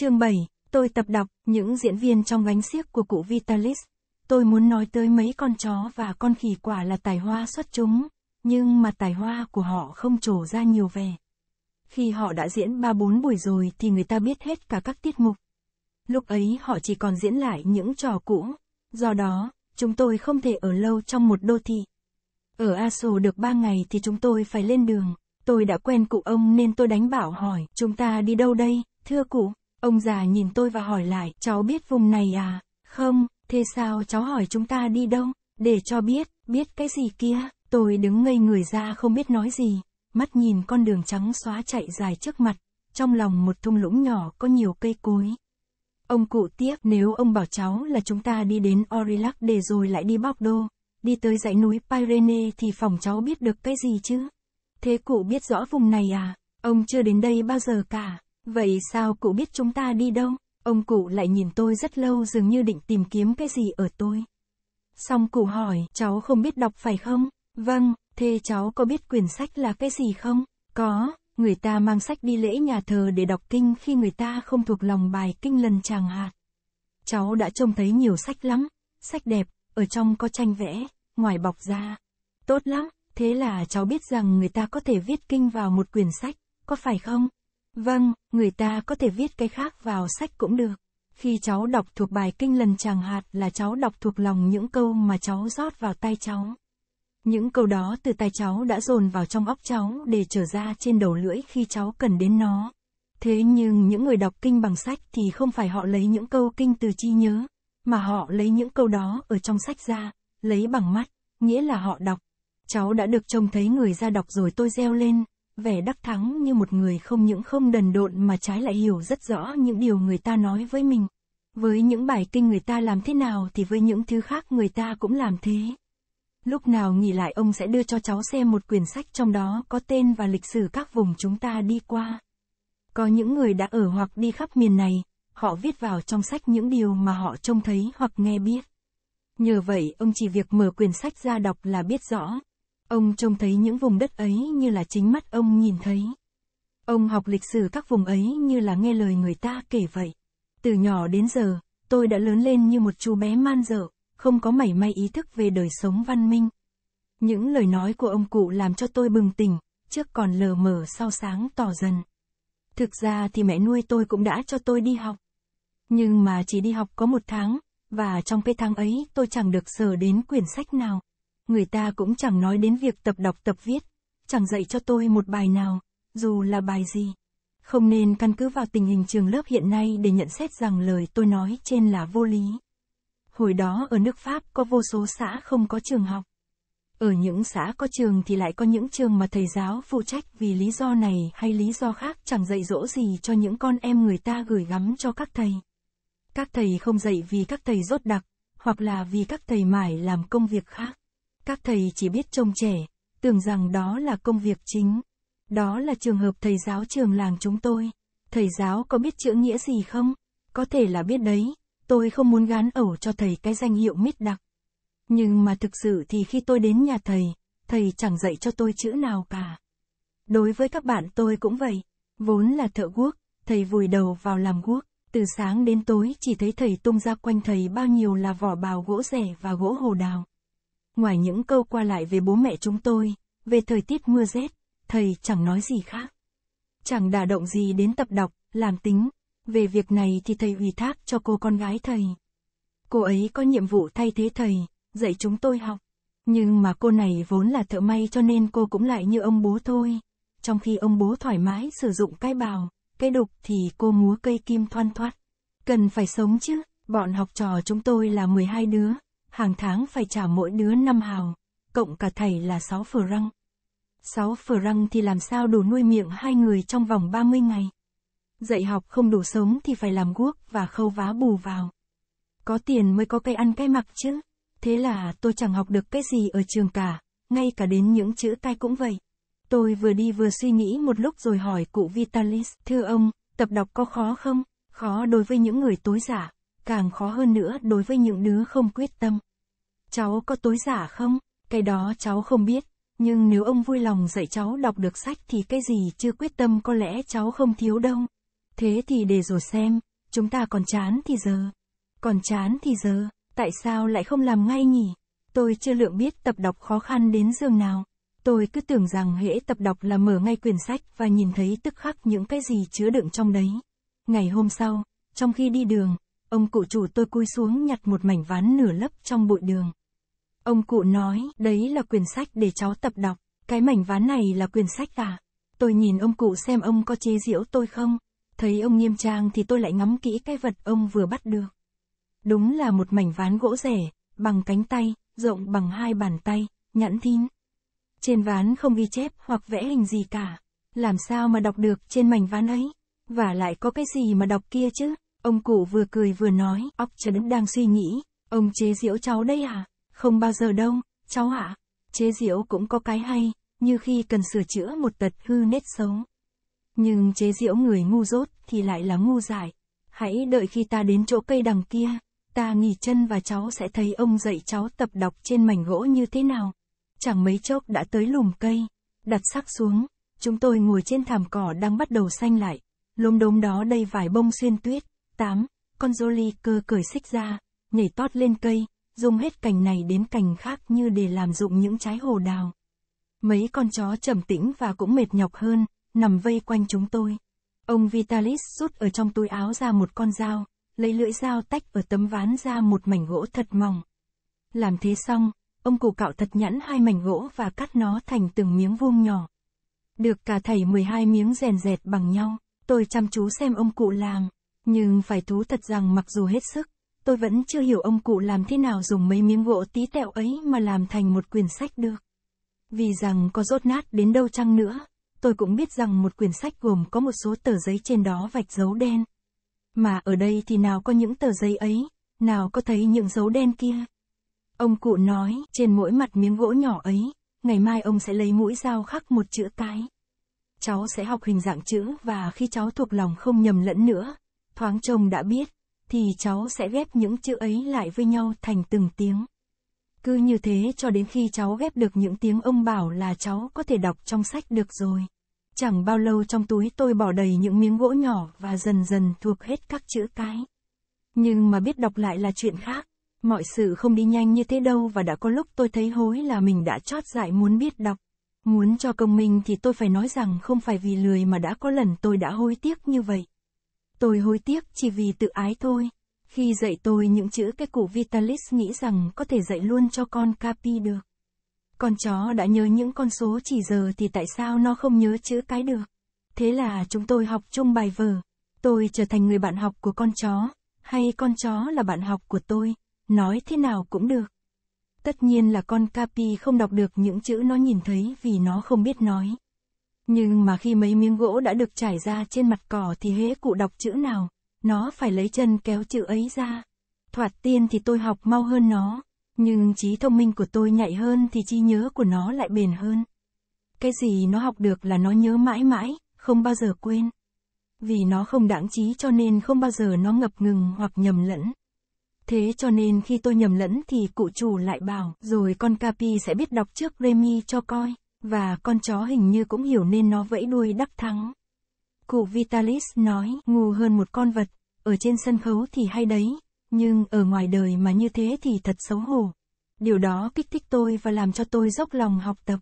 Chương 7, tôi tập đọc, những diễn viên trong gánh xiếc của cụ Vitalis. Tôi muốn nói tới mấy con chó và con khỉ quả là tài hoa xuất chúng, nhưng mà tài hoa của họ không trổ ra nhiều vẻ. Khi họ đã diễn ba bốn buổi rồi thì người ta biết hết cả các tiết mục. Lúc ấy họ chỉ còn diễn lại những trò cũ. Do đó, chúng tôi không thể ở lâu trong một đô thị. Ở ASO được ba ngày thì chúng tôi phải lên đường. Tôi đã quen cụ ông nên tôi đánh bảo hỏi, chúng ta đi đâu đây, thưa cụ? Ông già nhìn tôi và hỏi lại, cháu biết vùng này à? Không, thế sao cháu hỏi chúng ta đi đâu? Để cho biết, biết cái gì kia? Tôi đứng ngây người ra không biết nói gì, mắt nhìn con đường trắng xóa chạy dài trước mặt, trong lòng một thung lũng nhỏ có nhiều cây cối. Ông cụ tiếc nếu ông bảo cháu là chúng ta đi đến Orilac để rồi lại đi bóc đô, đi tới dãy núi Pyrene thì phòng cháu biết được cái gì chứ? Thế cụ biết rõ vùng này à? Ông chưa đến đây bao giờ cả. Vậy sao cụ biết chúng ta đi đâu? Ông cụ lại nhìn tôi rất lâu dường như định tìm kiếm cái gì ở tôi. Xong cụ hỏi, cháu không biết đọc phải không? Vâng, thế cháu có biết quyển sách là cái gì không? Có, người ta mang sách đi lễ nhà thờ để đọc kinh khi người ta không thuộc lòng bài kinh lần chàng hạt. Cháu đã trông thấy nhiều sách lắm, sách đẹp, ở trong có tranh vẽ, ngoài bọc ra. Tốt lắm, thế là cháu biết rằng người ta có thể viết kinh vào một quyển sách, có phải không? Vâng, người ta có thể viết cái khác vào sách cũng được. Khi cháu đọc thuộc bài kinh lần chàng hạt là cháu đọc thuộc lòng những câu mà cháu rót vào tay cháu. Những câu đó từ tay cháu đã dồn vào trong óc cháu để trở ra trên đầu lưỡi khi cháu cần đến nó. Thế nhưng những người đọc kinh bằng sách thì không phải họ lấy những câu kinh từ chi nhớ, mà họ lấy những câu đó ở trong sách ra, lấy bằng mắt, nghĩa là họ đọc. Cháu đã được trông thấy người ra đọc rồi tôi reo lên, vẻ đắc thắng như một người không những không đần độn mà trái lại hiểu rất rõ những điều người ta nói với mình. Với những bài kinh người ta làm thế nào thì với những thứ khác người ta cũng làm thế. Lúc nào nghỉ lại ông sẽ đưa cho cháu xem một quyển sách trong đó có tên và lịch sử các vùng chúng ta đi qua. Có những người đã ở hoặc đi khắp miền này, họ viết vào trong sách những điều mà họ trông thấy hoặc nghe biết. Nhờ vậy ông chỉ việc mở quyển sách ra đọc là biết rõ, Ông trông thấy những vùng đất ấy như là chính mắt ông nhìn thấy. Ông học lịch sử các vùng ấy như là nghe lời người ta kể vậy. Từ nhỏ đến giờ, tôi đã lớn lên như một chú bé man dợ, không có mảy may ý thức về đời sống văn minh. Những lời nói của ông cụ làm cho tôi bừng tỉnh, trước còn lờ mờ sau sáng tỏ dần. Thực ra thì mẹ nuôi tôi cũng đã cho tôi đi học. Nhưng mà chỉ đi học có một tháng, và trong cái tháng ấy tôi chẳng được sờ đến quyển sách nào người ta cũng chẳng nói đến việc tập đọc tập viết, chẳng dạy cho tôi một bài nào, dù là bài gì. Không nên căn cứ vào tình hình trường lớp hiện nay để nhận xét rằng lời tôi nói trên là vô lý. Hồi đó ở nước Pháp có vô số xã không có trường học. Ở những xã có trường thì lại có những trường mà thầy giáo phụ trách vì lý do này hay lý do khác chẳng dạy dỗ gì cho những con em người ta gửi gắm cho các thầy. Các thầy không dạy vì các thầy rốt đặc, hoặc là vì các thầy mải làm công việc khác. Các thầy chỉ biết trông trẻ, tưởng rằng đó là công việc chính. Đó là trường hợp thầy giáo trường làng chúng tôi. Thầy giáo có biết chữ nghĩa gì không? Có thể là biết đấy, tôi không muốn gán ẩu cho thầy cái danh hiệu mít đặc. Nhưng mà thực sự thì khi tôi đến nhà thầy, thầy chẳng dạy cho tôi chữ nào cả. Đối với các bạn tôi cũng vậy, vốn là thợ guốc, thầy vùi đầu vào làm guốc, từ sáng đến tối chỉ thấy thầy tung ra quanh thầy bao nhiêu là vỏ bào gỗ rẻ và gỗ hồ đào. Ngoài những câu qua lại về bố mẹ chúng tôi, về thời tiết mưa rét, thầy chẳng nói gì khác. Chẳng đả động gì đến tập đọc, làm tính. Về việc này thì thầy ủy thác cho cô con gái thầy. Cô ấy có nhiệm vụ thay thế thầy, dạy chúng tôi học. Nhưng mà cô này vốn là thợ may cho nên cô cũng lại như ông bố thôi. Trong khi ông bố thoải mái sử dụng cái bào, cái đục thì cô múa cây kim thoăn thoát. Cần phải sống chứ, bọn học trò chúng tôi là 12 đứa, hàng tháng phải trả mỗi đứa 5 hào, cộng cả thầy là 6 phờ răng. 6 phờ răng thì làm sao đủ nuôi miệng hai người trong vòng 30 ngày. Dạy học không đủ sống thì phải làm guốc và khâu vá bù vào. Có tiền mới có cái ăn cái mặc chứ. Thế là tôi chẳng học được cái gì ở trường cả, ngay cả đến những chữ cái cũng vậy. Tôi vừa đi vừa suy nghĩ một lúc rồi hỏi cụ Vitalis, thưa ông, tập đọc có khó không? Khó đối với những người tối giả, càng khó hơn nữa đối với những đứa không quyết tâm cháu có tối giả không? Cái đó cháu không biết, nhưng nếu ông vui lòng dạy cháu đọc được sách thì cái gì chưa quyết tâm có lẽ cháu không thiếu đâu. Thế thì để rồi xem, chúng ta còn chán thì giờ. Còn chán thì giờ, tại sao lại không làm ngay nhỉ? Tôi chưa lượng biết tập đọc khó khăn đến giường nào. Tôi cứ tưởng rằng hễ tập đọc là mở ngay quyển sách và nhìn thấy tức khắc những cái gì chứa đựng trong đấy. Ngày hôm sau, trong khi đi đường, ông cụ chủ tôi cúi xuống nhặt một mảnh ván nửa lấp trong bụi đường. Ông cụ nói, đấy là quyển sách để cháu tập đọc. Cái mảnh ván này là quyển sách à? Tôi nhìn ông cụ xem ông có chế giễu tôi không. Thấy ông nghiêm trang thì tôi lại ngắm kỹ cái vật ông vừa bắt được. Đúng là một mảnh ván gỗ rẻ, bằng cánh tay, rộng bằng hai bàn tay, nhẵn thín. Trên ván không ghi chép hoặc vẽ hình gì cả. Làm sao mà đọc được trên mảnh ván ấy? Và lại có cái gì mà đọc kia chứ? Ông cụ vừa cười vừa nói, óc trấn đang suy nghĩ, ông chế giễu cháu đây à? Không bao giờ đâu, cháu ạ. À. Chế diễu cũng có cái hay, như khi cần sửa chữa một tật hư nết xấu. Nhưng chế diễu người ngu dốt thì lại là ngu dại. Hãy đợi khi ta đến chỗ cây đằng kia, ta nghỉ chân và cháu sẽ thấy ông dạy cháu tập đọc trên mảnh gỗ như thế nào. Chẳng mấy chốc đã tới lùm cây, đặt sắc xuống, chúng tôi ngồi trên thảm cỏ đang bắt đầu xanh lại, lốm đốm đó đầy vải bông xuyên tuyết. tám, Con Jolie cơ cởi xích ra, nhảy tót lên cây, dung hết cành này đến cành khác như để làm dụng những trái hồ đào. Mấy con chó trầm tĩnh và cũng mệt nhọc hơn, nằm vây quanh chúng tôi. Ông Vitalis rút ở trong túi áo ra một con dao, lấy lưỡi dao tách ở tấm ván ra một mảnh gỗ thật mỏng. Làm thế xong, ông cụ cạo thật nhẵn hai mảnh gỗ và cắt nó thành từng miếng vuông nhỏ. Được cả thầy 12 miếng rèn rẹt bằng nhau, tôi chăm chú xem ông cụ làm. Nhưng phải thú thật rằng mặc dù hết sức, Tôi vẫn chưa hiểu ông cụ làm thế nào dùng mấy miếng gỗ tí tẹo ấy mà làm thành một quyển sách được. Vì rằng có rốt nát đến đâu chăng nữa, tôi cũng biết rằng một quyển sách gồm có một số tờ giấy trên đó vạch dấu đen. Mà ở đây thì nào có những tờ giấy ấy, nào có thấy những dấu đen kia. Ông cụ nói, trên mỗi mặt miếng gỗ nhỏ ấy, ngày mai ông sẽ lấy mũi dao khắc một chữ cái. Cháu sẽ học hình dạng chữ và khi cháu thuộc lòng không nhầm lẫn nữa, thoáng trông đã biết, thì cháu sẽ ghép những chữ ấy lại với nhau thành từng tiếng. Cứ như thế cho đến khi cháu ghép được những tiếng ông bảo là cháu có thể đọc trong sách được rồi. Chẳng bao lâu trong túi tôi bỏ đầy những miếng gỗ nhỏ và dần dần thuộc hết các chữ cái. Nhưng mà biết đọc lại là chuyện khác. Mọi sự không đi nhanh như thế đâu và đã có lúc tôi thấy hối là mình đã chót dại muốn biết đọc. Muốn cho công minh thì tôi phải nói rằng không phải vì lười mà đã có lần tôi đã hối tiếc như vậy. Tôi hối tiếc chỉ vì tự ái thôi. Khi dạy tôi những chữ cái cụ Vitalis nghĩ rằng có thể dạy luôn cho con Capi được. Con chó đã nhớ những con số chỉ giờ thì tại sao nó không nhớ chữ cái được? Thế là chúng tôi học chung bài vở. Tôi trở thành người bạn học của con chó, hay con chó là bạn học của tôi, nói thế nào cũng được. Tất nhiên là con Capi không đọc được những chữ nó nhìn thấy vì nó không biết nói. Nhưng mà khi mấy miếng gỗ đã được trải ra trên mặt cỏ thì hễ cụ đọc chữ nào, nó phải lấy chân kéo chữ ấy ra. Thoạt tiên thì tôi học mau hơn nó, nhưng trí thông minh của tôi nhạy hơn thì trí nhớ của nó lại bền hơn. Cái gì nó học được là nó nhớ mãi mãi, không bao giờ quên. Vì nó không đáng trí cho nên không bao giờ nó ngập ngừng hoặc nhầm lẫn. Thế cho nên khi tôi nhầm lẫn thì cụ chủ lại bảo, rồi con Capi sẽ biết đọc trước Remy cho coi. Và con chó hình như cũng hiểu nên nó vẫy đuôi đắc thắng. Cụ Vitalis nói, ngu hơn một con vật, ở trên sân khấu thì hay đấy, nhưng ở ngoài đời mà như thế thì thật xấu hổ. Điều đó kích thích tôi và làm cho tôi dốc lòng học tập.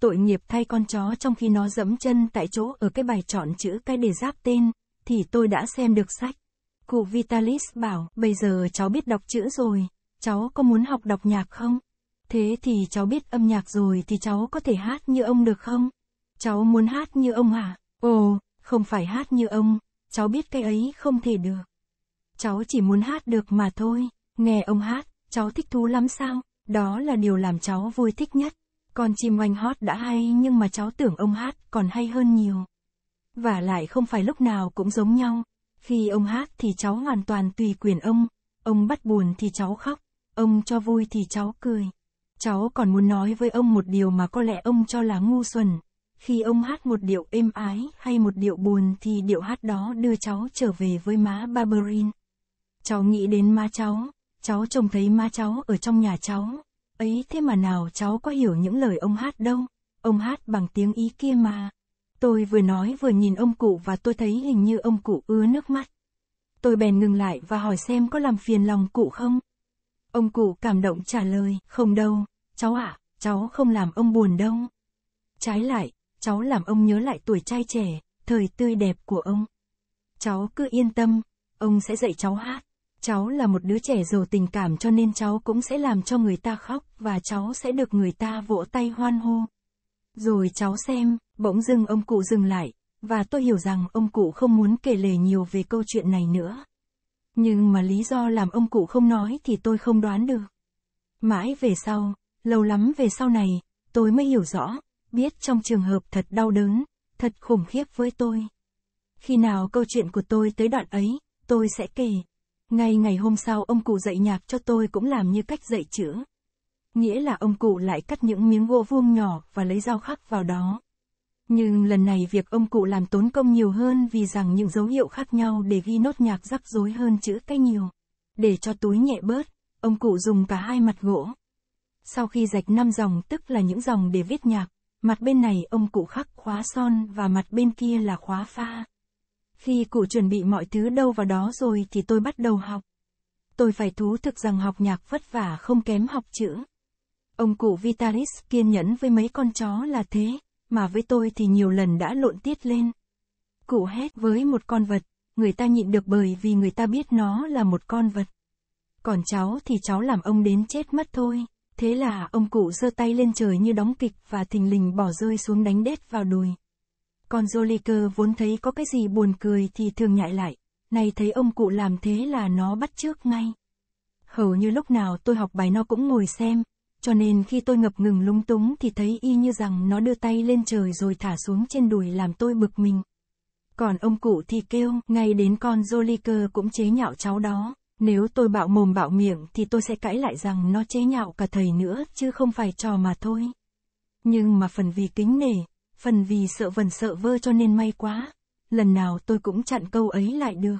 Tội nghiệp thay con chó trong khi nó dẫm chân tại chỗ ở cái bài chọn chữ cái để giáp tên, thì tôi đã xem được sách. Cụ Vitalis bảo, bây giờ cháu biết đọc chữ rồi, cháu có muốn học đọc nhạc không? Thế thì cháu biết âm nhạc rồi thì cháu có thể hát như ông được không? Cháu muốn hát như ông hả? Ồ, không phải hát như ông, cháu biết cái ấy không thể được. Cháu chỉ muốn hát được mà thôi, nghe ông hát, cháu thích thú lắm sao? Đó là điều làm cháu vui thích nhất. Con chim oanh hót đã hay nhưng mà cháu tưởng ông hát còn hay hơn nhiều. Và lại không phải lúc nào cũng giống nhau. Khi ông hát thì cháu hoàn toàn tùy quyền ông. Ông bắt buồn thì cháu khóc. Ông cho vui thì cháu cười. Cháu còn muốn nói với ông một điều mà có lẽ ông cho là ngu xuẩn. Khi ông hát một điệu êm ái hay một điệu buồn thì điệu hát đó đưa cháu trở về với má Barberin. Cháu nghĩ đến má cháu, cháu trông thấy má cháu ở trong nhà cháu. Ấy thế mà nào cháu có hiểu những lời ông hát đâu, ông hát bằng tiếng ý kia mà. Tôi vừa nói vừa nhìn ông cụ và tôi thấy hình như ông cụ ứa nước mắt. Tôi bèn ngừng lại và hỏi xem có làm phiền lòng cụ không. Ông cụ cảm động trả lời, không đâu, cháu ạ, à, cháu không làm ông buồn đâu. Trái lại, cháu làm ông nhớ lại tuổi trai trẻ, thời tươi đẹp của ông. Cháu cứ yên tâm, ông sẽ dạy cháu hát. Cháu là một đứa trẻ giàu tình cảm cho nên cháu cũng sẽ làm cho người ta khóc và cháu sẽ được người ta vỗ tay hoan hô. Rồi cháu xem, bỗng dưng ông cụ dừng lại, và tôi hiểu rằng ông cụ không muốn kể lể nhiều về câu chuyện này nữa. Nhưng mà lý do làm ông cụ không nói thì tôi không đoán được. Mãi về sau, lâu lắm về sau này, tôi mới hiểu rõ, biết trong trường hợp thật đau đớn, thật khủng khiếp với tôi. Khi nào câu chuyện của tôi tới đoạn ấy, tôi sẽ kể. Ngay ngày hôm sau ông cụ dạy nhạc cho tôi cũng làm như cách dạy chữa. Nghĩa là ông cụ lại cắt những miếng gỗ vuông nhỏ và lấy dao khắc vào đó. Nhưng lần này việc ông cụ làm tốn công nhiều hơn vì rằng những dấu hiệu khác nhau để ghi nốt nhạc rắc rối hơn chữ cái nhiều. Để cho túi nhẹ bớt, ông cụ dùng cả hai mặt gỗ. Sau khi rạch năm dòng tức là những dòng để viết nhạc, mặt bên này ông cụ khắc khóa son và mặt bên kia là khóa pha. Khi cụ chuẩn bị mọi thứ đâu vào đó rồi thì tôi bắt đầu học. Tôi phải thú thực rằng học nhạc vất vả không kém học chữ. Ông cụ Vitalis kiên nhẫn với mấy con chó là thế mà với tôi thì nhiều lần đã lộn tiết lên. Cụ hét với một con vật, người ta nhịn được bởi vì người ta biết nó là một con vật. Còn cháu thì cháu làm ông đến chết mất thôi. Thế là ông cụ giơ tay lên trời như đóng kịch và thình lình bỏ rơi xuống đánh đét vào đùi. Còn Joliker vốn thấy có cái gì buồn cười thì thường nhại lại, nay thấy ông cụ làm thế là nó bắt trước ngay. Hầu như lúc nào tôi học bài nó cũng ngồi xem, cho nên khi tôi ngập ngừng lúng túng thì thấy y như rằng nó đưa tay lên trời rồi thả xuống trên đùi làm tôi bực mình. Còn ông cụ thì kêu, ngay đến con Joliker cũng chế nhạo cháu đó. Nếu tôi bạo mồm bạo miệng thì tôi sẽ cãi lại rằng nó chế nhạo cả thầy nữa, chứ không phải trò mà thôi. Nhưng mà phần vì kính nể, phần vì sợ vần sợ vơ cho nên may quá. Lần nào tôi cũng chặn câu ấy lại được.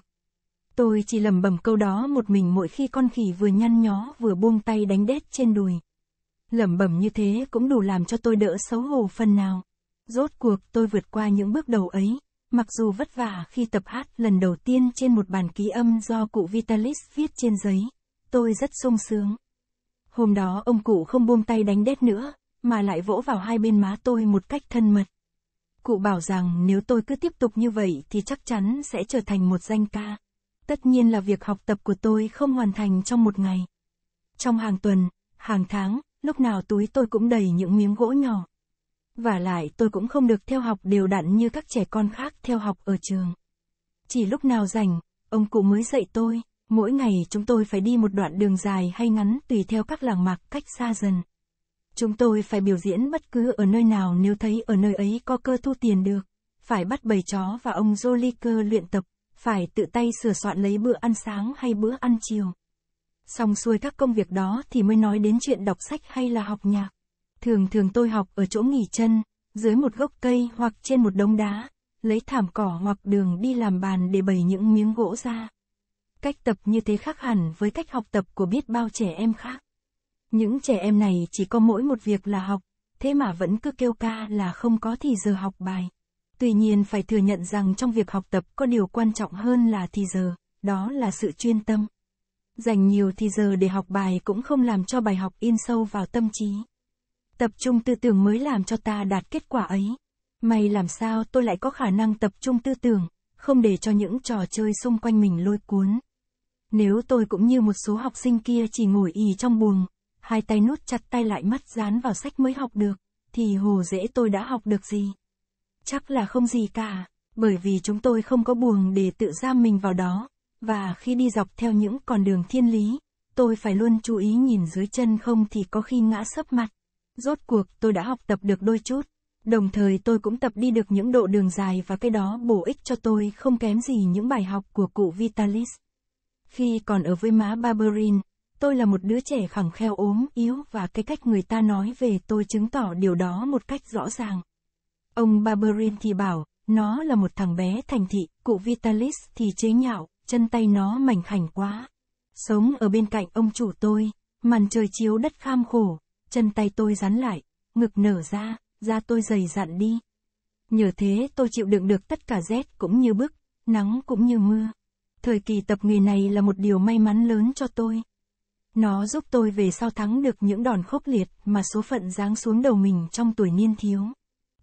Tôi chỉ lầm bầm câu đó một mình mỗi khi con khỉ vừa nhăn nhó vừa buông tay đánh đét trên đùi lẩm bẩm như thế cũng đủ làm cho tôi đỡ xấu hổ phần nào. Rốt cuộc tôi vượt qua những bước đầu ấy, mặc dù vất vả khi tập hát lần đầu tiên trên một bản ký âm do cụ Vitalis viết trên giấy, tôi rất sung sướng. Hôm đó ông cụ không buông tay đánh đét nữa, mà lại vỗ vào hai bên má tôi một cách thân mật. Cụ bảo rằng nếu tôi cứ tiếp tục như vậy thì chắc chắn sẽ trở thành một danh ca. Tất nhiên là việc học tập của tôi không hoàn thành trong một ngày. Trong hàng tuần, hàng tháng, lúc nào túi tôi cũng đầy những miếng gỗ nhỏ. Và lại tôi cũng không được theo học đều đặn như các trẻ con khác theo học ở trường. Chỉ lúc nào rảnh, ông cụ mới dạy tôi, mỗi ngày chúng tôi phải đi một đoạn đường dài hay ngắn tùy theo các làng mạc cách xa dần. Chúng tôi phải biểu diễn bất cứ ở nơi nào nếu thấy ở nơi ấy có cơ thu tiền được, phải bắt bầy chó và ông Joliker luyện tập, phải tự tay sửa soạn lấy bữa ăn sáng hay bữa ăn chiều. Xong xuôi các công việc đó thì mới nói đến chuyện đọc sách hay là học nhạc. Thường thường tôi học ở chỗ nghỉ chân, dưới một gốc cây hoặc trên một đống đá, lấy thảm cỏ hoặc đường đi làm bàn để bày những miếng gỗ ra. Cách tập như thế khác hẳn với cách học tập của biết bao trẻ em khác. Những trẻ em này chỉ có mỗi một việc là học, thế mà vẫn cứ kêu ca là không có thì giờ học bài. Tuy nhiên phải thừa nhận rằng trong việc học tập có điều quan trọng hơn là thì giờ, đó là sự chuyên tâm. Dành nhiều thì giờ để học bài cũng không làm cho bài học in sâu vào tâm trí. Tập trung tư tưởng mới làm cho ta đạt kết quả ấy. May làm sao tôi lại có khả năng tập trung tư tưởng, không để cho những trò chơi xung quanh mình lôi cuốn. Nếu tôi cũng như một số học sinh kia chỉ ngồi ì trong buồng, hai tay nút chặt tay lại mắt dán vào sách mới học được, thì hồ dễ tôi đã học được gì? Chắc là không gì cả, bởi vì chúng tôi không có buồng để tự giam mình vào đó, và khi đi dọc theo những con đường thiên lý, tôi phải luôn chú ý nhìn dưới chân không thì có khi ngã sấp mặt. Rốt cuộc tôi đã học tập được đôi chút, đồng thời tôi cũng tập đi được những độ đường dài và cái đó bổ ích cho tôi không kém gì những bài học của cụ Vitalis. Khi còn ở với má Barberin, tôi là một đứa trẻ khẳng kheo ốm yếu và cái cách người ta nói về tôi chứng tỏ điều đó một cách rõ ràng. Ông Barberin thì bảo, nó là một thằng bé thành thị, cụ Vitalis thì chế nhạo, chân tay nó mảnh khảnh quá. Sống ở bên cạnh ông chủ tôi, màn trời chiếu đất kham khổ, chân tay tôi rắn lại, ngực nở ra, da tôi dày dặn đi. Nhờ thế tôi chịu đựng được tất cả rét cũng như bức, nắng cũng như mưa. Thời kỳ tập nghề này là một điều may mắn lớn cho tôi. Nó giúp tôi về sau thắng được những đòn khốc liệt mà số phận giáng xuống đầu mình trong tuổi niên thiếu.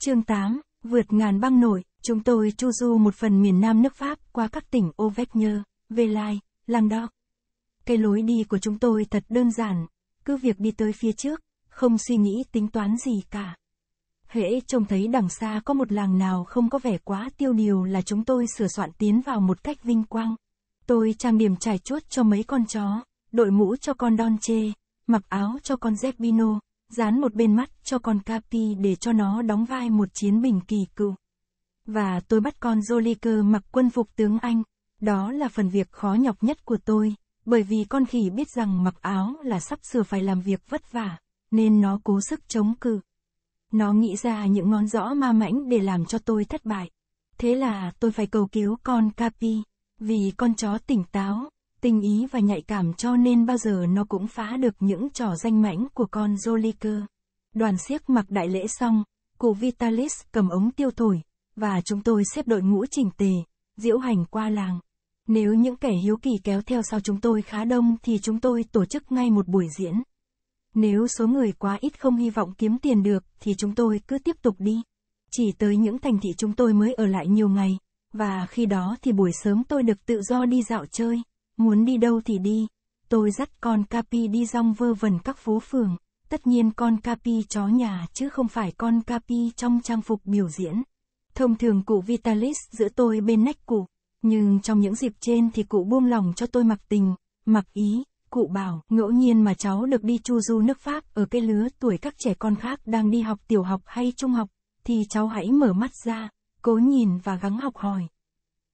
Chương 8, vượt ngàn băng nổi. Chúng tôi chu du một phần miền nam nước Pháp qua các tỉnh Auvergne, Velay, Languedoc. Cái lối đi của chúng tôi thật đơn giản, cứ việc đi tới phía trước, không suy nghĩ tính toán gì cả. Hễ trông thấy đằng xa có một làng nào không có vẻ quá tiêu điều là chúng tôi sửa soạn tiến vào một cách vinh quang. Tôi trang điểm trải chuốt cho mấy con chó, đội mũ cho con Don Chê, mặc áo cho con Zeppino, dán một bên mắt cho con Capi để cho nó đóng vai một chiến binh kỳ cựu. Và tôi bắt con Joliker mặc quân phục tướng Anh. Đó là phần việc khó nhọc nhất của tôi, bởi vì con khỉ biết rằng mặc áo là sắp sửa phải làm việc vất vả, nên nó cố sức chống cự. Nó nghĩ ra những ngón rõ ma mãnh để làm cho tôi thất bại. Thế là tôi phải cầu cứu con Capi, vì con chó tỉnh táo, tình ý và nhạy cảm cho nên bao giờ nó cũng phá được những trò danh mãnh của con Joliker. Đoàn siếc mặc đại lễ xong, cụ Vitalis cầm ống tiêu thổi, và chúng tôi xếp đội ngũ chỉnh tề, diễu hành qua làng. Nếu những kẻ hiếu kỳ kéo theo sau chúng tôi khá đông thì chúng tôi tổ chức ngay một buổi diễn. Nếu số người quá ít không hy vọng kiếm tiền được thì chúng tôi cứ tiếp tục đi. Chỉ tới những thành thị chúng tôi mới ở lại nhiều ngày, và khi đó thì buổi sớm tôi được tự do đi dạo chơi, muốn đi đâu thì đi. Tôi dắt con Capi đi rong vơ vẩn các phố phường, tất nhiên con Capi chó nhà chứ không phải con Capi trong trang phục biểu diễn. Thông thường cụ Vitalis giữ tôi bên nách cụ, nhưng trong những dịp trên thì cụ buông lòng cho tôi mặc tình, mặc ý, cụ bảo, ngẫu nhiên mà cháu được đi chu du nước Pháp ở cái lứa tuổi các trẻ con khác đang đi học tiểu học hay trung học, thì cháu hãy mở mắt ra, cố nhìn và gắng học hỏi.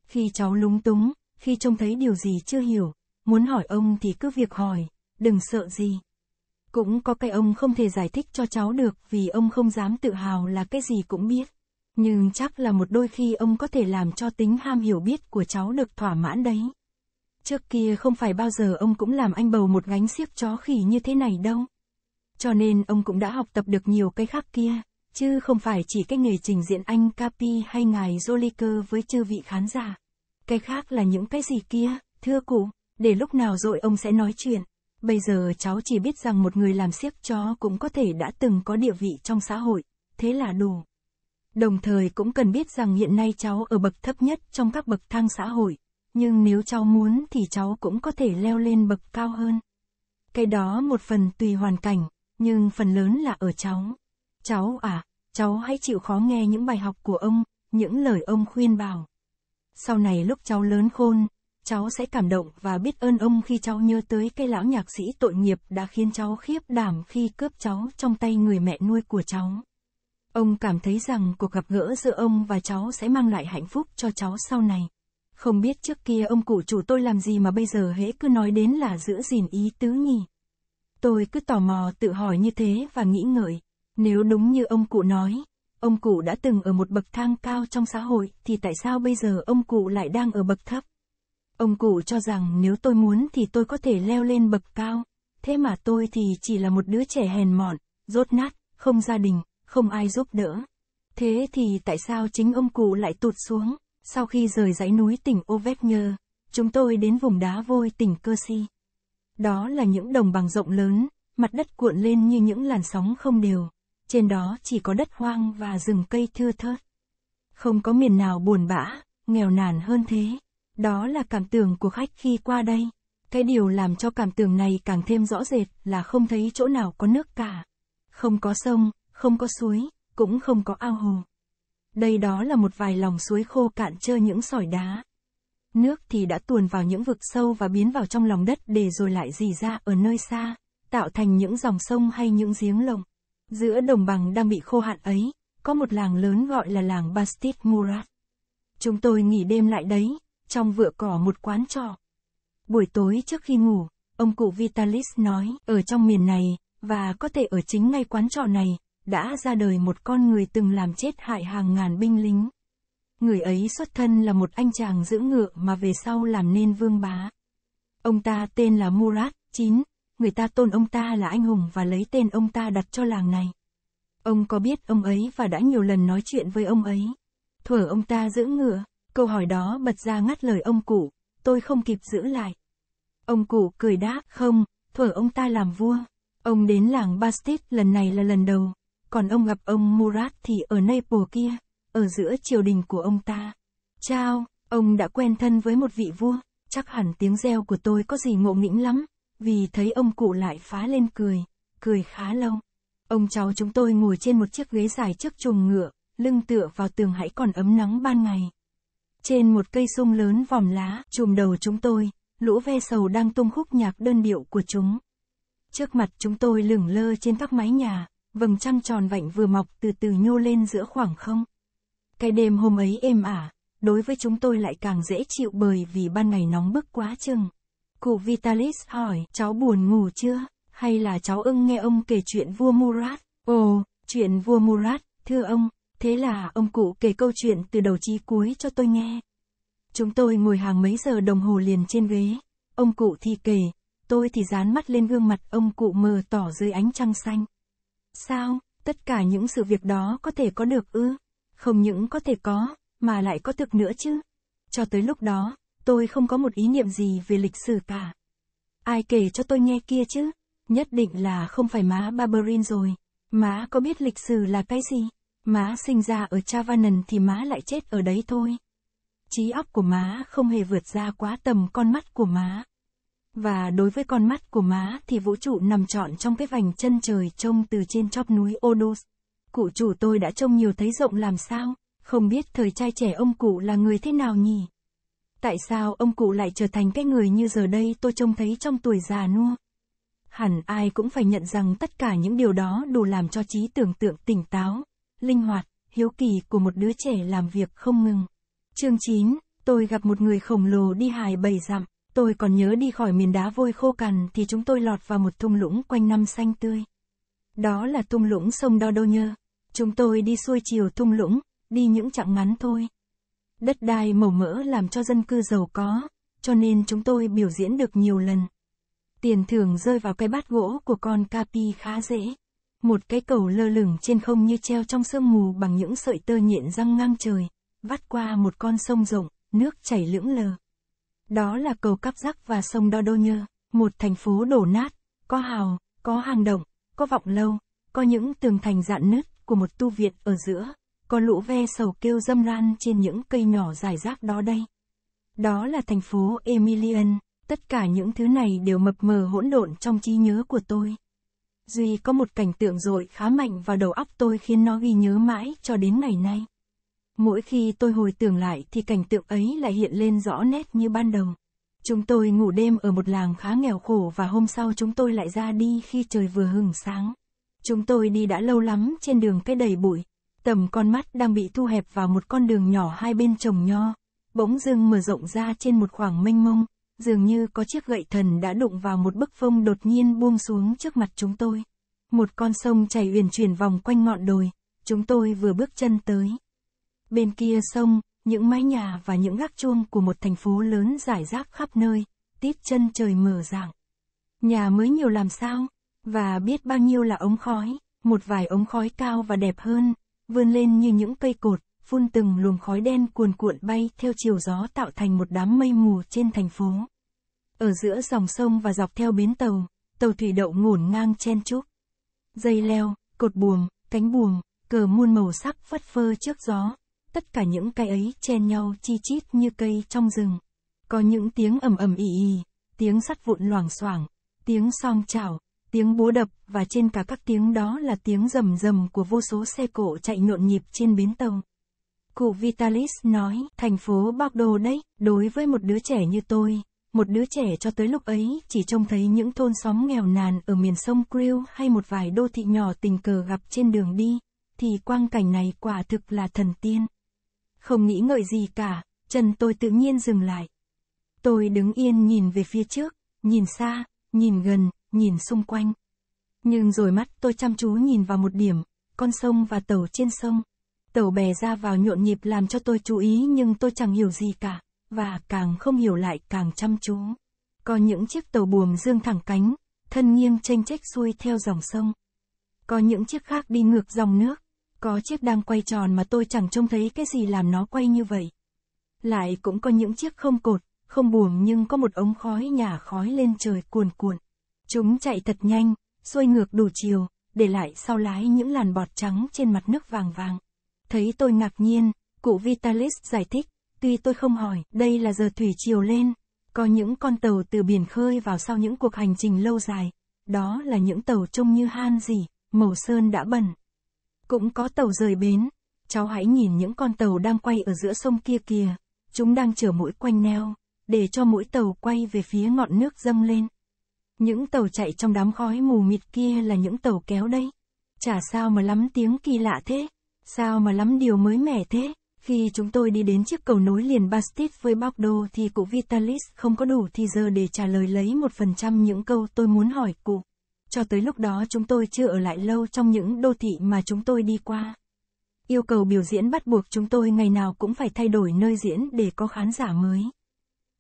Khi cháu lúng túng, khi trông thấy điều gì chưa hiểu, muốn hỏi ông thì cứ việc hỏi, đừng sợ gì. Cũng có cái ông không thể giải thích cho cháu được vì ông không dám tự hào là cái gì cũng biết. Nhưng chắc là một đôi khi ông có thể làm cho tính ham hiểu biết của cháu được thỏa mãn đấy. Trước kia không phải bao giờ ông cũng làm anh bầu một gánh xiếc chó khỉ như thế này đâu. Cho nên ông cũng đã học tập được nhiều cái khác kia, chứ không phải chỉ cái nghề trình diện anh Capi hay ngài Joliker với chư vị khán giả. Cái khác là những cái gì kia, thưa cụ, để lúc nào rồi ông sẽ nói chuyện. Bây giờ cháu chỉ biết rằng một người làm siếc chó cũng có thể đã từng có địa vị trong xã hội, thế là đủ. Đồng thời cũng cần biết rằng hiện nay cháu ở bậc thấp nhất trong các bậc thang xã hội, nhưng nếu cháu muốn thì cháu cũng có thể leo lên bậc cao hơn. Cái đó một phần tùy hoàn cảnh, nhưng phần lớn là ở cháu. Cháu à, cháu hãy chịu khó nghe những bài học của ông, những lời ông khuyên bảo. Sau này lúc cháu lớn khôn, cháu sẽ cảm động và biết ơn ông khi cháu nhớ tới cái lão nhạc sĩ tội nghiệp đã khiến cháu khiếp đảm khi cướp cháu trong tay người mẹ nuôi của cháu. Ông cảm thấy rằng cuộc gặp gỡ giữa ông và cháu sẽ mang lại hạnh phúc cho cháu sau này. Không biết trước kia ông cụ chủ tôi làm gì mà bây giờ hễ cứ nói đến là giữ gìn ý tứ nhỉ. Tôi cứ tò mò tự hỏi như thế và nghĩ ngợi, nếu đúng như ông cụ nói, ông cụ đã từng ở một bậc thang cao trong xã hội thì tại sao bây giờ ông cụ lại đang ở bậc thấp? Ông cụ cho rằng nếu tôi muốn thì tôi có thể leo lên bậc cao, thế mà tôi thì chỉ là một đứa trẻ hèn mọn, rốt nát, không gia đình, không ai giúp đỡ. Thế thì tại sao chính ông cụ lại tụt xuống? Sau khi rời dãy núi tỉnh Ovetner, chúng tôi đến vùng đá vôi tỉnh Kersi. Đó là những đồng bằng rộng lớn, mặt đất cuộn lên như những làn sóng không đều. Trên đó chỉ có đất hoang và rừng cây thưa thớt. Không có miền nào buồn bã, nghèo nàn hơn thế. Đó là cảm tưởng của khách khi qua đây. Cái điều làm cho cảm tưởng này càng thêm rõ rệt là không thấy chỗ nào có nước cả. Không có sông, không có suối, cũng không có ao hồ. Đây đó là một vài lòng suối khô cạn trơ những sỏi đá. Nước thì đã tuồn vào những vực sâu và biến vào trong lòng đất để rồi lại dì ra ở nơi xa, tạo thành những dòng sông hay những giếng lồng. Giữa đồng bằng đang bị khô hạn ấy, có một làng lớn gọi là làng Bastid Murat. Chúng tôi nghỉ đêm lại đấy, trong vựa cỏ một quán trọ. Buổi tối trước khi ngủ, ông cụ Vitalis nói, ở trong miền này, và có thể ở chính ngay quán trọ này, đã ra đời một con người từng làm chết hại hàng ngàn binh lính. Người ấy xuất thân là một anh chàng giữ ngựa mà về sau làm nên vương bá. Ông ta tên là Murat, 9, người ta tôn ông ta là anh hùng và lấy tên ông ta đặt cho làng này. Ông có biết ông ấy và đã nhiều lần nói chuyện với ông ấy. Thuở ông ta giữ ngựa, câu hỏi đó bật ra ngắt lời ông cụ, tôi không kịp giữ lại. Ông cụ cười đáp, không, thuở ông ta làm vua. Ông đến làng Bastid lần này là lần đầu, còn ông gặp ông Murat thì ở Naples kia, ở giữa triều đình của ông ta. Chao, ông đã quen thân với một vị vua, chắc hẳn tiếng reo của tôi có gì ngộ nghĩnh lắm, vì thấy ông cụ lại phá lên cười, cười khá lâu. Ông cháu chúng tôi ngồi trên một chiếc ghế dài trước chuồng ngựa, lưng tựa vào tường hãy còn ấm nắng ban ngày. Trên một cây sung lớn vòm lá, chùm đầu chúng tôi, lũ ve sầu đang tung khúc nhạc đơn điệu của chúng. Trước mặt chúng tôi lửng lơ trên các mái nhà, vầng trăng tròn vạnh vừa mọc từ từ nhô lên giữa khoảng không. Cái đêm hôm ấy êm ả, đối với chúng tôi lại càng dễ chịu bởi vì ban ngày nóng bức quá chừng. Cụ Vitalis hỏi, cháu buồn ngủ chưa? Hay là cháu ưng nghe ông kể chuyện vua Murat? Ồ, chuyện vua Murat, thưa ông, thế là ông cụ kể câu chuyện từ đầu chí cuối cho tôi nghe. Chúng tôi ngồi hàng mấy giờ đồng hồ liền trên ghế, ông cụ thì kể, tôi thì dán mắt lên gương mặt ông cụ mờ tỏ dưới ánh trăng xanh. Sao, tất cả những sự việc đó có thể có được ư? Không những có thể có, mà lại có thực nữa chứ. Cho tới lúc đó, tôi không có một ý niệm gì về lịch sử cả. Ai kể cho tôi nghe kia chứ? Nhất định là không phải má Barberin rồi. Má có biết lịch sử là cái gì? Má sinh ra ở Chavanan thì má lại chết ở đấy thôi. Trí óc của má không hề vượt ra quá tầm con mắt của má. Và đối với con mắt của má thì vũ trụ nằm trọn trong cái vành chân trời trông từ trên chóp núi odus Cụ chủ tôi đã trông nhiều thấy rộng làm sao, không biết thời trai trẻ ông cụ là người thế nào nhỉ? Tại sao ông cụ lại trở thành cái người như giờ đây tôi trông thấy trong tuổi già nua? Hẳn ai cũng phải nhận rằng tất cả những điều đó đủ làm cho trí tưởng tượng tỉnh táo, linh hoạt, hiếu kỳ của một đứa trẻ làm việc không ngừng. Chương 9, tôi gặp một người khổng lồ đi hài bầy dặm. Tôi còn nhớ đi khỏi miền đá vôi khô cằn thì chúng tôi lọt vào một thung lũng quanh năm xanh tươi. Đó là thung lũng sông Đo Đô Nhơ. Chúng tôi đi xuôi chiều thung lũng, đi những chặng ngắn thôi. Đất đai màu mỡ làm cho dân cư giàu có, cho nên chúng tôi biểu diễn được nhiều lần. Tiền thưởng rơi vào cái bát gỗ của con Capi khá dễ. Một cái cầu lơ lửng trên không như treo trong sương mù bằng những sợi tơ nhện răng ngang trời, vắt qua một con sông rộng, nước chảy lững lờ. Đó là cầu cắp Giác và sông Đo Đô Nhơ, một thành phố đổ nát, có hào, có hang động, có vọng lâu, có những tường thành dạn nứt của một tu viện ở giữa, có lũ ve sầu kêu dâm ran trên những cây nhỏ dài rác đó đây. Đó là thành phố Emilian, tất cả những thứ này đều mập mờ hỗn độn trong trí nhớ của tôi. Duy có một cảnh tượng dội khá mạnh vào đầu óc tôi khiến nó ghi nhớ mãi cho đến ngày nay. Mỗi khi tôi hồi tưởng lại thì cảnh tượng ấy lại hiện lên rõ nét như ban đầu. Chúng tôi ngủ đêm ở một làng khá nghèo khổ và hôm sau chúng tôi lại ra đi khi trời vừa hừng sáng. Chúng tôi đi đã lâu lắm trên đường cái đầy bụi. Tầm con mắt đang bị thu hẹp vào một con đường nhỏ hai bên trồng nho. Bỗng dưng mở rộng ra trên một khoảng mênh mông. Dường như có chiếc gậy thần đã đụng vào một bức phông đột nhiên buông xuống trước mặt chúng tôi. Một con sông chảy uyển chuyển vòng quanh ngọn đồi. Chúng tôi vừa bước chân tới. Bên kia sông, những mái nhà và những gác chuông của một thành phố lớn rải rác khắp nơi, tít chân trời mở rạng. Nhà mới nhiều làm sao, và biết bao nhiêu là ống khói, một vài ống khói cao và đẹp hơn, vươn lên như những cây cột, phun từng luồng khói đen cuồn cuộn bay theo chiều gió tạo thành một đám mây mù trên thành phố. Ở giữa dòng sông và dọc theo bến tàu, tàu thủy đậu ngổn ngang chen chúc. Dây leo, cột buồm, cánh buồm, cờ muôn màu sắc phất phơ trước gió, tất cả những cây ấy chen nhau chi chít như cây trong rừng. Có những tiếng ầm ầm ì ì, tiếng sắt vụn loảng xoảng, tiếng song chảo, tiếng búa đập và trên cả các tiếng đó là tiếng rầm rầm của vô số xe cộ chạy nhộn nhịp trên bến tàu. Cụ Vitalis nói, thành phố đồ đấy, đối với một đứa trẻ như tôi, một đứa trẻ cho tới lúc ấy chỉ trông thấy những thôn xóm nghèo nàn ở miền sông Crew hay một vài đô thị nhỏ tình cờ gặp trên đường đi, thì quang cảnh này quả thực là thần tiên không nghĩ ngợi gì cả, chân tôi tự nhiên dừng lại. Tôi đứng yên nhìn về phía trước, nhìn xa, nhìn gần, nhìn xung quanh. Nhưng rồi mắt tôi chăm chú nhìn vào một điểm, con sông và tàu trên sông. Tàu bè ra vào nhộn nhịp làm cho tôi chú ý nhưng tôi chẳng hiểu gì cả, và càng không hiểu lại càng chăm chú. Có những chiếc tàu buồm dương thẳng cánh, thân nghiêng tranh chách xuôi theo dòng sông. Có những chiếc khác đi ngược dòng nước, có chiếc đang quay tròn mà tôi chẳng trông thấy cái gì làm nó quay như vậy. Lại cũng có những chiếc không cột, không buồm nhưng có một ống khói nhả khói lên trời cuồn cuộn. Chúng chạy thật nhanh, xuôi ngược đủ chiều, để lại sau lái những làn bọt trắng trên mặt nước vàng vàng. Thấy tôi ngạc nhiên, cụ Vitalis giải thích, tuy tôi không hỏi, đây là giờ thủy chiều lên, có những con tàu từ biển khơi vào sau những cuộc hành trình lâu dài, đó là những tàu trông như han gì, màu sơn đã bẩn, cũng có tàu rời bến. Cháu hãy nhìn những con tàu đang quay ở giữa sông kia kìa. Chúng đang chở mũi quanh neo, để cho mũi tàu quay về phía ngọn nước dâng lên. Những tàu chạy trong đám khói mù mịt kia là những tàu kéo đây. Chả sao mà lắm tiếng kỳ lạ thế. Sao mà lắm điều mới mẻ thế. Khi chúng tôi đi đến chiếc cầu nối liền Bastit với Bordeaux thì cụ Vitalis không có đủ thì giờ để trả lời lấy một phần trăm những câu tôi muốn hỏi cụ cho tới lúc đó chúng tôi chưa ở lại lâu trong những đô thị mà chúng tôi đi qua. Yêu cầu biểu diễn bắt buộc chúng tôi ngày nào cũng phải thay đổi nơi diễn để có khán giả mới.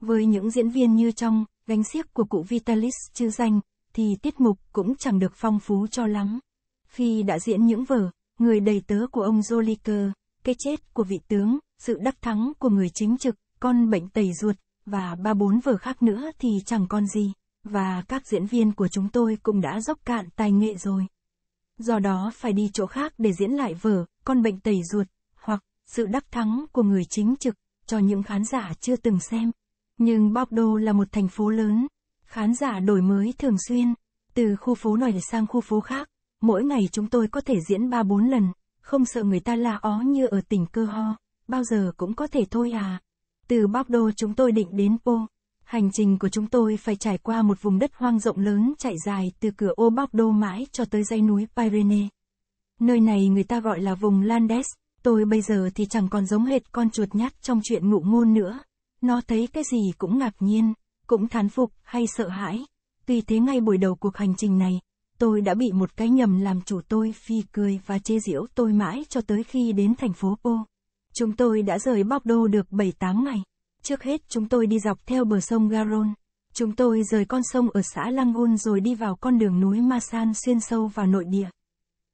Với những diễn viên như trong, gánh xiếc của cụ Vitalis chứ danh, thì tiết mục cũng chẳng được phong phú cho lắm. Khi đã diễn những vở, người đầy tớ của ông Joliker, cái chết của vị tướng, sự đắc thắng của người chính trực, con bệnh tẩy ruột, và ba bốn vở khác nữa thì chẳng còn gì. Và các diễn viên của chúng tôi cũng đã dốc cạn tài nghệ rồi. Do đó phải đi chỗ khác để diễn lại vở, con bệnh tẩy ruột, hoặc sự đắc thắng của người chính trực, cho những khán giả chưa từng xem. Nhưng Bordeaux là một thành phố lớn, khán giả đổi mới thường xuyên, từ khu phố này sang khu phố khác, mỗi ngày chúng tôi có thể diễn 3-4 lần, không sợ người ta la ó như ở tỉnh Cơ Ho, bao giờ cũng có thể thôi à. Từ Bordeaux chúng tôi định đến Po, Hành trình của chúng tôi phải trải qua một vùng đất hoang rộng lớn chạy dài từ cửa ô Bóc Đô mãi cho tới dãy núi Pyrenees. Nơi này người ta gọi là vùng Landes, tôi bây giờ thì chẳng còn giống hệt con chuột nhắt trong chuyện ngụ ngôn nữa. Nó thấy cái gì cũng ngạc nhiên, cũng thán phục hay sợ hãi. Tuy thế ngay buổi đầu cuộc hành trình này, tôi đã bị một cái nhầm làm chủ tôi phi cười và chê giễu tôi mãi cho tới khi đến thành phố Po. Chúng tôi đã rời Bóc Đô được 7-8 ngày. Trước hết chúng tôi đi dọc theo bờ sông Garon. Chúng tôi rời con sông ở xã Langun rồi đi vào con đường núi Masan xuyên sâu vào nội địa.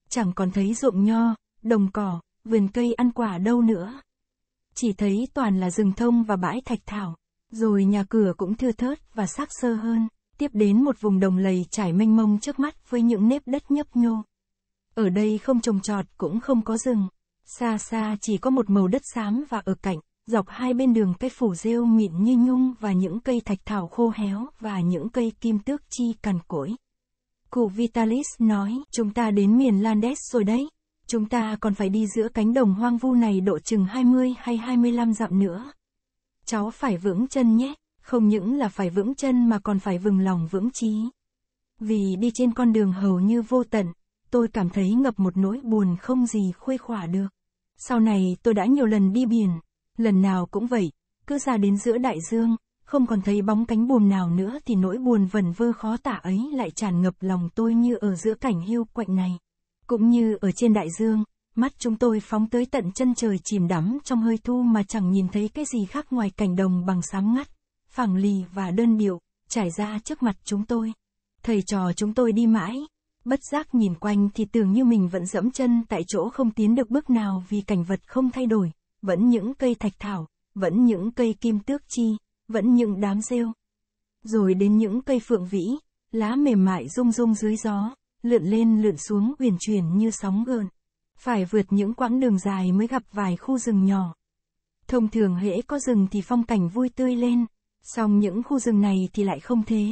Chẳng còn thấy ruộng nho, đồng cỏ, vườn cây ăn quả đâu nữa. Chỉ thấy toàn là rừng thông và bãi thạch thảo, rồi nhà cửa cũng thưa thớt và sắc sơ hơn, tiếp đến một vùng đồng lầy trải mênh mông trước mắt với những nếp đất nhấp nhô. Ở đây không trồng trọt cũng không có rừng, xa xa chỉ có một màu đất xám và ở cạnh, dọc hai bên đường cây phủ rêu mịn như nhung và những cây thạch thảo khô héo và những cây kim tước chi cằn cỗi. Cụ Vitalis nói, chúng ta đến miền Landes rồi đấy. Chúng ta còn phải đi giữa cánh đồng hoang vu này độ chừng 20 hay 25 dặm nữa. Cháu phải vững chân nhé, không những là phải vững chân mà còn phải vững lòng vững trí Vì đi trên con đường hầu như vô tận, tôi cảm thấy ngập một nỗi buồn không gì khuây khỏa được. Sau này tôi đã nhiều lần đi biển, lần nào cũng vậy, cứ ra đến giữa đại dương, không còn thấy bóng cánh buồm nào nữa thì nỗi buồn vẩn vơ khó tả ấy lại tràn ngập lòng tôi như ở giữa cảnh hiu quạnh này. Cũng như ở trên đại dương, mắt chúng tôi phóng tới tận chân trời chìm đắm trong hơi thu mà chẳng nhìn thấy cái gì khác ngoài cảnh đồng bằng sáng ngắt, phẳng lì và đơn điệu, trải ra trước mặt chúng tôi. Thầy trò chúng tôi đi mãi, bất giác nhìn quanh thì tưởng như mình vẫn dẫm chân tại chỗ không tiến được bước nào vì cảnh vật không thay đổi vẫn những cây thạch thảo, vẫn những cây kim tước chi, vẫn những đám rêu. Rồi đến những cây phượng vĩ, lá mềm mại rung rung dưới gió, lượn lên lượn xuống uyển chuyển như sóng gợn. Phải vượt những quãng đường dài mới gặp vài khu rừng nhỏ. Thông thường hễ có rừng thì phong cảnh vui tươi lên, song những khu rừng này thì lại không thế.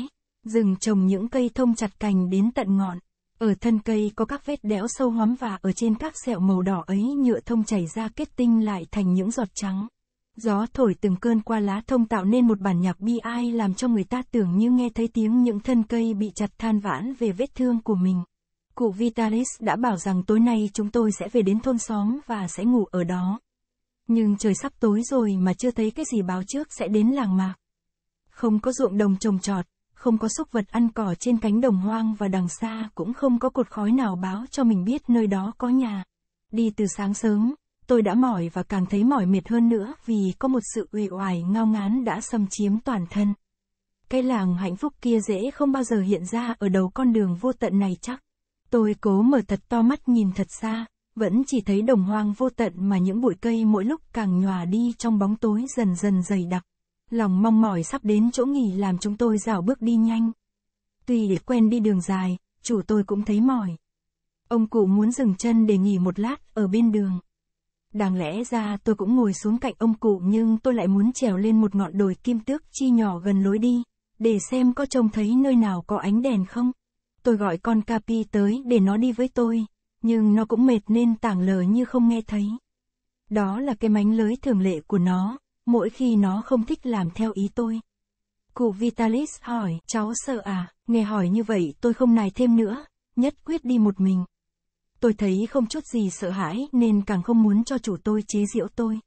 Rừng trồng những cây thông chặt cành đến tận ngọn. Ở thân cây có các vết đẽo sâu hoắm và ở trên các sẹo màu đỏ ấy nhựa thông chảy ra kết tinh lại thành những giọt trắng. Gió thổi từng cơn qua lá thông tạo nên một bản nhạc bi ai làm cho người ta tưởng như nghe thấy tiếng những thân cây bị chặt than vãn về vết thương của mình. Cụ Vitalis đã bảo rằng tối nay chúng tôi sẽ về đến thôn xóm và sẽ ngủ ở đó. Nhưng trời sắp tối rồi mà chưa thấy cái gì báo trước sẽ đến làng mạc. Không có ruộng đồng trồng trọt, không có súc vật ăn cỏ trên cánh đồng hoang và đằng xa cũng không có cột khói nào báo cho mình biết nơi đó có nhà. Đi từ sáng sớm, tôi đã mỏi và càng thấy mỏi mệt hơn nữa vì có một sự uể oải ngao ngán đã xâm chiếm toàn thân. Cái làng hạnh phúc kia dễ không bao giờ hiện ra ở đầu con đường vô tận này chắc. Tôi cố mở thật to mắt nhìn thật xa, vẫn chỉ thấy đồng hoang vô tận mà những bụi cây mỗi lúc càng nhòa đi trong bóng tối dần dần dày đặc lòng mong mỏi sắp đến chỗ nghỉ làm chúng tôi dạo bước đi nhanh. Tuy để quen đi đường dài, chủ tôi cũng thấy mỏi. Ông cụ muốn dừng chân để nghỉ một lát ở bên đường. Đáng lẽ ra tôi cũng ngồi xuống cạnh ông cụ nhưng tôi lại muốn trèo lên một ngọn đồi kim tước chi nhỏ gần lối đi, để xem có trông thấy nơi nào có ánh đèn không. Tôi gọi con Capi tới để nó đi với tôi, nhưng nó cũng mệt nên tảng lờ như không nghe thấy. Đó là cái mánh lưới thường lệ của nó, mỗi khi nó không thích làm theo ý tôi. Cụ Vitalis hỏi, cháu sợ à, nghe hỏi như vậy tôi không nài thêm nữa, nhất quyết đi một mình. Tôi thấy không chút gì sợ hãi nên càng không muốn cho chủ tôi chế giễu tôi.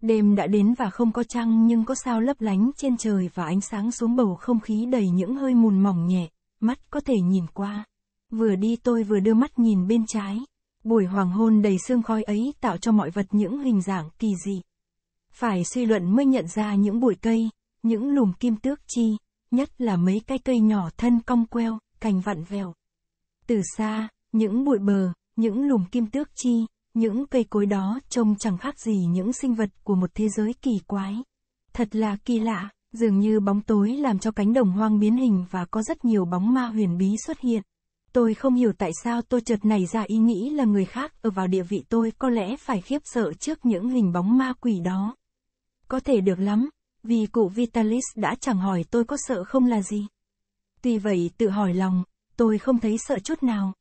Đêm đã đến và không có trăng nhưng có sao lấp lánh trên trời và ánh sáng xuống bầu không khí đầy những hơi mùn mỏng nhẹ, mắt có thể nhìn qua. Vừa đi tôi vừa đưa mắt nhìn bên trái. Buổi hoàng hôn đầy sương khói ấy tạo cho mọi vật những hình dạng kỳ dị. Phải suy luận mới nhận ra những bụi cây, những lùm kim tước chi, nhất là mấy cái cây nhỏ thân cong queo, cành vặn vẹo. Từ xa, những bụi bờ, những lùm kim tước chi, những cây cối đó trông chẳng khác gì những sinh vật của một thế giới kỳ quái. Thật là kỳ lạ, dường như bóng tối làm cho cánh đồng hoang biến hình và có rất nhiều bóng ma huyền bí xuất hiện. Tôi không hiểu tại sao tôi chợt nảy ra ý nghĩ là người khác ở vào địa vị tôi có lẽ phải khiếp sợ trước những hình bóng ma quỷ đó. Có thể được lắm, vì cụ Vitalis đã chẳng hỏi tôi có sợ không là gì. Tuy vậy tự hỏi lòng, tôi không thấy sợ chút nào.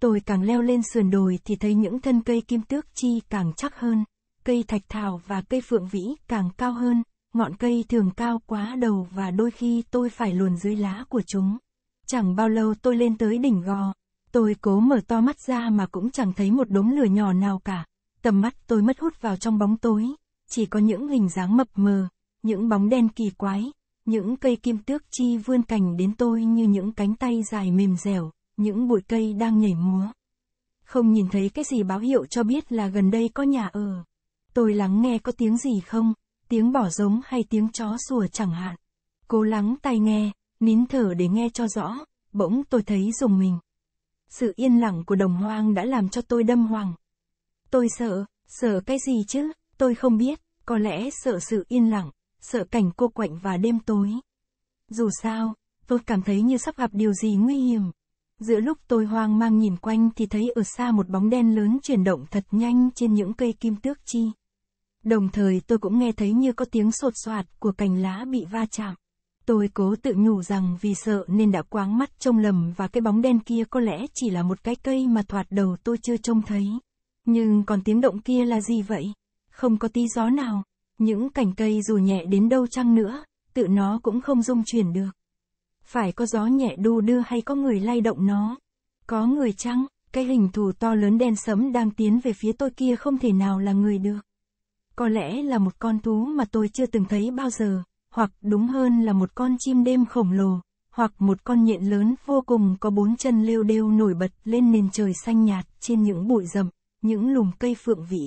Tôi càng leo lên sườn đồi thì thấy những thân cây kim tước chi càng chắc hơn, cây thạch thảo và cây phượng vĩ càng cao hơn, ngọn cây thường cao quá đầu và đôi khi tôi phải luồn dưới lá của chúng. Chẳng bao lâu tôi lên tới đỉnh gò, tôi cố mở to mắt ra mà cũng chẳng thấy một đốm lửa nhỏ nào cả, tầm mắt tôi mất hút vào trong bóng tối chỉ có những hình dáng mập mờ, những bóng đen kỳ quái, những cây kim tước chi vươn cành đến tôi như những cánh tay dài mềm dẻo, những bụi cây đang nhảy múa. Không nhìn thấy cái gì báo hiệu cho biết là gần đây có nhà ở. Tôi lắng nghe có tiếng gì không, tiếng bỏ giống hay tiếng chó sủa chẳng hạn. Cố lắng tai nghe, nín thở để nghe cho rõ, bỗng tôi thấy rùng mình. Sự yên lặng của đồng hoang đã làm cho tôi đâm hoàng. Tôi sợ, sợ cái gì chứ? Tôi không biết, có lẽ sợ sự yên lặng, sợ cảnh cô quạnh và đêm tối. Dù sao, tôi cảm thấy như sắp gặp điều gì nguy hiểm. Giữa lúc tôi hoang mang nhìn quanh thì thấy ở xa một bóng đen lớn chuyển động thật nhanh trên những cây kim tước chi. Đồng thời tôi cũng nghe thấy như có tiếng sột soạt của cành lá bị va chạm. Tôi cố tự nhủ rằng vì sợ nên đã quáng mắt trông lầm và cái bóng đen kia có lẽ chỉ là một cái cây mà thoạt đầu tôi chưa trông thấy. Nhưng còn tiếng động kia là gì vậy? không có tí gió nào, những cành cây dù nhẹ đến đâu chăng nữa, tự nó cũng không dung chuyển được. Phải có gió nhẹ đu đưa hay có người lay động nó. Có người chăng, cái hình thù to lớn đen sẫm đang tiến về phía tôi kia không thể nào là người được. Có lẽ là một con thú mà tôi chưa từng thấy bao giờ, hoặc đúng hơn là một con chim đêm khổng lồ, hoặc một con nhện lớn vô cùng có bốn chân lêu đêu nổi bật lên nền trời xanh nhạt trên những bụi rậm, những lùm cây phượng vĩ.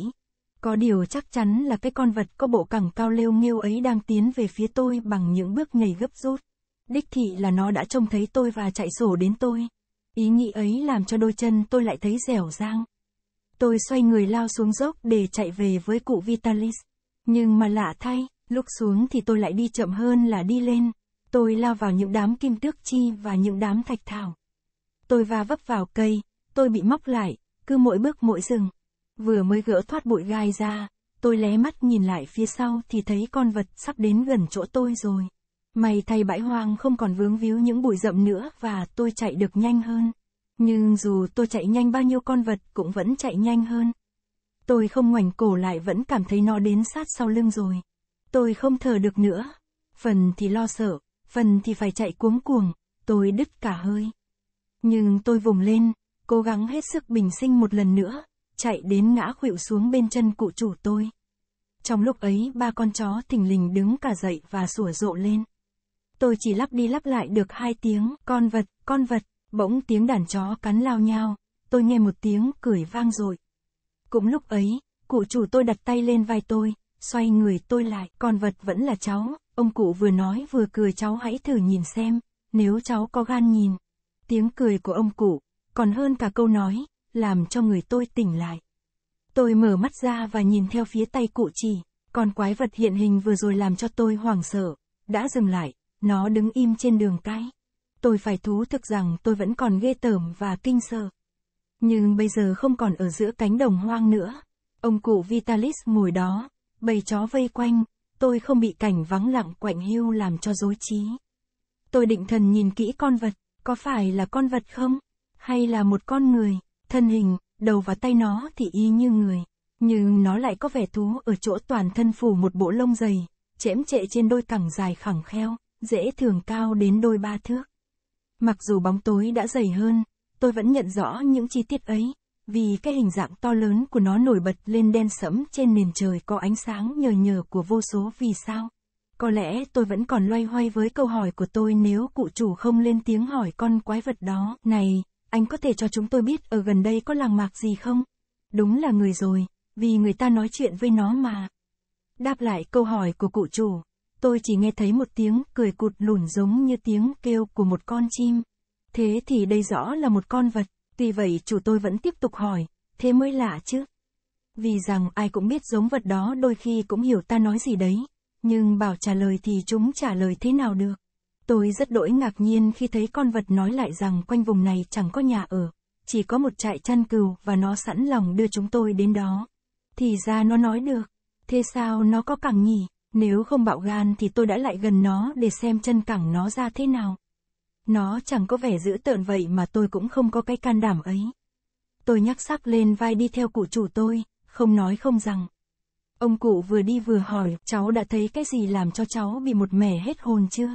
Có điều chắc chắn là cái con vật có bộ cẳng cao lêu nghêu ấy đang tiến về phía tôi bằng những bước nhảy gấp rút. Đích thị là nó đã trông thấy tôi và chạy sổ đến tôi. Ý nghĩ ấy làm cho đôi chân tôi lại thấy dẻo dang. Tôi xoay người lao xuống dốc để chạy về với cụ Vitalis. Nhưng mà lạ thay, lúc xuống thì tôi lại đi chậm hơn là đi lên. Tôi lao vào những đám kim tước chi và những đám thạch thảo. Tôi va vấp vào cây, tôi bị móc lại, cứ mỗi bước mỗi rừng. Vừa mới gỡ thoát bụi gai ra, tôi lé mắt nhìn lại phía sau thì thấy con vật sắp đến gần chỗ tôi rồi. May thay bãi hoang không còn vướng víu những bụi rậm nữa và tôi chạy được nhanh hơn. Nhưng dù tôi chạy nhanh bao nhiêu con vật cũng vẫn chạy nhanh hơn. Tôi không ngoảnh cổ lại vẫn cảm thấy nó đến sát sau lưng rồi. Tôi không thở được nữa. Phần thì lo sợ, phần thì phải chạy cuống cuồng, tôi đứt cả hơi. Nhưng tôi vùng lên, cố gắng hết sức bình sinh một lần nữa, chạy đến ngã khuỵu xuống bên chân cụ chủ tôi. Trong lúc ấy ba con chó thình lình đứng cả dậy và sủa rộ lên. Tôi chỉ lắp đi lắp lại được hai tiếng, con vật, con vật, bỗng tiếng đàn chó cắn lao nhau, tôi nghe một tiếng cười vang rồi. Cũng lúc ấy, cụ chủ tôi đặt tay lên vai tôi, xoay người tôi lại, con vật vẫn là cháu, ông cụ vừa nói vừa cười cháu hãy thử nhìn xem, nếu cháu có gan nhìn. Tiếng cười của ông cụ, còn hơn cả câu nói, làm cho người tôi tỉnh lại. Tôi mở mắt ra và nhìn theo phía tay cụ trì. con quái vật hiện hình vừa rồi làm cho tôi hoảng sợ, đã dừng lại, nó đứng im trên đường cái. Tôi phải thú thực rằng tôi vẫn còn ghê tởm và kinh sợ. Nhưng bây giờ không còn ở giữa cánh đồng hoang nữa. Ông cụ Vitalis ngồi đó, bầy chó vây quanh, tôi không bị cảnh vắng lặng quạnh hiu làm cho dối trí. Tôi định thần nhìn kỹ con vật, có phải là con vật không? Hay là một con người? Thân hình, đầu và tay nó thì y như người, nhưng nó lại có vẻ thú ở chỗ toàn thân phủ một bộ lông dày, chẽm chệ trên đôi cẳng dài khẳng kheo, dễ thường cao đến đôi ba thước. Mặc dù bóng tối đã dày hơn, tôi vẫn nhận rõ những chi tiết ấy, vì cái hình dạng to lớn của nó nổi bật lên đen sẫm trên nền trời có ánh sáng nhờ nhờ của vô số vì sao. Có lẽ tôi vẫn còn loay hoay với câu hỏi của tôi nếu cụ chủ không lên tiếng hỏi con quái vật đó, này, anh có thể cho chúng tôi biết ở gần đây có làng mạc gì không? Đúng là người rồi, vì người ta nói chuyện với nó mà. Đáp lại câu hỏi của cụ chủ, tôi chỉ nghe thấy một tiếng cười cụt lủn giống như tiếng kêu của một con chim. Thế thì đây rõ là một con vật, tuy vậy chủ tôi vẫn tiếp tục hỏi, thế mới lạ chứ. Vì rằng ai cũng biết giống vật đó đôi khi cũng hiểu ta nói gì đấy, nhưng bảo trả lời thì chúng trả lời thế nào được. Tôi rất đỗi ngạc nhiên khi thấy con vật nói lại rằng quanh vùng này chẳng có nhà ở, chỉ có một trại chăn cừu và nó sẵn lòng đưa chúng tôi đến đó. Thì ra nó nói được, thế sao nó có cẳng nhỉ? Nếu không bạo gan thì tôi đã lại gần nó để xem chân cẳng nó ra thế nào. Nó chẳng có vẻ dữ tợn vậy mà tôi cũng không có cái can đảm ấy. Tôi nhắc sắc lên vai đi theo cụ chủ tôi, không nói không rằng. Ông cụ vừa đi vừa hỏi, cháu đã thấy cái gì làm cho cháu bị một mẻ hết hồn chưa?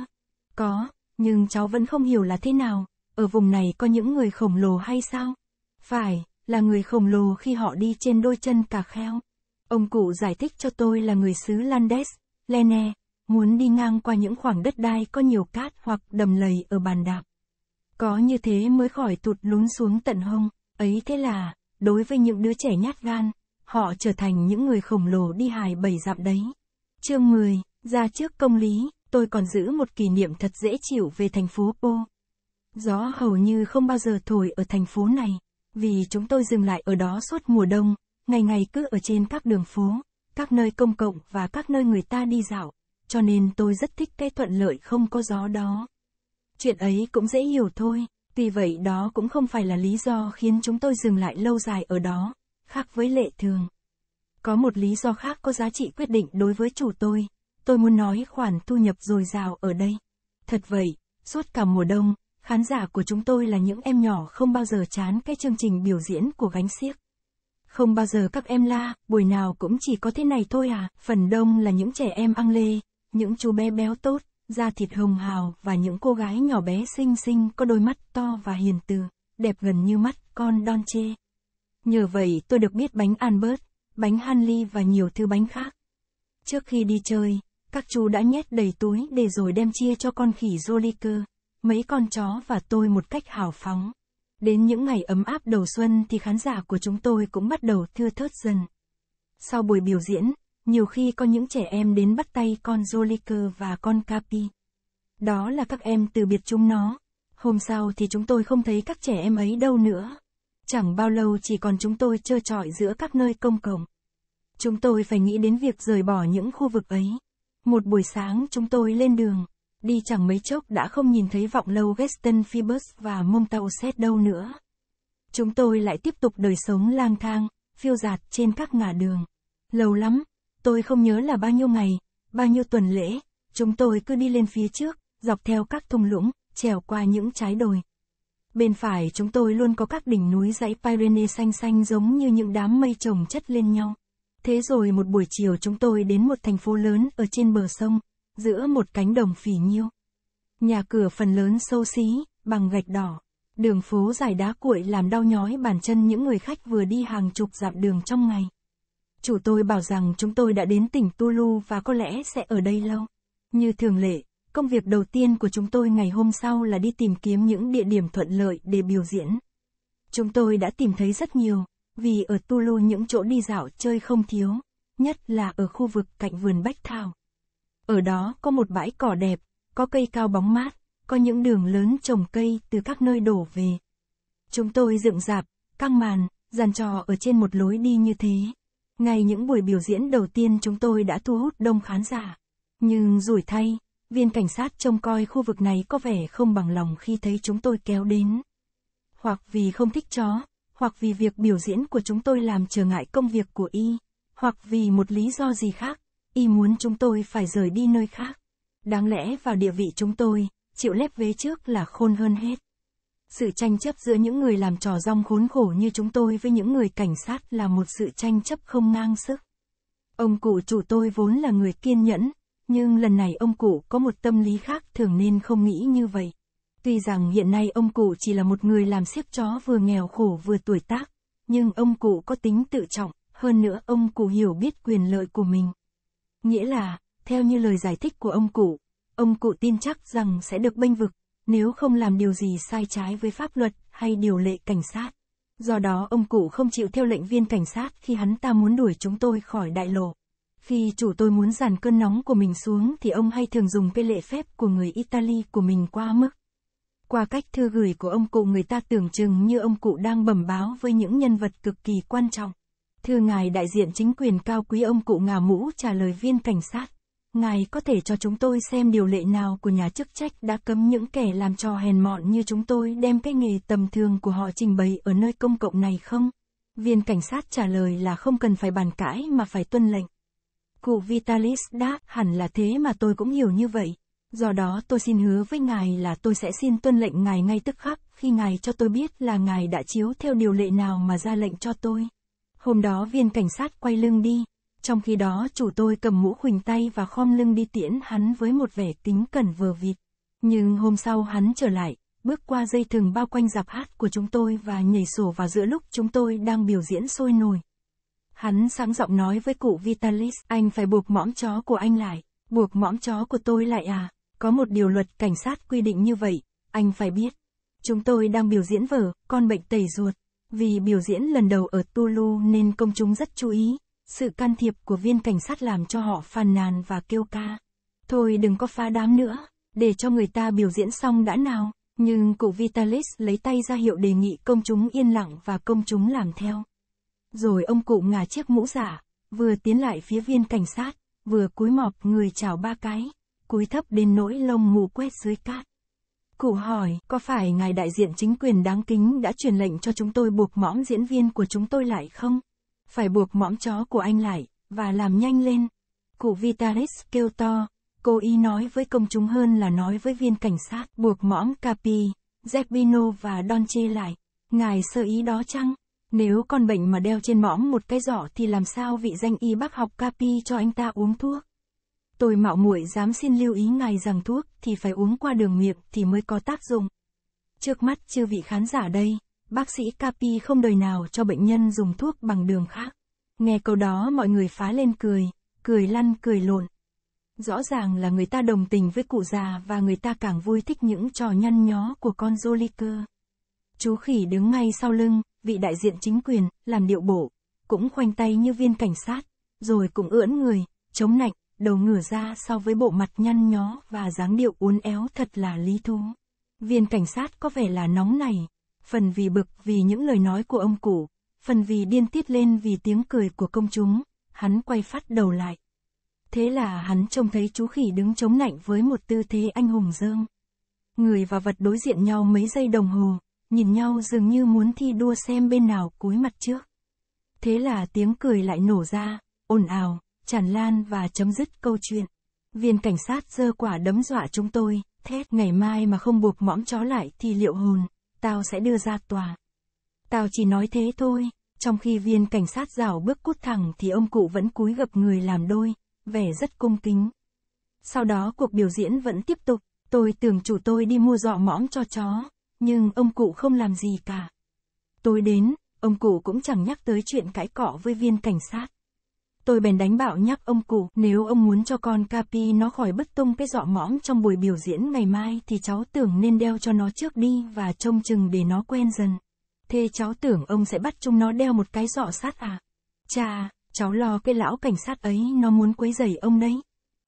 Có, nhưng cháu vẫn không hiểu là thế nào, ở vùng này có những người khổng lồ hay sao? Phải, là người khổng lồ khi họ đi trên đôi chân cà kheo. Ông cụ giải thích cho tôi là người xứ Landes, Lene, muốn đi ngang qua những khoảng đất đai có nhiều cát hoặc đầm lầy ở bàn đạp. Có như thế mới khỏi tụt lún xuống tận hông, ấy thế là, đối với những đứa trẻ nhát gan, họ trở thành những người khổng lồ đi hài bảy dặm đấy. Chương 10, ra trước công lý tôi còn giữ một kỷ niệm thật dễ chịu về thành phố Po. Gió hầu như không bao giờ thổi ở thành phố này, vì chúng tôi dừng lại ở đó suốt mùa đông, ngày ngày cứ ở trên các đường phố, các nơi công cộng và các nơi người ta đi dạo, cho nên tôi rất thích cái thuận lợi không có gió đó. Chuyện ấy cũng dễ hiểu thôi, tuy vậy đó cũng không phải là lý do khiến chúng tôi dừng lại lâu dài ở đó, khác với lệ thường. Có một lý do khác có giá trị quyết định đối với chủ tôi, tôi muốn nói khoản thu nhập dồi dào ở đây. Thật vậy, suốt cả mùa đông, khán giả của chúng tôi là những em nhỏ không bao giờ chán cái chương trình biểu diễn của gánh xiếc. Không bao giờ các em la, buổi nào cũng chỉ có thế này thôi à, phần đông là những trẻ em ăn lê, những chú bé béo tốt, da thịt hồng hào và những cô gái nhỏ bé xinh xinh có đôi mắt to và hiền từ, đẹp gần như mắt con Don Chê. Nhờ vậy tôi được biết bánh Albert, bánh Hanley và nhiều thứ bánh khác. Trước khi đi chơi, các chú đã nhét đầy túi để rồi đem chia cho con khỉ Joliker, mấy con chó và tôi một cách hào phóng. Đến những ngày ấm áp đầu xuân thì khán giả của chúng tôi cũng bắt đầu thưa thớt dần. Sau buổi biểu diễn, nhiều khi có những trẻ em đến bắt tay con Joliker và con Capi. Đó là các em từ biệt chúng nó. Hôm sau thì chúng tôi không thấy các trẻ em ấy đâu nữa. Chẳng bao lâu chỉ còn chúng tôi trơ trọi giữa các nơi công cộng. Chúng tôi phải nghĩ đến việc rời bỏ những khu vực ấy. Một buổi sáng chúng tôi lên đường, đi chẳng mấy chốc đã không nhìn thấy vọng lâu Gaston Phoebus và mông tàu xét đâu nữa. Chúng tôi lại tiếp tục đời sống lang thang, phiêu dạt trên các ngả đường. Lâu lắm, tôi không nhớ là bao nhiêu ngày, bao nhiêu tuần lễ, chúng tôi cứ đi lên phía trước, dọc theo các thung lũng, trèo qua những trái đồi. Bên phải chúng tôi luôn có các đỉnh núi dãy Pyrenees xanh xanh giống như những đám mây trồng chất lên nhau. Thế rồi một buổi chiều chúng tôi đến một thành phố lớn ở trên bờ sông, giữa một cánh đồng phỉ nhiêu. Nhà cửa phần lớn xâu xí, bằng gạch đỏ. Đường phố dài đá cuội làm đau nhói bàn chân những người khách vừa đi hàng chục dặm đường trong ngày. Chủ tôi bảo rằng chúng tôi đã đến tỉnh Tulu và có lẽ sẽ ở đây lâu. Như thường lệ, công việc đầu tiên của chúng tôi ngày hôm sau là đi tìm kiếm những địa điểm thuận lợi để biểu diễn. Chúng tôi đã tìm thấy rất nhiều, vì ở Tulu những chỗ đi dạo chơi không thiếu, nhất là ở khu vực cạnh vườn bách thảo. Ở đó có một bãi cỏ đẹp, có cây cao bóng mát, có những đường lớn trồng cây từ các nơi đổ về. Chúng tôi dựng dạp, căng màn, dàn trò ở trên một lối đi như thế. Ngay những buổi biểu diễn đầu tiên chúng tôi đã thu hút đông khán giả. Nhưng rủi thay, viên cảnh sát trông coi khu vực này có vẻ không bằng lòng khi thấy chúng tôi kéo đến. Hoặc vì không thích chó, hoặc vì việc biểu diễn của chúng tôi làm trở ngại công việc của y, hoặc vì một lý do gì khác, y muốn chúng tôi phải rời đi nơi khác. Đáng lẽ vào địa vị chúng tôi, chịu lép vế trước là khôn hơn hết. Sự tranh chấp giữa những người làm trò rong khốn khổ như chúng tôi với những người cảnh sát là một sự tranh chấp không ngang sức. Ông cụ chủ tôi vốn là người kiên nhẫn, nhưng lần này ông cụ có một tâm lý khác thường nên không nghĩ như vậy. Tuy rằng hiện nay ông cụ chỉ là một người làm siếc chó vừa nghèo khổ vừa tuổi tác, nhưng ông cụ có tính tự trọng, hơn nữa ông cụ hiểu biết quyền lợi của mình. Nghĩa là, theo như lời giải thích của ông cụ, ông cụ tin chắc rằng sẽ được bênh vực, nếu không làm điều gì sai trái với pháp luật hay điều lệ cảnh sát. Do đó ông cụ không chịu theo lệnh viên cảnh sát khi hắn ta muốn đuổi chúng tôi khỏi đại lộ. Khi chủ tôi muốn dàn cơn nóng của mình xuống thì ông hay thường dùng cái lệ phép của người Italy của mình quá mức. Qua cách thư gửi của ông cụ người ta tưởng chừng như ông cụ đang bẩm báo với những nhân vật cực kỳ quan trọng. Thưa ngài đại diện chính quyền cao quý ông cụ ngà mũ trả lời viên cảnh sát. Ngài có thể cho chúng tôi xem điều lệ nào của nhà chức trách đã cấm những kẻ làm trò hèn mọn như chúng tôi đem cái nghề tầm thường của họ trình bày ở nơi công cộng này không? Viên cảnh sát trả lời là không cần phải bàn cãi mà phải tuân lệnh. Cụ Vitalis đáp, hẳn là thế mà tôi cũng hiểu như vậy. Do đó tôi xin hứa với ngài là tôi sẽ xin tuân lệnh ngài ngay tức khắc, khi ngài cho tôi biết là ngài đã chiếu theo điều lệ nào mà ra lệnh cho tôi. Hôm đó viên cảnh sát quay lưng đi, trong khi đó chủ tôi cầm mũ khuỳnh tay và khom lưng đi tiễn hắn với một vẻ kính cẩn vừa vịt. Nhưng hôm sau hắn trở lại, bước qua dây thừng bao quanh dạp hát của chúng tôi và nhảy sổ vào giữa lúc chúng tôi đang biểu diễn sôi nổi. Hắn sáng giọng nói với cụ Vitalis, anh phải buộc mõm chó của anh lại, buộc mõm chó của tôi lại à? Có một điều luật cảnh sát quy định như vậy, anh phải biết. Chúng tôi đang biểu diễn vở, con bệnh tẩy ruột. Vì biểu diễn lần đầu ở Tulu nên công chúng rất chú ý. Sự can thiệp của viên cảnh sát làm cho họ phàn nàn và kêu ca. Thôi đừng có phá đám nữa, để cho người ta biểu diễn xong đã nào. Nhưng cụ Vitalis lấy tay ra hiệu đề nghị công chúng yên lặng và công chúng làm theo. Rồi ông cụ ngả chiếc mũ giả, vừa tiến lại phía viên cảnh sát, vừa cúi mọp người chào ba cái cúi thấp đến nỗi lông mù quét dưới cát. Cụ hỏi, có phải ngài đại diện chính quyền đáng kính đã truyền lệnh cho chúng tôi buộc mõm diễn viên của chúng tôi lại không? Phải buộc mõm chó của anh lại, và làm nhanh lên. Cụ Vitalis kêu to, cô ý nói với công chúng hơn là nói với viên cảnh sát buộc mõm Capi, Zerbino và Donche lại. Ngài sơ ý đó chăng? Nếu con bệnh mà đeo trên mõm một cái giỏ thì làm sao vị danh y bác học Capi cho anh ta uống thuốc? Tôi mạo muội dám xin lưu ý ngài rằng thuốc thì phải uống qua đường miệng thì mới có tác dụng. Trước mắt chư vị khán giả đây, bác sĩ Capi không đời nào cho bệnh nhân dùng thuốc bằng đường khác. Nghe câu đó mọi người phá lên cười, cười lăn cười lộn. Rõ ràng là người ta đồng tình với cụ già và người ta càng vui thích những trò nhăn nhó của con Joliker. Chú khỉ đứng ngay sau lưng, vị đại diện chính quyền, làm điệu bộ, cũng khoanh tay như viên cảnh sát, rồi cũng ưỡn người, chống nạnh đầu ngửa ra so với bộ mặt nhăn nhó và dáng điệu uốn éo thật là lý thú. Viên cảnh sát có vẻ là nóng này, phần vì bực vì những lời nói của ông cụ, phần vì điên tiết lên vì tiếng cười của công chúng, hắn quay phát đầu lại. Thế là hắn trông thấy chú khỉ đứng chống nạnh với một tư thế anh hùng dương. Người và vật đối diện nhau mấy giây đồng hồ, nhìn nhau dường như muốn thi đua xem bên nào cúi mặt trước. Thế là tiếng cười lại nổ ra, ồn ào, tràn lan và chấm dứt câu chuyện. Viên cảnh sát giơ quả đấm dọa chúng tôi, thét ngày mai mà không buộc mõm chó lại thì liệu hồn, tao sẽ đưa ra tòa. Tao chỉ nói thế thôi, trong khi viên cảnh sát rảo bước cút thẳng thì ông cụ vẫn cúi gập người làm đôi, vẻ rất cung kính. Sau đó cuộc biểu diễn vẫn tiếp tục, tôi tưởng chủ tôi đi mua dọ mõm cho chó, nhưng ông cụ không làm gì cả. Tôi đến, ông cụ cũng chẳng nhắc tới chuyện cãi cọ với viên cảnh sát tôi bèn đánh bạo nhắc ông cụ, nếu ông muốn cho con Capi nó khỏi bất tung cái dọ mõm trong buổi biểu diễn ngày mai thì cháu tưởng nên đeo cho nó trước đi và trông chừng để nó quen dần. Thế cháu tưởng ông sẽ bắt chúng nó đeo một cái dọ sát à? cha cháu lo cái lão cảnh sát ấy nó muốn quấy rầy ông đấy.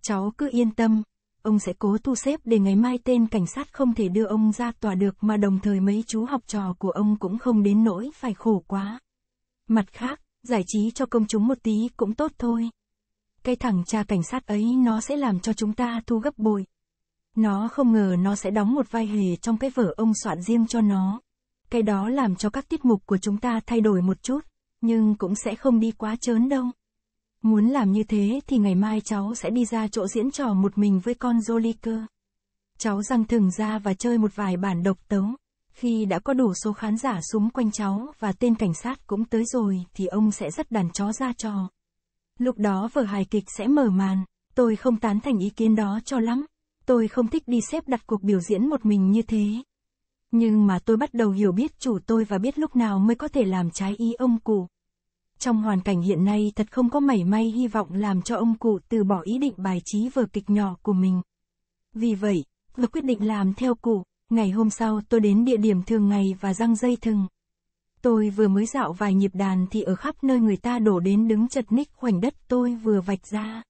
Cháu cứ yên tâm, ông sẽ cố thu xếp để ngày mai tên cảnh sát không thể đưa ông ra tòa được mà đồng thời mấy chú học trò của ông cũng không đến nỗi phải khổ quá. Mặt khác, giải trí cho công chúng một tí cũng tốt thôi. Cái thằng cha cảnh sát ấy nó sẽ làm cho chúng ta thu gấp bội. Nó không ngờ nó sẽ đóng một vai hề trong cái vở ông soạn riêng cho nó. Cái đó làm cho các tiết mục của chúng ta thay đổi một chút, nhưng cũng sẽ không đi quá chớn đâu. Muốn làm như thế thì ngày mai cháu sẽ đi ra chỗ diễn trò một mình với con Jolly cơ. Cháu răng thừng ra và chơi một vài bản độc tấu. Khi đã có đủ số khán giả súng quanh cháu và tên cảnh sát cũng tới rồi thì ông sẽ dắt đàn chó ra trò. Lúc đó vở hài kịch sẽ mở màn, tôi không tán thành ý kiến đó cho lắm. Tôi không thích đi xếp đặt cuộc biểu diễn một mình như thế. Nhưng mà tôi bắt đầu hiểu biết chủ tôi và biết lúc nào mới có thể làm trái ý ông cụ. Trong hoàn cảnh hiện nay thật không có mảy may hy vọng làm cho ông cụ từ bỏ ý định bài trí vở kịch nhỏ của mình. Vì vậy, tôi quyết định làm theo cụ. Ngày hôm sau tôi đến địa điểm thường ngày và răng dây thừng. Tôi vừa mới dạo vài nhịp đàn thì ở khắp nơi người ta đổ đến đứng chật ních khoảnh đất tôi vừa vạch ra.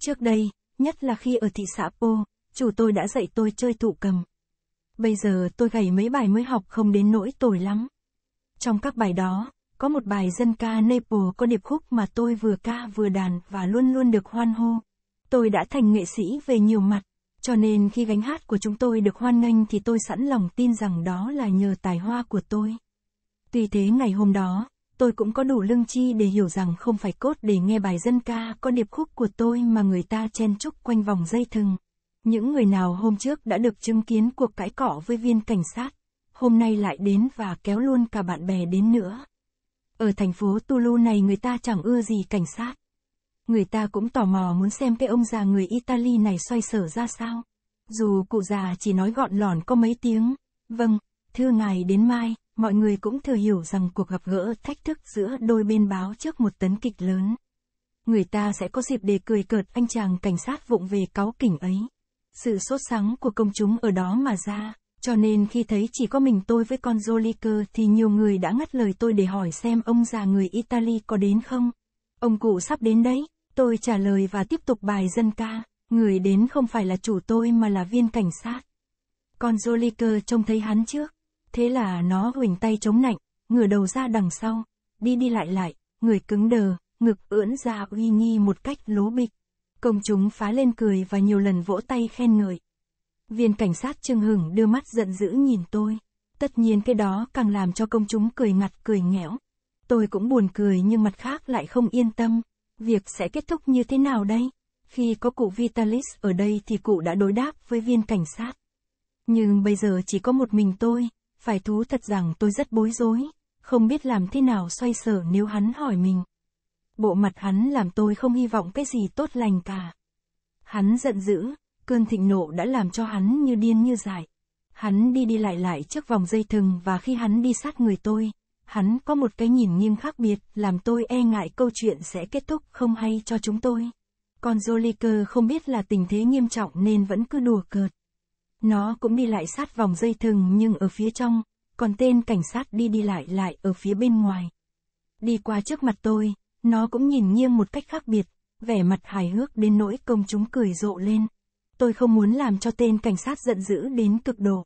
Trước đây, nhất là khi ở thị xã Po, chủ tôi đã dạy tôi chơi thụ cầm. Bây giờ tôi gầy mấy bài mới học không đến nỗi tồi lắm. Trong các bài đó, có một bài dân ca Naples có điệp khúc mà tôi vừa ca vừa đàn và luôn luôn được hoan hô. Tôi đã thành nghệ sĩ về nhiều mặt. Cho nên khi gánh hát của chúng tôi được hoan nghênh thì tôi sẵn lòng tin rằng đó là nhờ tài hoa của tôi. Tuy thế ngày hôm đó, tôi cũng có đủ lương chi để hiểu rằng không phải cốt để nghe bài dân ca có điệp khúc của tôi mà người ta chen chúc quanh vòng dây thừng. Những người nào hôm trước đã được chứng kiến cuộc cãi cọ với viên cảnh sát, hôm nay lại đến và kéo luôn cả bạn bè đến nữa. Ở thành phố Tulu này người ta chẳng ưa gì cảnh sát. Người ta cũng tò mò muốn xem cái ông già người Italy này xoay sở ra sao. Dù cụ già chỉ nói gọn lỏn có mấy tiếng. Vâng, thưa ngài đến mai, mọi người cũng thừa hiểu rằng cuộc gặp gỡ thách thức giữa đôi bên báo trước một tấn kịch lớn. Người ta sẽ có dịp để cười cợt anh chàng cảnh sát vụng về cáo kỉnh ấy. Sự sốt sắng của công chúng ở đó mà ra, cho nên khi thấy chỉ có mình tôi với con Joliker thì nhiều người đã ngắt lời tôi để hỏi xem ông già người Italy có đến không. Ông cụ sắp đến đấy. Tôi trả lời và tiếp tục bài dân ca, người đến không phải là chủ tôi mà là viên cảnh sát. con Joliker trông thấy hắn trước, thế là nó huỳnh tay chống nạnh, ngửa đầu ra đằng sau, đi đi lại lại, người cứng đờ, ngực ưỡn ra uy nghi một cách lố bịch. Công chúng phá lên cười và nhiều lần vỗ tay khen ngợi. Viên cảnh sát Trương Hửng đưa mắt giận dữ nhìn tôi. Tất nhiên cái đó càng làm cho công chúng cười ngặt cười nghẽo. Tôi cũng buồn cười nhưng mặt khác lại không yên tâm. Việc sẽ kết thúc như thế nào đây? Khi có cụ Vitalis ở đây thì cụ đã đối đáp với viên cảnh sát. Nhưng bây giờ chỉ có một mình tôi, phải thú thật rằng tôi rất bối rối, không biết làm thế nào xoay sở nếu hắn hỏi mình. Bộ mặt hắn làm tôi không hy vọng cái gì tốt lành cả. Hắn giận dữ, cơn thịnh nộ đã làm cho hắn như điên như dại. Hắn đi đi lại lại trước vòng dây thừng và khi hắn đi sát người tôi, hắn có một cái nhìn nghiêm khác biệt, làm tôi e ngại câu chuyện sẽ kết thúc không hay cho chúng tôi. Còn Joliker không biết là tình thế nghiêm trọng nên vẫn cứ đùa cợt. Nó cũng đi lại sát vòng dây thừng nhưng ở phía trong, còn tên cảnh sát đi đi lại lại ở phía bên ngoài. Đi qua trước mặt tôi, nó cũng nhìn nghiêng một cách khác biệt, vẻ mặt hài hước đến nỗi công chúng cười rộ lên. Tôi không muốn làm cho tên cảnh sát giận dữ đến cực độ.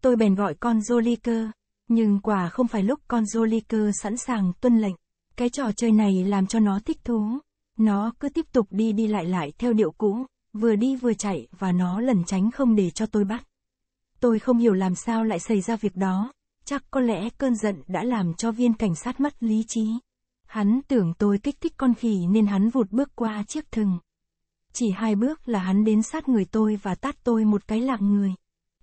Tôi bèn gọi con Joliker, nhưng quả không phải lúc con Joliker sẵn sàng tuân lệnh. Cái trò chơi này làm cho nó thích thú. Nó cứ tiếp tục đi đi lại lại theo điệu cũ, vừa đi vừa chạy và nó lẩn tránh không để cho tôi bắt. Tôi không hiểu làm sao lại xảy ra việc đó, chắc có lẽ cơn giận đã làm cho viên cảnh sát mất lý trí. Hắn tưởng tôi kích thích con khỉ nên hắn vụt bước qua chiếc thừng. Chỉ hai bước là hắn đến sát người tôi và tát tôi một cái lạc người.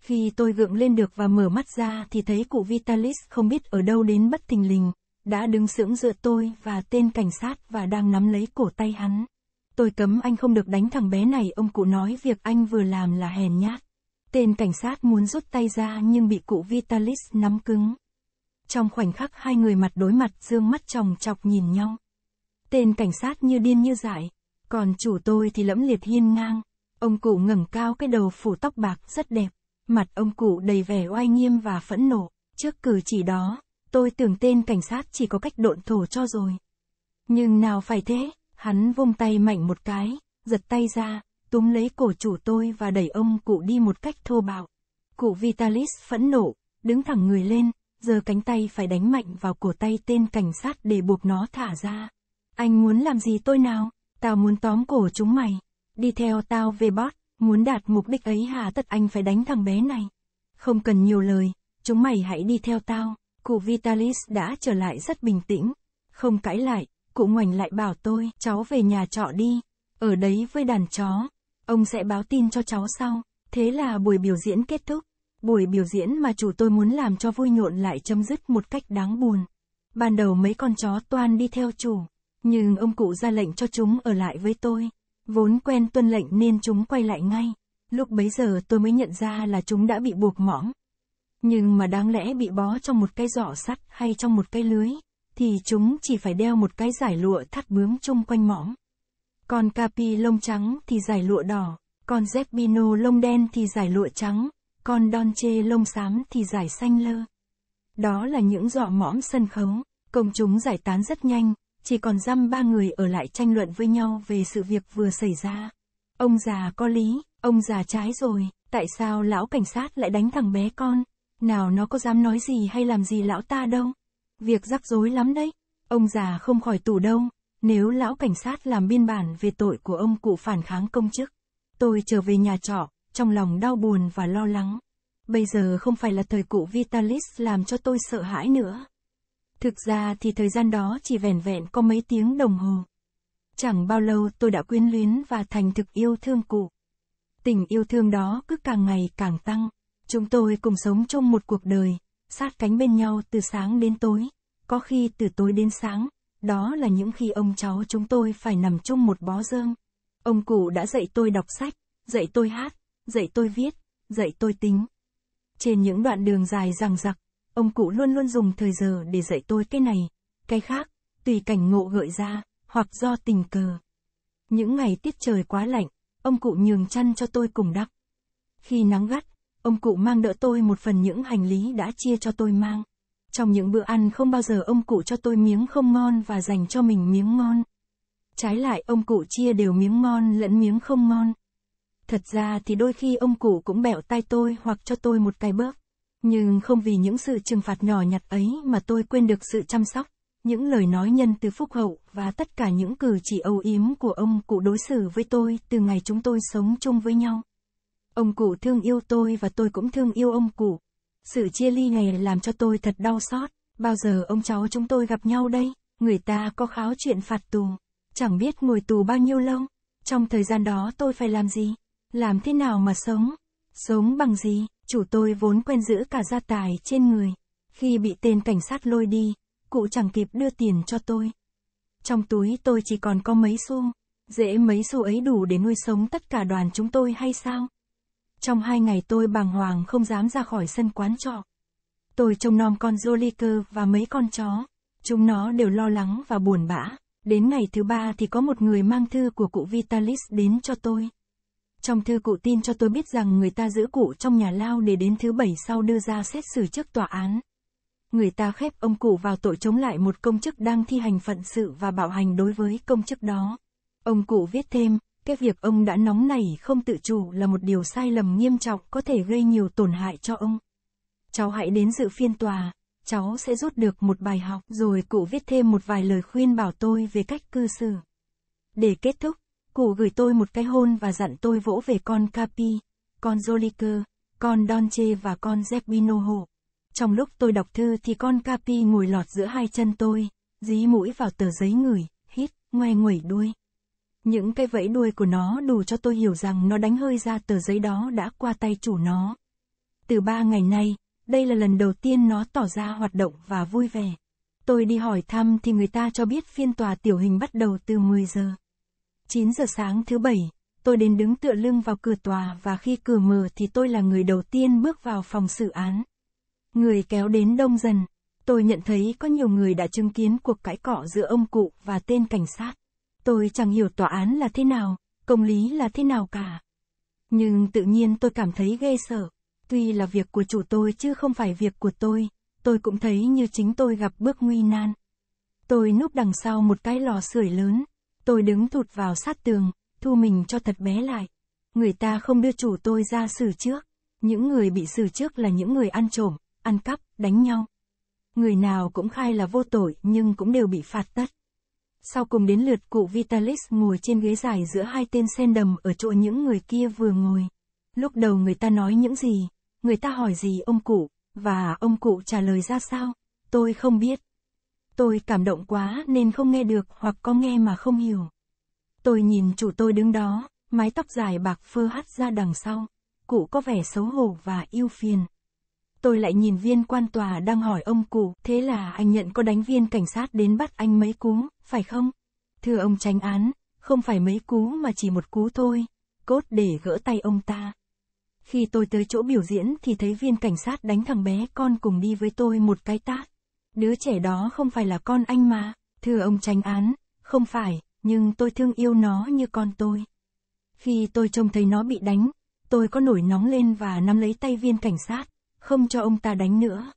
Khi tôi gượng lên được và mở mắt ra thì thấy cụ Vitalis không biết ở đâu đến bất thình lình, đã đứng sững dựa tôi và tên cảnh sát và đang nắm lấy cổ tay hắn. Tôi cấm anh không được đánh thằng bé này ông cụ nói việc anh vừa làm là hèn nhát. Tên cảnh sát muốn rút tay ra nhưng bị cụ Vitalis nắm cứng. Trong khoảnh khắc hai người mặt đối mặt dương mắt chồng chọc nhìn nhau. Tên cảnh sát như điên như dại, còn chủ tôi thì lẫm liệt hiên ngang. Ông cụ ngẩng cao cái đầu phủ tóc bạc rất đẹp. Mặt ông cụ đầy vẻ oai nghiêm và phẫn nộ. Trước cử chỉ đó, tôi tưởng tên cảnh sát chỉ có cách độn thổ cho rồi. Nhưng nào phải thế, hắn vung tay mạnh một cái, giật tay ra, túm lấy cổ chủ tôi và đẩy ông cụ đi một cách thô bạo. Cụ Vitalis phẫn nộ, đứng thẳng người lên, giờ cánh tay phải đánh mạnh vào cổ tay tên cảnh sát để buộc nó thả ra. Anh muốn làm gì tôi nào? Tao muốn tóm cổ chúng mày. Đi theo tao về bót. Muốn đạt mục đích ấy hà tất anh phải đánh thằng bé này. Không cần nhiều lời, chúng mày hãy đi theo tao. Cụ Vitalis đã trở lại rất bình tĩnh. Không cãi lại, cụ ngoảnh lại bảo tôi, cháu về nhà trọ đi. Ở đấy với đàn chó. Ông sẽ báo tin cho cháu sau. Thế là buổi biểu diễn kết thúc. Buổi biểu diễn mà chủ tôi muốn làm cho vui nhộn lại chấm dứt một cách đáng buồn. Ban đầu mấy con chó toan đi theo chủ. Nhưng ông cụ ra lệnh cho chúng ở lại với tôi. Vốn quen tuân lệnh nên chúng quay lại ngay. Lúc bấy giờ tôi mới nhận ra là chúng đã bị buộc mõm. Nhưng mà đáng lẽ bị bó trong một cái giỏ sắt hay trong một cái lưới, thì chúng chỉ phải đeo một cái giải lụa thắt bướm chung quanh mõm. Còn capi lông trắng thì giải lụa đỏ, còn zebino lông đen thì giải lụa trắng, còn donche lông xám thì giải xanh lơ. Đó là những giỏ mõm sân khấu, công chúng giải tán rất nhanh, chỉ còn dăm ba người ở lại tranh luận với nhau về sự việc vừa xảy ra. Ông già có lý, ông già trái rồi, tại sao lão cảnh sát lại đánh thằng bé con? Nào nó có dám nói gì hay làm gì lão ta đâu? Việc rắc rối lắm đấy, ông già không khỏi tù đâu, nếu lão cảnh sát làm biên bản về tội của ông cụ phản kháng công chức. Tôi trở về nhà trọ, trong lòng đau buồn và lo lắng. Bây giờ không phải là thời cụ Vitalis làm cho tôi sợ hãi nữa. Thực ra thì thời gian đó chỉ vẻn vẹn có mấy tiếng đồng hồ. Chẳng bao lâu tôi đã quyến luyến và thành thực yêu thương cụ. Tình yêu thương đó cứ càng ngày càng tăng. Chúng tôi cùng sống trong một cuộc đời, sát cánh bên nhau từ sáng đến tối, có khi từ tối đến sáng, đó là những khi ông cháu chúng tôi phải nằm chung một bó rơm. Ông cụ đã dạy tôi đọc sách, dạy tôi hát, dạy tôi viết, dạy tôi tính. Trên những đoạn đường dài rằng rặc, Ông cụ luôn luôn dùng thời giờ để dạy tôi cái này, cái khác, tùy cảnh ngộ gợi ra, hoặc do tình cờ. Những ngày tiết trời quá lạnh, ông cụ nhường chăn cho tôi cùng đắp. Khi nắng gắt, ông cụ mang đỡ tôi một phần những hành lý đã chia cho tôi mang. Trong những bữa ăn không bao giờ ông cụ cho tôi miếng không ngon và dành cho mình miếng ngon. Trái lại ông cụ chia đều miếng ngon lẫn miếng không ngon. Thật ra thì đôi khi ông cụ cũng bẹo tay tôi hoặc cho tôi một cái bớp. Nhưng không vì những sự trừng phạt nhỏ nhặt ấy mà tôi quên được sự chăm sóc, những lời nói nhân từ phúc hậu và tất cả những cử chỉ âu yếm của ông cụ đối xử với tôi từ ngày chúng tôi sống chung với nhau. Ông cụ thương yêu tôi và tôi cũng thương yêu ông cụ. Sự chia ly này làm cho tôi thật đau xót. Bao giờ ông cháu chúng tôi gặp nhau đây? Người ta có kháo chuyện phạt tù. Chẳng biết ngồi tù bao nhiêu lâu. Trong thời gian đó tôi phải làm gì? Làm thế nào mà sống? Sống bằng gì? Chủ tôi vốn quen giữ cả gia tài trên người. Khi bị tên cảnh sát lôi đi, cụ chẳng kịp đưa tiền cho tôi. Trong túi tôi chỉ còn có mấy xu. Dễ mấy xu ấy đủ để nuôi sống tất cả đoàn chúng tôi hay sao? Trong hai ngày tôi bàng hoàng không dám ra khỏi sân quán trọ. Tôi trông nom con Joliker và mấy con chó. Chúng nó đều lo lắng và buồn bã. Đến ngày thứ ba thì có một người mang thư của cụ Vitalis đến cho tôi. Trong thư cụ tin cho tôi biết rằng người ta giữ cụ trong nhà lao để đến thứ bảy sau đưa ra xét xử trước tòa án. Người ta khép ông cụ vào tội chống lại một công chức đang thi hành phận sự và bạo hành đối với công chức đó. Ông cụ viết thêm, cái việc ông đã nóng nảy không tự chủ là một điều sai lầm nghiêm trọng có thể gây nhiều tổn hại cho ông. Cháu hãy đến dự phiên tòa, cháu sẽ rút được một bài học rồi cụ viết thêm một vài lời khuyên bảo tôi về cách cư xử. Để kết thúc, Cụ gửi tôi một cái hôn và dặn tôi vỗ về con Capi, con Joliker, con Donche và con Zerbino hộ. Trong lúc tôi đọc thư thì con Capi ngồi lọt giữa hai chân tôi, dí mũi vào tờ giấy ngửi, hít, ngoe nguẩy đuôi. Những cái vẫy đuôi của nó đủ cho tôi hiểu rằng nó đánh hơi ra tờ giấy đó đã qua tay chủ nó. Từ ba ngày nay, đây là lần đầu tiên nó tỏ ra hoạt động và vui vẻ. Tôi đi hỏi thăm thì người ta cho biết phiên tòa tiểu hình bắt đầu từ 10 giờ. 9 giờ sáng thứ bảy, tôi đến đứng tựa lưng vào cửa tòa và khi cửa mở thì tôi là người đầu tiên bước vào phòng xử án. Người kéo đến đông dần, tôi nhận thấy có nhiều người đã chứng kiến cuộc cãi cọ giữa ông cụ và tên cảnh sát. Tôi chẳng hiểu tòa án là thế nào, công lý là thế nào cả. Nhưng tự nhiên tôi cảm thấy ghê sợ. Tuy là việc của chủ tôi chứ không phải việc của tôi, tôi cũng thấy như chính tôi gặp bước nguy nan. Tôi núp đằng sau một cái lò sưởi lớn, Tôi đứng thụt vào sát tường, thu mình cho thật bé lại. Người ta không đưa chủ tôi ra xử trước. Những người bị xử trước là những người ăn trộm, ăn cắp, đánh nhau. Người nào cũng khai là vô tội nhưng cũng đều bị phạt tất. Sau cùng đến lượt cụ Vitalis ngồi trên ghế dài giữa hai tên sen đầm ở chỗ những người kia vừa ngồi. Lúc đầu người ta nói những gì, người ta hỏi gì ông cụ, và ông cụ trả lời ra sao, tôi không biết, Tôi cảm động quá nên không nghe được hoặc có nghe mà không hiểu. Tôi nhìn chủ tôi đứng đó, mái tóc dài bạc phơ hắt ra đằng sau. Cụ có vẻ xấu hổ và yêu phiền. Tôi lại nhìn viên quan tòa đang hỏi ông cụ, thế là anh nhận có đánh viên cảnh sát đến bắt anh mấy cú, phải không? Thưa ông tránh án, không phải mấy cú mà chỉ một cú thôi, cốt để gỡ tay ông ta. Khi tôi tới chỗ biểu diễn thì thấy viên cảnh sát đánh thằng bé con cùng đi với tôi một cái tát. Đứa trẻ đó không phải là con anh mà, thưa ông tránh án, không phải, nhưng tôi thương yêu nó như con tôi. Khi tôi trông thấy nó bị đánh, tôi có nổi nóng lên và nắm lấy tay viên cảnh sát, không cho ông ta đánh nữa.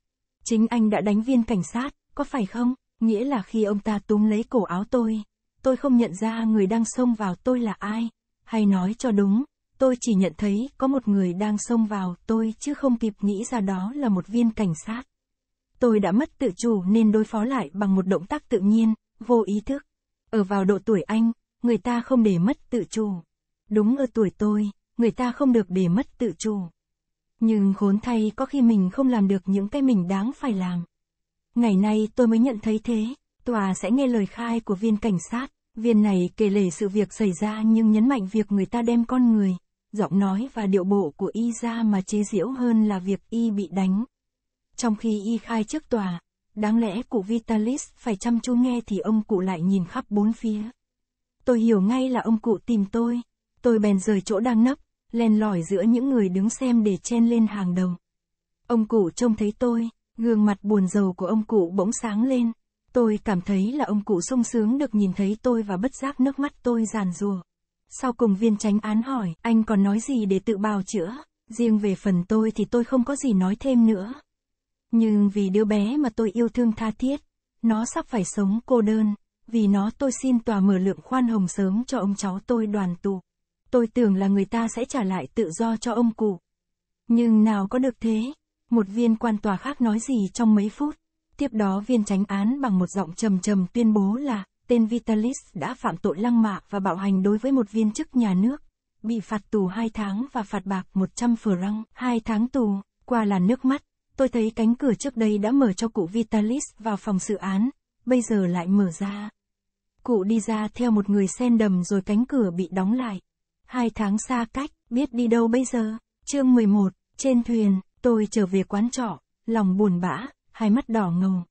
Chính anh đã đánh viên cảnh sát, có phải không? Nghĩa là khi ông ta túm lấy cổ áo tôi, tôi không nhận ra người đang xông vào tôi là ai. Hay nói cho đúng, tôi chỉ nhận thấy có một người đang xông vào tôi chứ không kịp nghĩ ra đó là một viên cảnh sát tôi đã mất tự chủ nên đối phó lại bằng một động tác tự nhiên, vô ý thức. Ở vào độ tuổi anh, người ta không để mất tự chủ. Đúng ở tuổi tôi, người ta không được để mất tự chủ. Nhưng khốn thay có khi mình không làm được những cái mình đáng phải làm. Ngày nay tôi mới nhận thấy thế, tòa sẽ nghe lời khai của viên cảnh sát, viên này kể lể sự việc xảy ra nhưng nhấn mạnh việc người ta đem con người, giọng nói và điệu bộ của y ra mà chế giễu hơn là việc y bị đánh. Trong khi y khai trước tòa, đáng lẽ cụ Vitalis phải chăm chú nghe thì ông cụ lại nhìn khắp bốn phía. Tôi hiểu ngay là ông cụ tìm tôi, tôi bèn rời chỗ đang nấp, len lỏi giữa những người đứng xem để chen lên hàng đầu. Ông cụ trông thấy tôi, gương mặt buồn rầu của ông cụ bỗng sáng lên. Tôi cảm thấy là ông cụ sung sướng được nhìn thấy tôi và bất giác nước mắt tôi giàn rùa. Sau cùng viên tránh án hỏi, anh còn nói gì để tự bào chữa? Riêng về phần tôi thì tôi không có gì nói thêm nữa. Nhưng vì đứa bé mà tôi yêu thương tha thiết, nó sắp phải sống cô đơn, vì nó tôi xin tòa mở lượng khoan hồng sớm cho ông cháu tôi đoàn tụ. Tôi tưởng là người ta sẽ trả lại tự do cho ông cụ. Nhưng nào có được thế, một viên quan tòa khác nói gì trong mấy phút. Tiếp đó viên tránh án bằng một giọng trầm trầm tuyên bố là, tên Vitalis đã phạm tội lăng mạ và bạo hành đối với một viên chức nhà nước, bị phạt tù 2 tháng và phạt bạc 100 răng 2 tháng tù, qua làn nước mắt, Tôi thấy cánh cửa trước đây đã mở cho cụ Vitalis vào phòng sự án, bây giờ lại mở ra. Cụ đi ra theo một người sen đầm rồi cánh cửa bị đóng lại. Hai tháng xa cách, biết đi đâu bây giờ? Chương 11, trên thuyền, tôi trở về quán trọ, lòng buồn bã, hai mắt đỏ ngầu.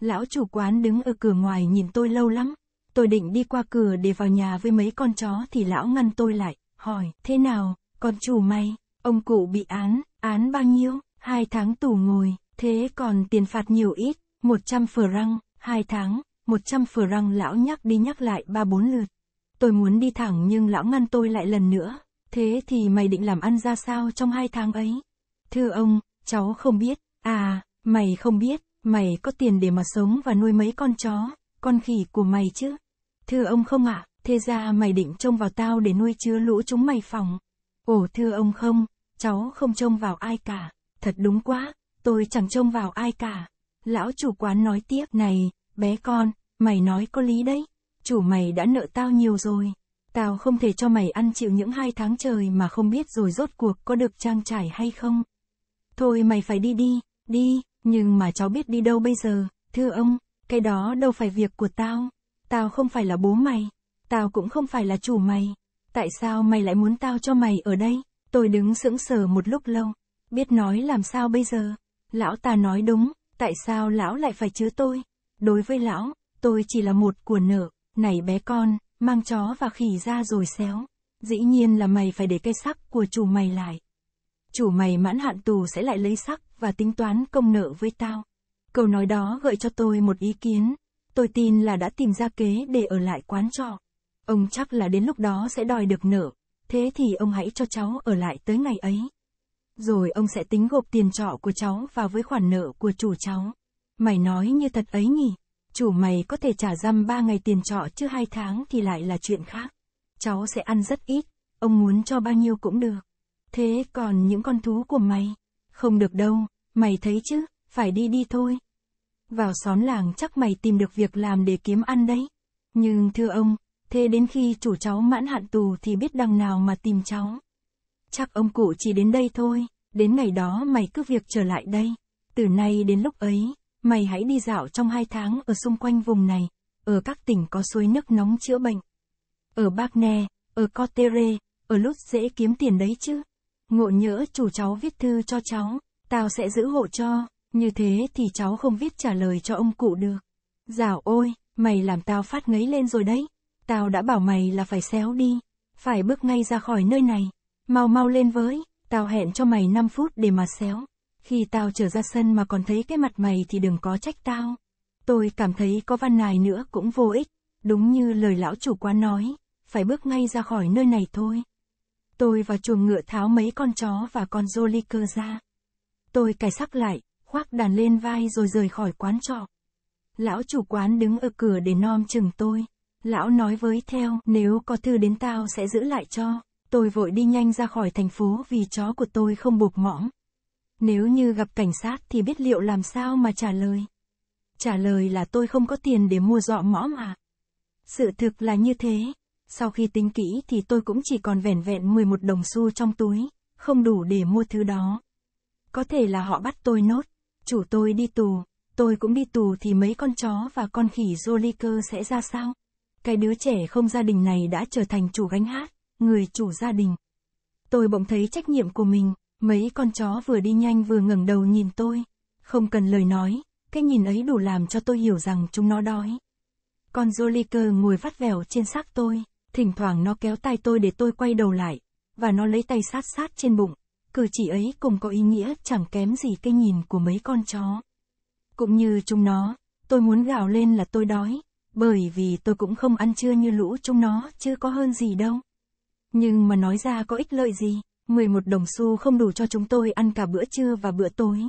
Lão chủ quán đứng ở cửa ngoài nhìn tôi lâu lắm. Tôi định đi qua cửa để vào nhà với mấy con chó thì lão ngăn tôi lại, hỏi, thế nào, con chủ may, ông cụ bị án, án bao nhiêu? hai tháng tù ngồi, thế còn tiền phạt nhiều ít, 100 phở răng, hai tháng, 100 phở răng lão nhắc đi nhắc lại ba bốn lượt. Tôi muốn đi thẳng nhưng lão ngăn tôi lại lần nữa, thế thì mày định làm ăn ra sao trong hai tháng ấy? Thưa ông, cháu không biết, à, mày không biết, mày có tiền để mà sống và nuôi mấy con chó, con khỉ của mày chứ? Thưa ông không ạ, à, thế ra mày định trông vào tao để nuôi chứa lũ chúng mày phòng. Ồ thưa ông không, cháu không trông vào ai cả thật đúng quá, tôi chẳng trông vào ai cả. Lão chủ quán nói tiếp, này, bé con, mày nói có lý đấy, chủ mày đã nợ tao nhiều rồi. Tao không thể cho mày ăn chịu những hai tháng trời mà không biết rồi rốt cuộc có được trang trải hay không. Thôi mày phải đi đi, đi, nhưng mà cháu biết đi đâu bây giờ, thưa ông, cái đó đâu phải việc của tao. Tao không phải là bố mày, tao cũng không phải là chủ mày. Tại sao mày lại muốn tao cho mày ở đây? Tôi đứng sững sờ một lúc lâu, biết nói làm sao bây giờ. Lão ta nói đúng, tại sao lão lại phải chứa tôi? Đối với lão, tôi chỉ là một của nợ, này bé con, mang chó và khỉ ra rồi xéo. Dĩ nhiên là mày phải để cây sắc của chủ mày lại. Chủ mày mãn hạn tù sẽ lại lấy sắc và tính toán công nợ với tao. Câu nói đó gợi cho tôi một ý kiến. Tôi tin là đã tìm ra kế để ở lại quán trọ. Ông chắc là đến lúc đó sẽ đòi được nợ. Thế thì ông hãy cho cháu ở lại tới ngày ấy. Rồi ông sẽ tính gộp tiền trọ của cháu vào với khoản nợ của chủ cháu. Mày nói như thật ấy nhỉ? Chủ mày có thể trả răm ba ngày tiền trọ chứ hai tháng thì lại là chuyện khác. Cháu sẽ ăn rất ít, ông muốn cho bao nhiêu cũng được. Thế còn những con thú của mày? Không được đâu, mày thấy chứ, phải đi đi thôi. Vào xóm làng chắc mày tìm được việc làm để kiếm ăn đấy. Nhưng thưa ông, thế đến khi chủ cháu mãn hạn tù thì biết đằng nào mà tìm cháu chắc ông cụ chỉ đến đây thôi, đến ngày đó mày cứ việc trở lại đây. Từ nay đến lúc ấy, mày hãy đi dạo trong hai tháng ở xung quanh vùng này, ở các tỉnh có suối nước nóng chữa bệnh. Ở Bác Nè, ở Cotere, ở lúc dễ kiếm tiền đấy chứ. Ngộ nhỡ chủ cháu viết thư cho cháu, tao sẽ giữ hộ cho, như thế thì cháu không viết trả lời cho ông cụ được. Dạo ôi, mày làm tao phát ngấy lên rồi đấy. Tao đã bảo mày là phải xéo đi, phải bước ngay ra khỏi nơi này. Mau mau lên với, tao hẹn cho mày 5 phút để mà xéo. Khi tao trở ra sân mà còn thấy cái mặt mày thì đừng có trách tao. Tôi cảm thấy có văn nài nữa cũng vô ích, đúng như lời lão chủ quán nói, phải bước ngay ra khỏi nơi này thôi. Tôi vào chuồng ngựa tháo mấy con chó và con jolly cơ ra. Tôi cài sắc lại, khoác đàn lên vai rồi rời khỏi quán trọ. Lão chủ quán đứng ở cửa để nom chừng tôi. Lão nói với theo, nếu có thư đến tao sẽ giữ lại cho. Tôi vội đi nhanh ra khỏi thành phố vì chó của tôi không buộc mõm. Nếu như gặp cảnh sát thì biết liệu làm sao mà trả lời. Trả lời là tôi không có tiền để mua dọ mõm à. Sự thực là như thế. Sau khi tính kỹ thì tôi cũng chỉ còn vẻn vẹn 11 đồng xu trong túi, không đủ để mua thứ đó. Có thể là họ bắt tôi nốt, chủ tôi đi tù, tôi cũng đi tù thì mấy con chó và con khỉ Joliker sẽ ra sao? Cái đứa trẻ không gia đình này đã trở thành chủ gánh hát người chủ gia đình. Tôi bỗng thấy trách nhiệm của mình, mấy con chó vừa đi nhanh vừa ngẩng đầu nhìn tôi. Không cần lời nói, cái nhìn ấy đủ làm cho tôi hiểu rằng chúng nó đói. Con Joliker ngồi vắt vẻo trên xác tôi, thỉnh thoảng nó kéo tay tôi để tôi quay đầu lại, và nó lấy tay sát sát trên bụng. Cử chỉ ấy cùng có ý nghĩa chẳng kém gì cái nhìn của mấy con chó. Cũng như chúng nó, tôi muốn gào lên là tôi đói, bởi vì tôi cũng không ăn trưa như lũ chúng nó chứ có hơn gì đâu. Nhưng mà nói ra có ích lợi gì? 11 đồng xu không đủ cho chúng tôi ăn cả bữa trưa và bữa tối.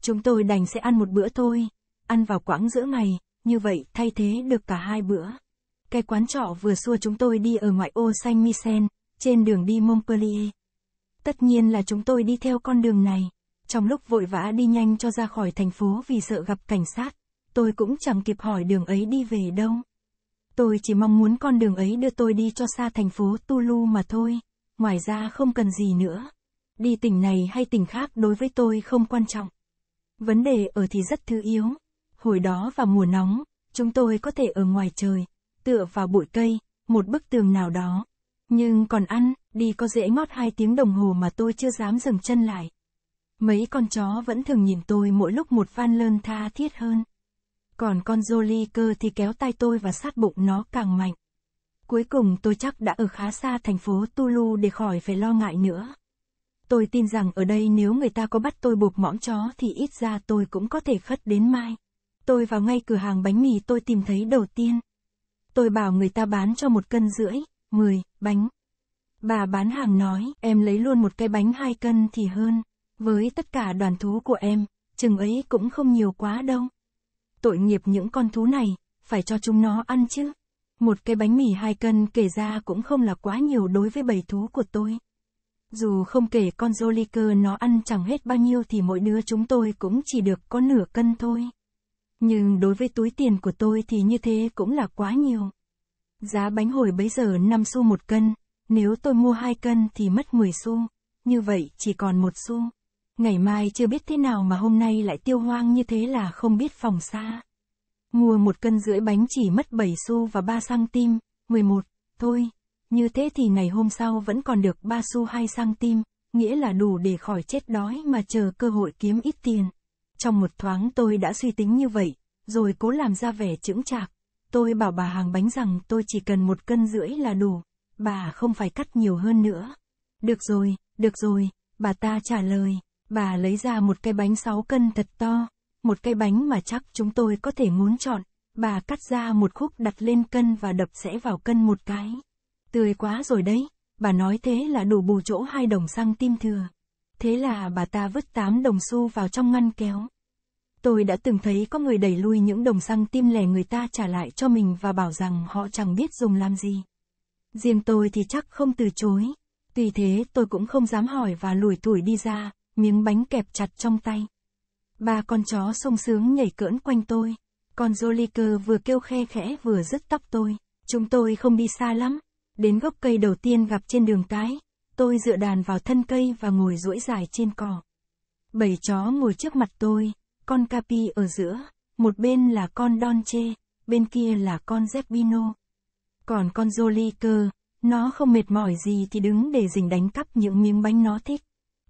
Chúng tôi đành sẽ ăn một bữa thôi, ăn vào quãng giữa ngày, như vậy thay thế được cả hai bữa. Cái quán trọ vừa xua chúng tôi đi ở ngoại ô Saint Michel, trên đường đi Montpellier. Tất nhiên là chúng tôi đi theo con đường này. Trong lúc vội vã đi nhanh cho ra khỏi thành phố vì sợ gặp cảnh sát, tôi cũng chẳng kịp hỏi đường ấy đi về đâu. Tôi chỉ mong muốn con đường ấy đưa tôi đi cho xa thành phố Tulu mà thôi. Ngoài ra không cần gì nữa. Đi tỉnh này hay tỉnh khác đối với tôi không quan trọng. Vấn đề ở thì rất thứ yếu. Hồi đó vào mùa nóng, chúng tôi có thể ở ngoài trời, tựa vào bụi cây, một bức tường nào đó. Nhưng còn ăn, đi có dễ ngót hai tiếng đồng hồ mà tôi chưa dám dừng chân lại. Mấy con chó vẫn thường nhìn tôi mỗi lúc một van lơn tha thiết hơn. Còn con Jolie cơ thì kéo tay tôi và sát bụng nó càng mạnh. Cuối cùng tôi chắc đã ở khá xa thành phố Tulu để khỏi phải lo ngại nữa. Tôi tin rằng ở đây nếu người ta có bắt tôi buộc mõm chó thì ít ra tôi cũng có thể khất đến mai. Tôi vào ngay cửa hàng bánh mì tôi tìm thấy đầu tiên. Tôi bảo người ta bán cho một cân rưỡi, 10, bánh. Bà bán hàng nói, em lấy luôn một cái bánh hai cân thì hơn. Với tất cả đoàn thú của em, chừng ấy cũng không nhiều quá đâu tội nghiệp những con thú này, phải cho chúng nó ăn chứ. Một cái bánh mì hai cân kể ra cũng không là quá nhiều đối với bầy thú của tôi. Dù không kể con Joliker nó ăn chẳng hết bao nhiêu thì mỗi đứa chúng tôi cũng chỉ được có nửa cân thôi. Nhưng đối với túi tiền của tôi thì như thế cũng là quá nhiều. Giá bánh hồi bấy giờ 5 xu một cân, nếu tôi mua 2 cân thì mất 10 xu, như vậy chỉ còn một xu. Ngày mai chưa biết thế nào mà hôm nay lại tiêu hoang như thế là không biết phòng xa. Mua một cân rưỡi bánh chỉ mất 7 xu và 3 cm, 11, thôi. Như thế thì ngày hôm sau vẫn còn được 3 xu 2 tim nghĩa là đủ để khỏi chết đói mà chờ cơ hội kiếm ít tiền. Trong một thoáng tôi đã suy tính như vậy, rồi cố làm ra vẻ chững chạc. Tôi bảo bà hàng bánh rằng tôi chỉ cần một cân rưỡi là đủ, bà không phải cắt nhiều hơn nữa. Được rồi, được rồi, bà ta trả lời. Bà lấy ra một cái bánh 6 cân thật to, một cái bánh mà chắc chúng tôi có thể muốn chọn. Bà cắt ra một khúc đặt lên cân và đập sẽ vào cân một cái. Tươi quá rồi đấy, bà nói thế là đủ bù chỗ hai đồng xăng tim thừa. Thế là bà ta vứt 8 đồng xu vào trong ngăn kéo. Tôi đã từng thấy có người đẩy lui những đồng xăng tim lẻ người ta trả lại cho mình và bảo rằng họ chẳng biết dùng làm gì. Riêng tôi thì chắc không từ chối. Tuy thế tôi cũng không dám hỏi và lủi tuổi đi ra, miếng bánh kẹp chặt trong tay. Ba con chó sung sướng nhảy cỡn quanh tôi. Con Joliker vừa kêu khe khẽ vừa rứt tóc tôi. Chúng tôi không đi xa lắm. Đến gốc cây đầu tiên gặp trên đường cái, tôi dựa đàn vào thân cây và ngồi duỗi dài trên cỏ. Bảy chó ngồi trước mặt tôi, con Capi ở giữa, một bên là con Donche, bên kia là con Zeppino. Còn con Joliker, nó không mệt mỏi gì thì đứng để rình đánh cắp những miếng bánh nó thích.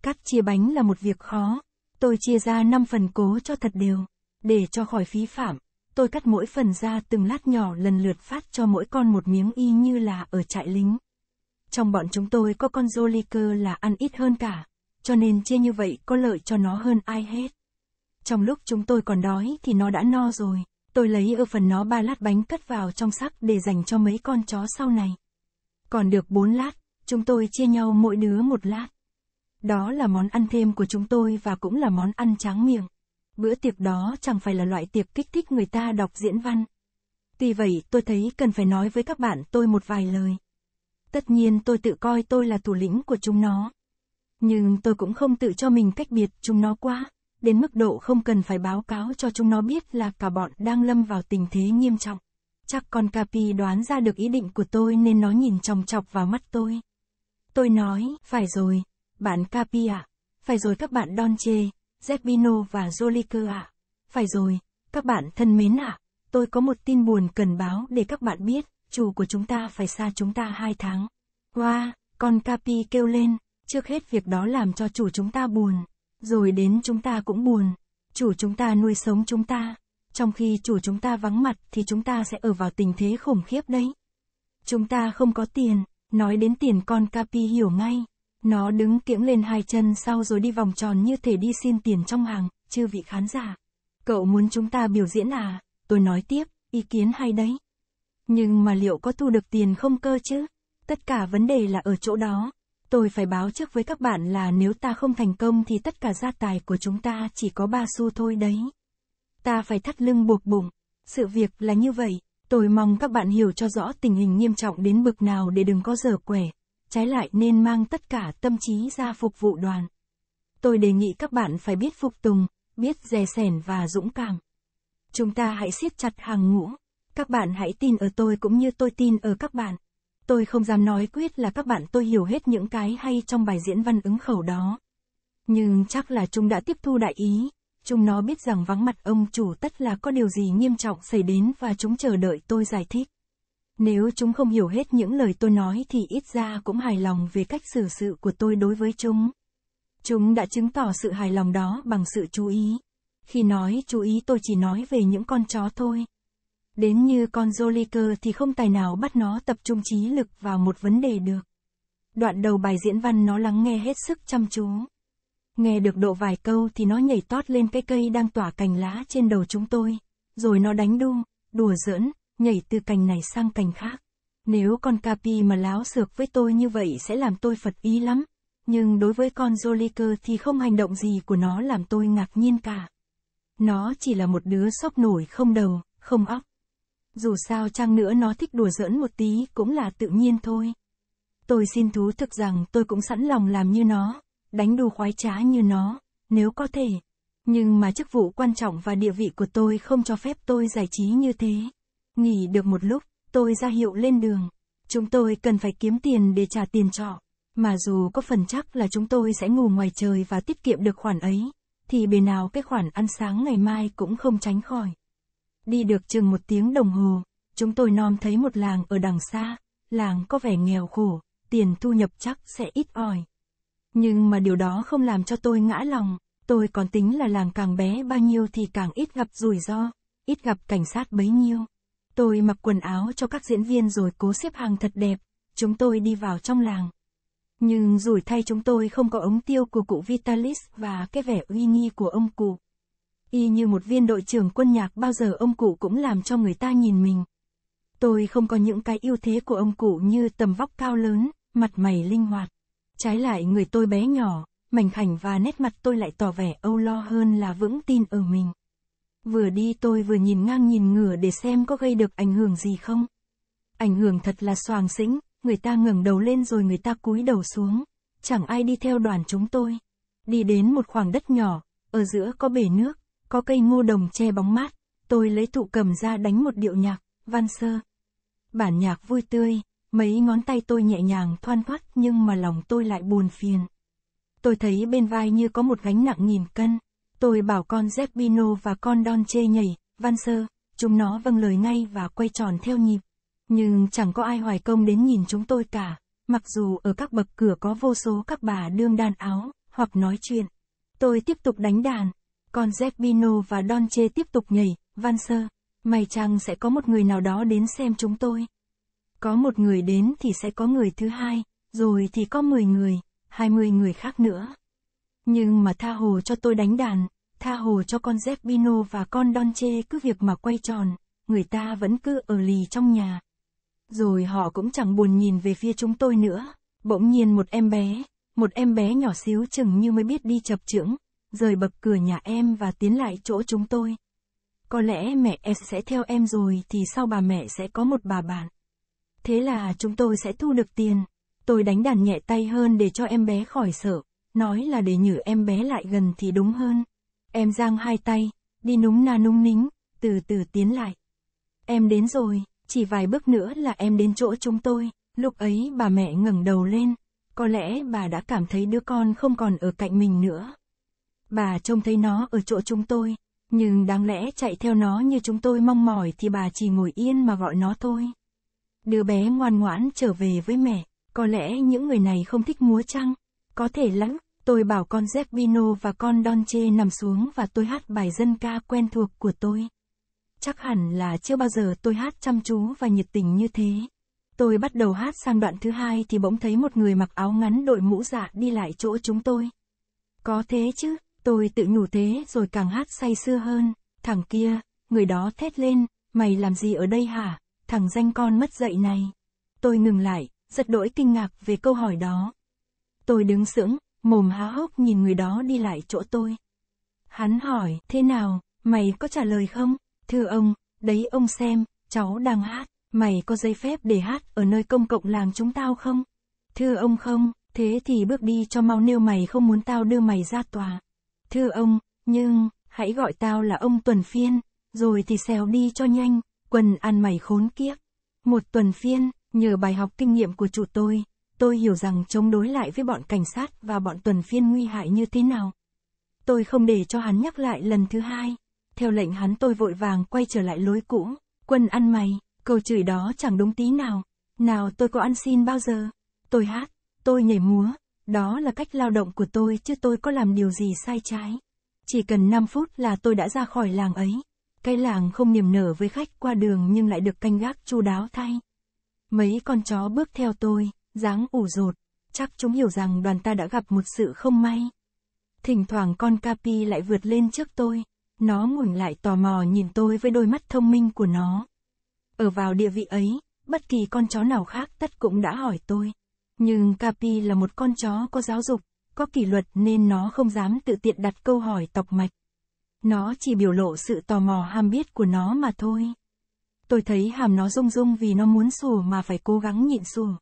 Cắt chia bánh là một việc khó. Tôi chia ra 5 phần cố cho thật đều. Để cho khỏi phí phạm, tôi cắt mỗi phần ra từng lát nhỏ lần lượt phát cho mỗi con một miếng y như là ở trại lính. Trong bọn chúng tôi có con Joliker là ăn ít hơn cả, cho nên chia như vậy có lợi cho nó hơn ai hết. Trong lúc chúng tôi còn đói thì nó đã no rồi, tôi lấy ở phần nó ba lát bánh cất vào trong sắc để dành cho mấy con chó sau này. Còn được bốn lát, chúng tôi chia nhau mỗi đứa một lát. Đó là món ăn thêm của chúng tôi và cũng là món ăn tráng miệng. Bữa tiệc đó chẳng phải là loại tiệc kích thích người ta đọc diễn văn. Tuy vậy, tôi thấy cần phải nói với các bạn tôi một vài lời. Tất nhiên tôi tự coi tôi là thủ lĩnh của chúng nó. Nhưng tôi cũng không tự cho mình cách biệt chúng nó quá, đến mức độ không cần phải báo cáo cho chúng nó biết là cả bọn đang lâm vào tình thế nghiêm trọng. Chắc con Capi đoán ra được ý định của tôi nên nó nhìn chòng chọc vào mắt tôi. Tôi nói, phải rồi, bạn Capi ạ. À? Phải rồi các bạn Don Chê, Zerbino và Jolico ạ. À? Phải rồi, các bạn thân mến ạ. À? Tôi có một tin buồn cần báo để các bạn biết, chủ của chúng ta phải xa chúng ta hai tháng. Wow, con Capi kêu lên, trước hết việc đó làm cho chủ chúng ta buồn, rồi đến chúng ta cũng buồn. Chủ chúng ta nuôi sống chúng ta, trong khi chủ chúng ta vắng mặt thì chúng ta sẽ ở vào tình thế khủng khiếp đấy. Chúng ta không có tiền, nói đến tiền con Capi hiểu ngay. Nó đứng kiễng lên hai chân sau rồi đi vòng tròn như thể đi xin tiền trong hàng, chư vị khán giả. Cậu muốn chúng ta biểu diễn à? Tôi nói tiếp, ý kiến hay đấy. Nhưng mà liệu có thu được tiền không cơ chứ? Tất cả vấn đề là ở chỗ đó. Tôi phải báo trước với các bạn là nếu ta không thành công thì tất cả gia tài của chúng ta chỉ có ba xu thôi đấy. Ta phải thắt lưng buộc bụng. Sự việc là như vậy, tôi mong các bạn hiểu cho rõ tình hình nghiêm trọng đến bực nào để đừng có dở quẻ, trái lại nên mang tất cả tâm trí ra phục vụ đoàn. Tôi đề nghị các bạn phải biết phục tùng, biết dè sẻn và dũng cảm. Chúng ta hãy siết chặt hàng ngũ. Các bạn hãy tin ở tôi cũng như tôi tin ở các bạn. Tôi không dám nói quyết là các bạn tôi hiểu hết những cái hay trong bài diễn văn ứng khẩu đó. Nhưng chắc là chúng đã tiếp thu đại ý. Chúng nó biết rằng vắng mặt ông chủ tất là có điều gì nghiêm trọng xảy đến và chúng chờ đợi tôi giải thích. Nếu chúng không hiểu hết những lời tôi nói thì ít ra cũng hài lòng về cách xử sự của tôi đối với chúng. Chúng đã chứng tỏ sự hài lòng đó bằng sự chú ý. Khi nói chú ý tôi chỉ nói về những con chó thôi. Đến như con Joliker thì không tài nào bắt nó tập trung trí lực vào một vấn đề được. Đoạn đầu bài diễn văn nó lắng nghe hết sức chăm chú. Nghe được độ vài câu thì nó nhảy tót lên cái cây đang tỏa cành lá trên đầu chúng tôi. Rồi nó đánh đu, đùa giỡn, nhảy từ cành này sang cành khác. Nếu con Capi mà láo xược với tôi như vậy sẽ làm tôi phật ý lắm. Nhưng đối với con Joliker thì không hành động gì của nó làm tôi ngạc nhiên cả. Nó chỉ là một đứa sốc nổi không đầu, không óc. Dù sao chăng nữa nó thích đùa giỡn một tí cũng là tự nhiên thôi. Tôi xin thú thực rằng tôi cũng sẵn lòng làm như nó, đánh đu khoái trá như nó, nếu có thể. Nhưng mà chức vụ quan trọng và địa vị của tôi không cho phép tôi giải trí như thế. Nghỉ được một lúc, tôi ra hiệu lên đường. Chúng tôi cần phải kiếm tiền để trả tiền trọ. Mà dù có phần chắc là chúng tôi sẽ ngủ ngoài trời và tiết kiệm được khoản ấy, thì bề nào cái khoản ăn sáng ngày mai cũng không tránh khỏi. Đi được chừng một tiếng đồng hồ, chúng tôi nom thấy một làng ở đằng xa, làng có vẻ nghèo khổ, tiền thu nhập chắc sẽ ít ỏi. Nhưng mà điều đó không làm cho tôi ngã lòng, tôi còn tính là làng càng bé bao nhiêu thì càng ít gặp rủi ro, ít gặp cảnh sát bấy nhiêu. Tôi mặc quần áo cho các diễn viên rồi cố xếp hàng thật đẹp, chúng tôi đi vào trong làng. Nhưng rủi thay chúng tôi không có ống tiêu của cụ Vitalis và cái vẻ uy nghi của ông cụ. Y như một viên đội trưởng quân nhạc bao giờ ông cụ cũng làm cho người ta nhìn mình. Tôi không có những cái ưu thế của ông cụ như tầm vóc cao lớn, mặt mày linh hoạt. Trái lại người tôi bé nhỏ, mảnh khảnh và nét mặt tôi lại tỏ vẻ âu lo hơn là vững tin ở mình. Vừa đi tôi vừa nhìn ngang nhìn ngửa để xem có gây được ảnh hưởng gì không. Ảnh hưởng thật là soàng xĩnh, người ta ngẩng đầu lên rồi người ta cúi đầu xuống. Chẳng ai đi theo đoàn chúng tôi. Đi đến một khoảng đất nhỏ, ở giữa có bể nước, có cây ngô đồng che bóng mát. Tôi lấy thụ cầm ra đánh một điệu nhạc, văn sơ. Bản nhạc vui tươi, mấy ngón tay tôi nhẹ nhàng thoăn thoắt nhưng mà lòng tôi lại buồn phiền. Tôi thấy bên vai như có một gánh nặng nghìn cân. Tôi bảo con Zeppino và con Don chê nhảy, van sơ, chúng nó vâng lời ngay và quay tròn theo nhịp. Nhưng chẳng có ai hoài công đến nhìn chúng tôi cả, mặc dù ở các bậc cửa có vô số các bà đương đàn áo, hoặc nói chuyện. Tôi tiếp tục đánh đàn, còn Zeppino và Don chê tiếp tục nhảy, van sơ, may chăng sẽ có một người nào đó đến xem chúng tôi. Có một người đến thì sẽ có người thứ hai, rồi thì có 10 người, 20 người khác nữa. Nhưng mà tha hồ cho tôi đánh đàn, tha hồ cho con dép Zeppino và con Don Chê cứ việc mà quay tròn, người ta vẫn cứ ở lì trong nhà. Rồi họ cũng chẳng buồn nhìn về phía chúng tôi nữa, bỗng nhiên một em bé, một em bé nhỏ xíu chừng như mới biết đi chập chững, rời bậc cửa nhà em và tiến lại chỗ chúng tôi. Có lẽ mẹ em sẽ theo em rồi thì sau bà mẹ sẽ có một bà bạn. Thế là chúng tôi sẽ thu được tiền. Tôi đánh đàn nhẹ tay hơn để cho em bé khỏi sợ nói là để nhử em bé lại gần thì đúng hơn. Em giang hai tay, đi núng na núng nính, từ từ tiến lại. Em đến rồi, chỉ vài bước nữa là em đến chỗ chúng tôi, lúc ấy bà mẹ ngẩng đầu lên, có lẽ bà đã cảm thấy đứa con không còn ở cạnh mình nữa. Bà trông thấy nó ở chỗ chúng tôi, nhưng đáng lẽ chạy theo nó như chúng tôi mong mỏi thì bà chỉ ngồi yên mà gọi nó thôi. Đứa bé ngoan ngoãn trở về với mẹ, có lẽ những người này không thích múa chăng? Có thể lắm, tôi bảo con Zeppino và con Donche nằm xuống và tôi hát bài dân ca quen thuộc của tôi. Chắc hẳn là chưa bao giờ tôi hát chăm chú và nhiệt tình như thế. Tôi bắt đầu hát sang đoạn thứ hai thì bỗng thấy một người mặc áo ngắn đội mũ dạ đi lại chỗ chúng tôi. Có thế chứ, tôi tự nhủ thế rồi càng hát say sưa hơn, thằng kia, người đó thét lên, mày làm gì ở đây hả, thằng danh con mất dậy này. Tôi ngừng lại, rất đỗi kinh ngạc về câu hỏi đó. Tôi đứng sững, mồm há hốc nhìn người đó đi lại chỗ tôi. Hắn hỏi, thế nào, mày có trả lời không? Thưa ông, đấy ông xem, cháu đang hát, mày có giấy phép để hát ở nơi công cộng làng chúng tao không? Thưa ông không, thế thì bước đi cho mau nêu mày không muốn tao đưa mày ra tòa. Thưa ông, nhưng, hãy gọi tao là ông Tuần Phiên, rồi thì xèo đi cho nhanh, quần ăn mày khốn kiếp. Một tuần phiên, nhờ bài học kinh nghiệm của chủ tôi, Tôi hiểu rằng chống đối lại với bọn cảnh sát và bọn tuần phiên nguy hại như thế nào. Tôi không để cho hắn nhắc lại lần thứ hai. Theo lệnh hắn tôi vội vàng quay trở lại lối cũ. Quân ăn mày, câu chửi đó chẳng đúng tí nào. Nào tôi có ăn xin bao giờ? Tôi hát, tôi nhảy múa. Đó là cách lao động của tôi chứ tôi có làm điều gì sai trái. Chỉ cần 5 phút là tôi đã ra khỏi làng ấy. Cái làng không niềm nở với khách qua đường nhưng lại được canh gác chu đáo thay. Mấy con chó bước theo tôi, dáng ủ rột, chắc chúng hiểu rằng đoàn ta đã gặp một sự không may. Thỉnh thoảng con Capi lại vượt lên trước tôi, nó ngoảnh lại tò mò nhìn tôi với đôi mắt thông minh của nó. Ở vào địa vị ấy, bất kỳ con chó nào khác tất cũng đã hỏi tôi. Nhưng Capi là một con chó có giáo dục, có kỷ luật nên nó không dám tự tiện đặt câu hỏi tọc mạch. Nó chỉ biểu lộ sự tò mò ham biết của nó mà thôi. Tôi thấy hàm nó rung rung vì nó muốn sủa mà phải cố gắng nhịn sủa.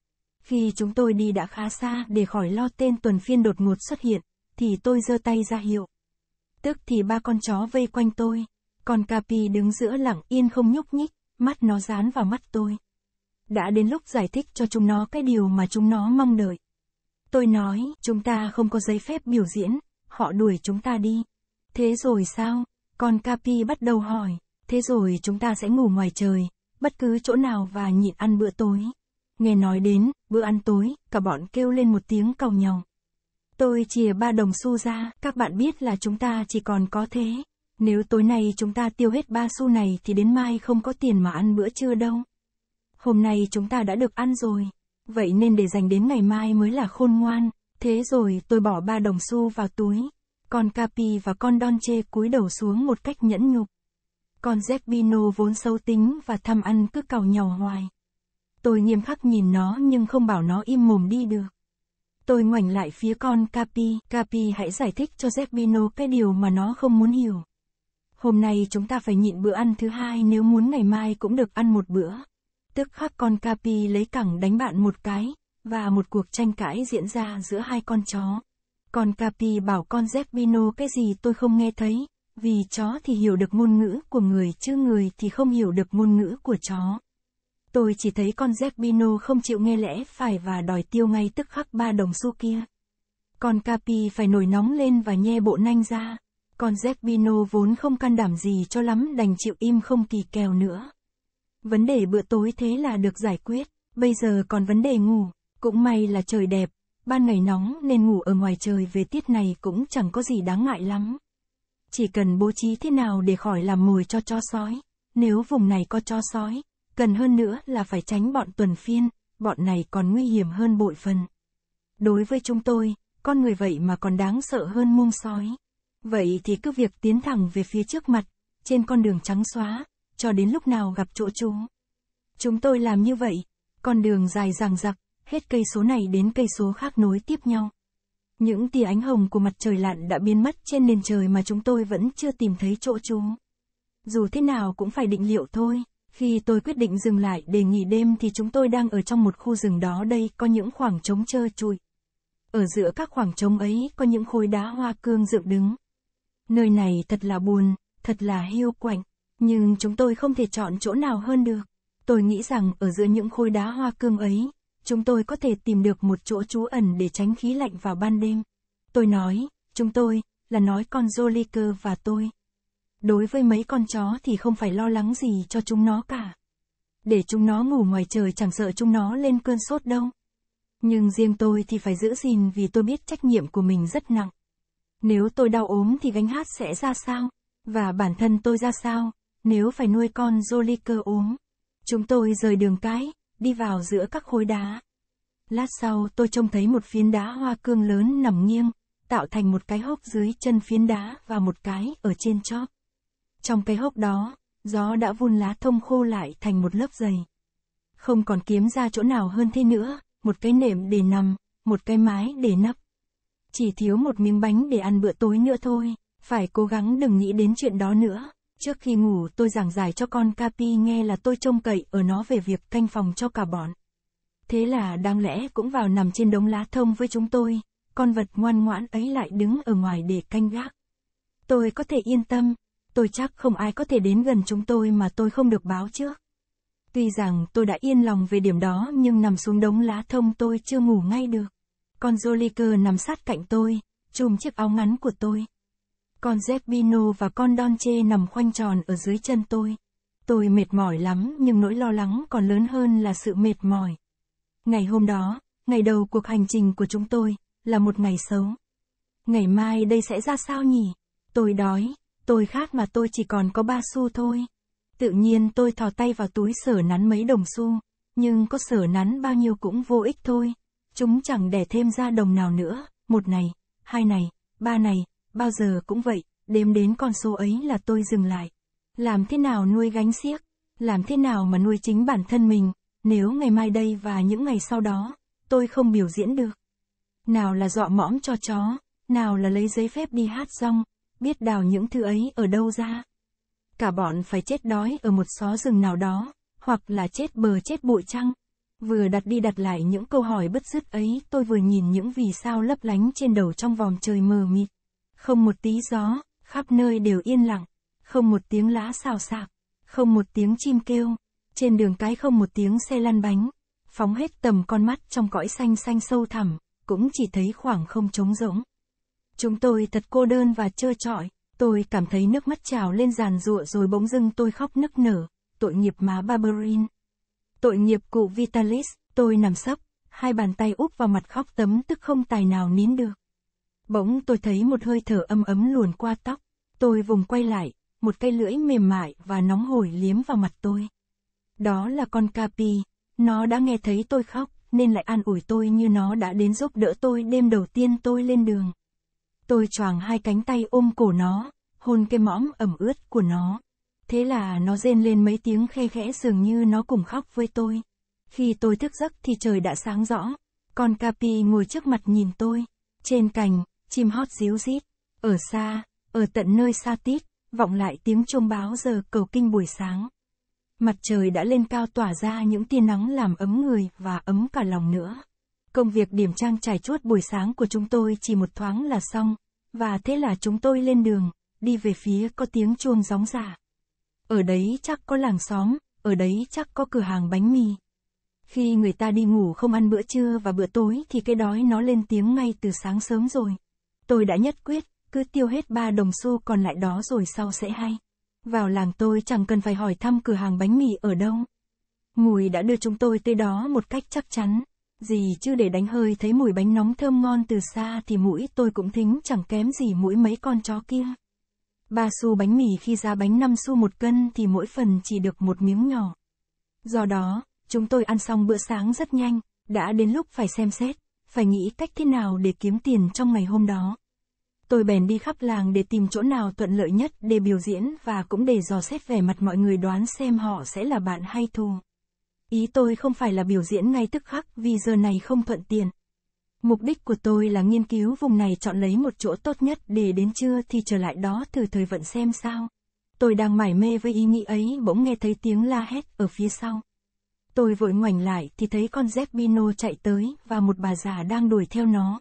Khi chúng tôi đi đã khá xa để khỏi lo tên tuần phiên đột ngột xuất hiện, thì tôi giơ tay ra hiệu. Tức thì ba con chó vây quanh tôi, còn Capi đứng giữa lặng yên không nhúc nhích, mắt nó dán vào mắt tôi. Đã đến lúc giải thích cho chúng nó cái điều mà chúng nó mong đợi. Tôi nói, chúng ta không có giấy phép biểu diễn, họ đuổi chúng ta đi. Thế rồi sao? Còn Capi bắt đầu hỏi, thế rồi chúng ta sẽ ngủ ngoài trời, bất cứ chỗ nào và nhịn ăn bữa tối. Nghe nói đến, bữa ăn tối, cả bọn kêu lên một tiếng cầu nhau. Tôi chia ba đồng xu ra, các bạn biết là chúng ta chỉ còn có thế. Nếu tối nay chúng ta tiêu hết ba xu này thì đến mai không có tiền mà ăn bữa trưa đâu. Hôm nay chúng ta đã được ăn rồi, vậy nên để dành đến ngày mai mới là khôn ngoan. Thế rồi tôi bỏ ba đồng xu vào túi. Con Capi và con Don Chê cúi đầu xuống một cách nhẫn nhục. Con Zeppino vốn xấu tính và tham ăn cứ cầu nhau hoài. Tôi nghiêm khắc nhìn nó nhưng không bảo nó im mồm đi được. Tôi ngoảnh lại phía con Capi, Capi hãy giải thích cho Zerbino cái điều mà nó không muốn hiểu. Hôm nay chúng ta phải nhịn bữa ăn thứ hai nếu muốn ngày mai cũng được ăn một bữa. Tức khắc con Capi lấy cẳng đánh bạn một cái, và một cuộc tranh cãi diễn ra giữa hai con chó. Con Capi bảo con Zerbino cái gì tôi không nghe thấy, vì chó thì hiểu được ngôn ngữ của người chứ người thì không hiểu được ngôn ngữ của chó. Tôi chỉ thấy con Zerbino không chịu nghe lẽ phải và đòi tiêu ngay tức khắc ba đồng xu kia. Còn Capi phải nổi nóng lên và nhe bộ nanh ra. Còn Zerbino vốn không can đảm gì cho lắm đành chịu im không kỳ kèo nữa. Vấn đề bữa tối thế là được giải quyết, bây giờ còn vấn đề ngủ, cũng may là trời đẹp, ban ngày nóng nên ngủ ở ngoài trời về tiết này cũng chẳng có gì đáng ngại lắm. Chỉ cần bố trí thế nào để khỏi làm mồi cho chó sói, nếu vùng này có chó sói, Cần hơn nữa là phải tránh bọn tuần phiên, bọn này còn nguy hiểm hơn bội phần. Đối với chúng tôi, con người vậy mà còn đáng sợ hơn muông sói. Vậy thì cứ việc tiến thẳng về phía trước mặt, trên con đường trắng xóa, cho đến lúc nào gặp chỗ chú. Chúng tôi làm như vậy, con đường dài dằng dặc, hết cây số này đến cây số khác nối tiếp nhau. Những tia ánh hồng của mặt trời lặn đã biến mất trên nền trời mà chúng tôi vẫn chưa tìm thấy chỗ chú. Dù thế nào cũng phải định liệu thôi. Khi tôi quyết định dừng lại để nghỉ đêm thì chúng tôi đang ở trong một khu rừng đó đây, có những khoảng trống trơ trụi. Ở giữa các khoảng trống ấy có những khối đá hoa cương dựng đứng. Nơi này thật là buồn, thật là hiu quạnh, nhưng chúng tôi không thể chọn chỗ nào hơn được. Tôi nghĩ rằng ở giữa những khối đá hoa cương ấy, chúng tôi có thể tìm được một chỗ trú ẩn để tránh khí lạnh vào ban đêm. Tôi nói, chúng tôi, là nói con Joliker và tôi, Đối với mấy con chó thì không phải lo lắng gì cho chúng nó cả. Để chúng nó ngủ ngoài trời chẳng sợ chúng nó lên cơn sốt đâu. Nhưng riêng tôi thì phải giữ gìn vì tôi biết trách nhiệm của mình rất nặng. Nếu tôi đau ốm thì gánh hát sẽ ra sao? Và bản thân tôi ra sao? Nếu phải nuôi con Jolly cơ ốm. Chúng tôi rời đường cái, đi vào giữa các khối đá. Lát sau tôi trông thấy một phiến đá hoa cương lớn nằm nghiêng, tạo thành một cái hốc dưới chân phiến đá và một cái ở trên chóp. Trong cái hốc đó, gió đã vun lá thông khô lại thành một lớp dày. Không còn kiếm ra chỗ nào hơn thế nữa, một cái nệm để nằm, một cái mái để nấp. Chỉ thiếu một miếng bánh để ăn bữa tối nữa thôi, phải cố gắng đừng nghĩ đến chuyện đó nữa. Trước khi ngủ tôi giảng giải cho con Capi nghe là tôi trông cậy ở nó về việc canh phòng cho cả bọn. Thế là đáng lẽ cũng vào nằm trên đống lá thông với chúng tôi, con vật ngoan ngoãn ấy lại đứng ở ngoài để canh gác. Tôi có thể yên tâm, tôi chắc không ai có thể đến gần chúng tôi mà tôi không được báo trước. Tuy rằng tôi đã yên lòng về điểm đó nhưng nằm xuống đống lá thông tôi chưa ngủ ngay được. Con Joliker nằm sát cạnh tôi, chùm chiếc áo ngắn của tôi. Con Zeppino và con Donche nằm khoanh tròn ở dưới chân tôi. Tôi mệt mỏi lắm nhưng nỗi lo lắng còn lớn hơn là sự mệt mỏi. Ngày hôm đó, ngày đầu cuộc hành trình của chúng tôi, là một ngày xấu. Ngày mai đây sẽ ra sao nhỉ? Tôi đói, tôi khác mà tôi chỉ còn có ba xu thôi. Tự nhiên tôi thò tay vào túi sở nắn mấy đồng xu, nhưng có sở nắn bao nhiêu cũng vô ích thôi. Chúng chẳng đẻ thêm ra đồng nào nữa, một này, hai này, ba này, bao giờ cũng vậy, đếm đến con số ấy là tôi dừng lại. Làm thế nào nuôi gánh xiếc? Làm thế nào mà nuôi chính bản thân mình, nếu ngày mai đây và những ngày sau đó, tôi không biểu diễn được? Nào là dọa mõm cho chó, nào là lấy giấy phép đi hát rong, biết đào những thứ ấy ở đâu ra. Cả bọn phải chết đói ở một xó rừng nào đó, hoặc là chết bờ chết bụi chăng? Vừa đặt đi đặt lại những câu hỏi bất dứt ấy, tôi vừa nhìn những vì sao lấp lánh trên đầu trong vòng trời mờ mịt. Không một tí gió, khắp nơi đều yên lặng, không một tiếng lá xào xạc, không một tiếng chim kêu, trên đường cái không một tiếng xe lăn bánh. Phóng hết tầm con mắt trong cõi xanh xanh sâu thẳm, cũng chỉ thấy khoảng không trống rỗng. Chúng tôi thật cô đơn và trơ trọi, tôi cảm thấy nước mắt trào lên giàn rụa rồi bỗng dưng tôi khóc nức nở, tội nghiệp má Barberin. Tội nghiệp cụ Vitalis, tôi nằm sấp, hai bàn tay úp vào mặt khóc tấm tức không tài nào nín được. Bỗng tôi thấy một hơi thở âm ấm luồn qua tóc, tôi vùng quay lại, một cây lưỡi mềm mại và nóng hổi liếm vào mặt tôi. Đó là con Capi, nó đã nghe thấy tôi khóc, nên lại an ủi tôi như nó đã đến giúp đỡ tôi đêm đầu tiên tôi lên đường. Tôi choàng hai cánh tay ôm cổ nó, hôn cái mõm ẩm ướt của nó. Thế là nó rên lên mấy tiếng khe khẽ dường như nó cùng khóc với tôi. Khi tôi thức giấc thì trời đã sáng rõ. Con Capi ngồi trước mặt nhìn tôi. Trên cành, chim hót díu rít. Ở xa, ở tận nơi xa tít, vọng lại tiếng chuông báo giờ cầu kinh buổi sáng. Mặt trời đã lên cao tỏa ra những tia nắng làm ấm người và ấm cả lòng nữa. Công việc điểm trang trải chuốt buổi sáng của chúng tôi chỉ một thoáng là xong, và thế là chúng tôi lên đường, đi về phía có tiếng chuông gióng giả. Ở đấy chắc có làng xóm, ở đấy chắc có cửa hàng bánh mì. Khi người ta đi ngủ không ăn bữa trưa và bữa tối thì cái đói nó lên tiếng ngay từ sáng sớm rồi. Tôi đã nhất quyết, cứ tiêu hết ba đồng xu còn lại đó rồi sau sẽ hay. Vào làng tôi chẳng cần phải hỏi thăm cửa hàng bánh mì ở đâu. Mùi đã đưa chúng tôi tới đó một cách chắc chắn. Gì chứ để đánh hơi thấy mùi bánh nóng thơm ngon từ xa thì mũi tôi cũng thính chẳng kém gì mũi mấy con chó kia. Ba xu bánh mì khi ra bánh 5 xu một cân thì mỗi phần chỉ được một miếng nhỏ. Do đó, chúng tôi ăn xong bữa sáng rất nhanh, đã đến lúc phải xem xét, phải nghĩ cách thế nào để kiếm tiền trong ngày hôm đó. Tôi bèn đi khắp làng để tìm chỗ nào thuận lợi nhất để biểu diễn và cũng để dò xét vẻ mặt mọi người đoán xem họ sẽ là bạn hay thù. Ý tôi không phải là biểu diễn ngay tức khắc vì giờ này không thuận tiện. Mục đích của tôi là nghiên cứu vùng này chọn lấy một chỗ tốt nhất để đến trưa thì trở lại đó từ thời vận xem sao. Tôi đang mải mê với ý nghĩ ấy bỗng nghe thấy tiếng la hét ở phía sau. Tôi vội ngoảnh lại thì thấy con dép Bino chạy tới và một bà già đang đuổi theo nó.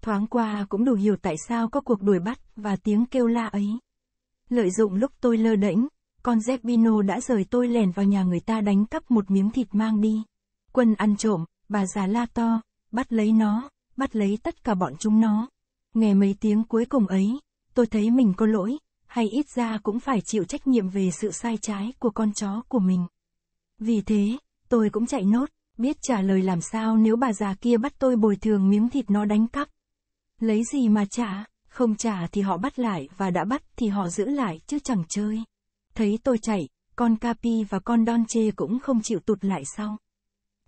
Thoáng qua cũng đủ hiểu tại sao có cuộc đuổi bắt và tiếng kêu la ấy. Lợi dụng lúc tôi lơ đễnh, con zebino đã rời tôi lẻn vào nhà người ta đánh cắp một miếng thịt mang đi. Quân ăn trộm, bà già la to, bắt lấy nó, bắt lấy tất cả bọn chúng nó. Nghe mấy tiếng cuối cùng ấy, tôi thấy mình có lỗi, hay ít ra cũng phải chịu trách nhiệm về sự sai trái của con chó của mình. Vì thế, tôi cũng chạy nốt, biết trả lời làm sao nếu bà già kia bắt tôi bồi thường miếng thịt nó đánh cắp. Lấy gì mà trả, không trả thì họ bắt lại và đã bắt thì họ giữ lại chứ chẳng chơi. Thấy tôi chạy, con Capi và con Don Chê cũng không chịu tụt lại sau.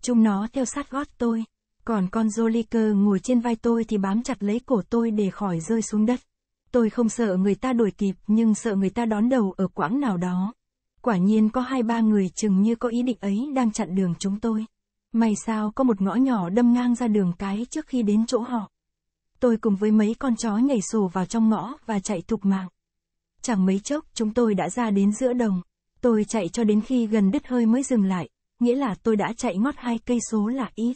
Chúng nó theo sát gót tôi, còn con Joliker ngồi trên vai tôi thì bám chặt lấy cổ tôi để khỏi rơi xuống đất. Tôi không sợ người ta đuổi kịp nhưng sợ người ta đón đầu ở quãng nào đó. Quả nhiên có hai ba người chừng như có ý định ấy đang chặn đường chúng tôi. May sao có một ngõ nhỏ đâm ngang ra đường cái trước khi đến chỗ họ. Tôi cùng với mấy con chó nhảy sổ vào trong ngõ và chạy thục mạng. Chẳng mấy chốc chúng tôi đã ra đến giữa đồng. Tôi chạy cho đến khi gần đứt hơi mới dừng lại, nghĩa là tôi đã chạy ngót hai cây số là ít.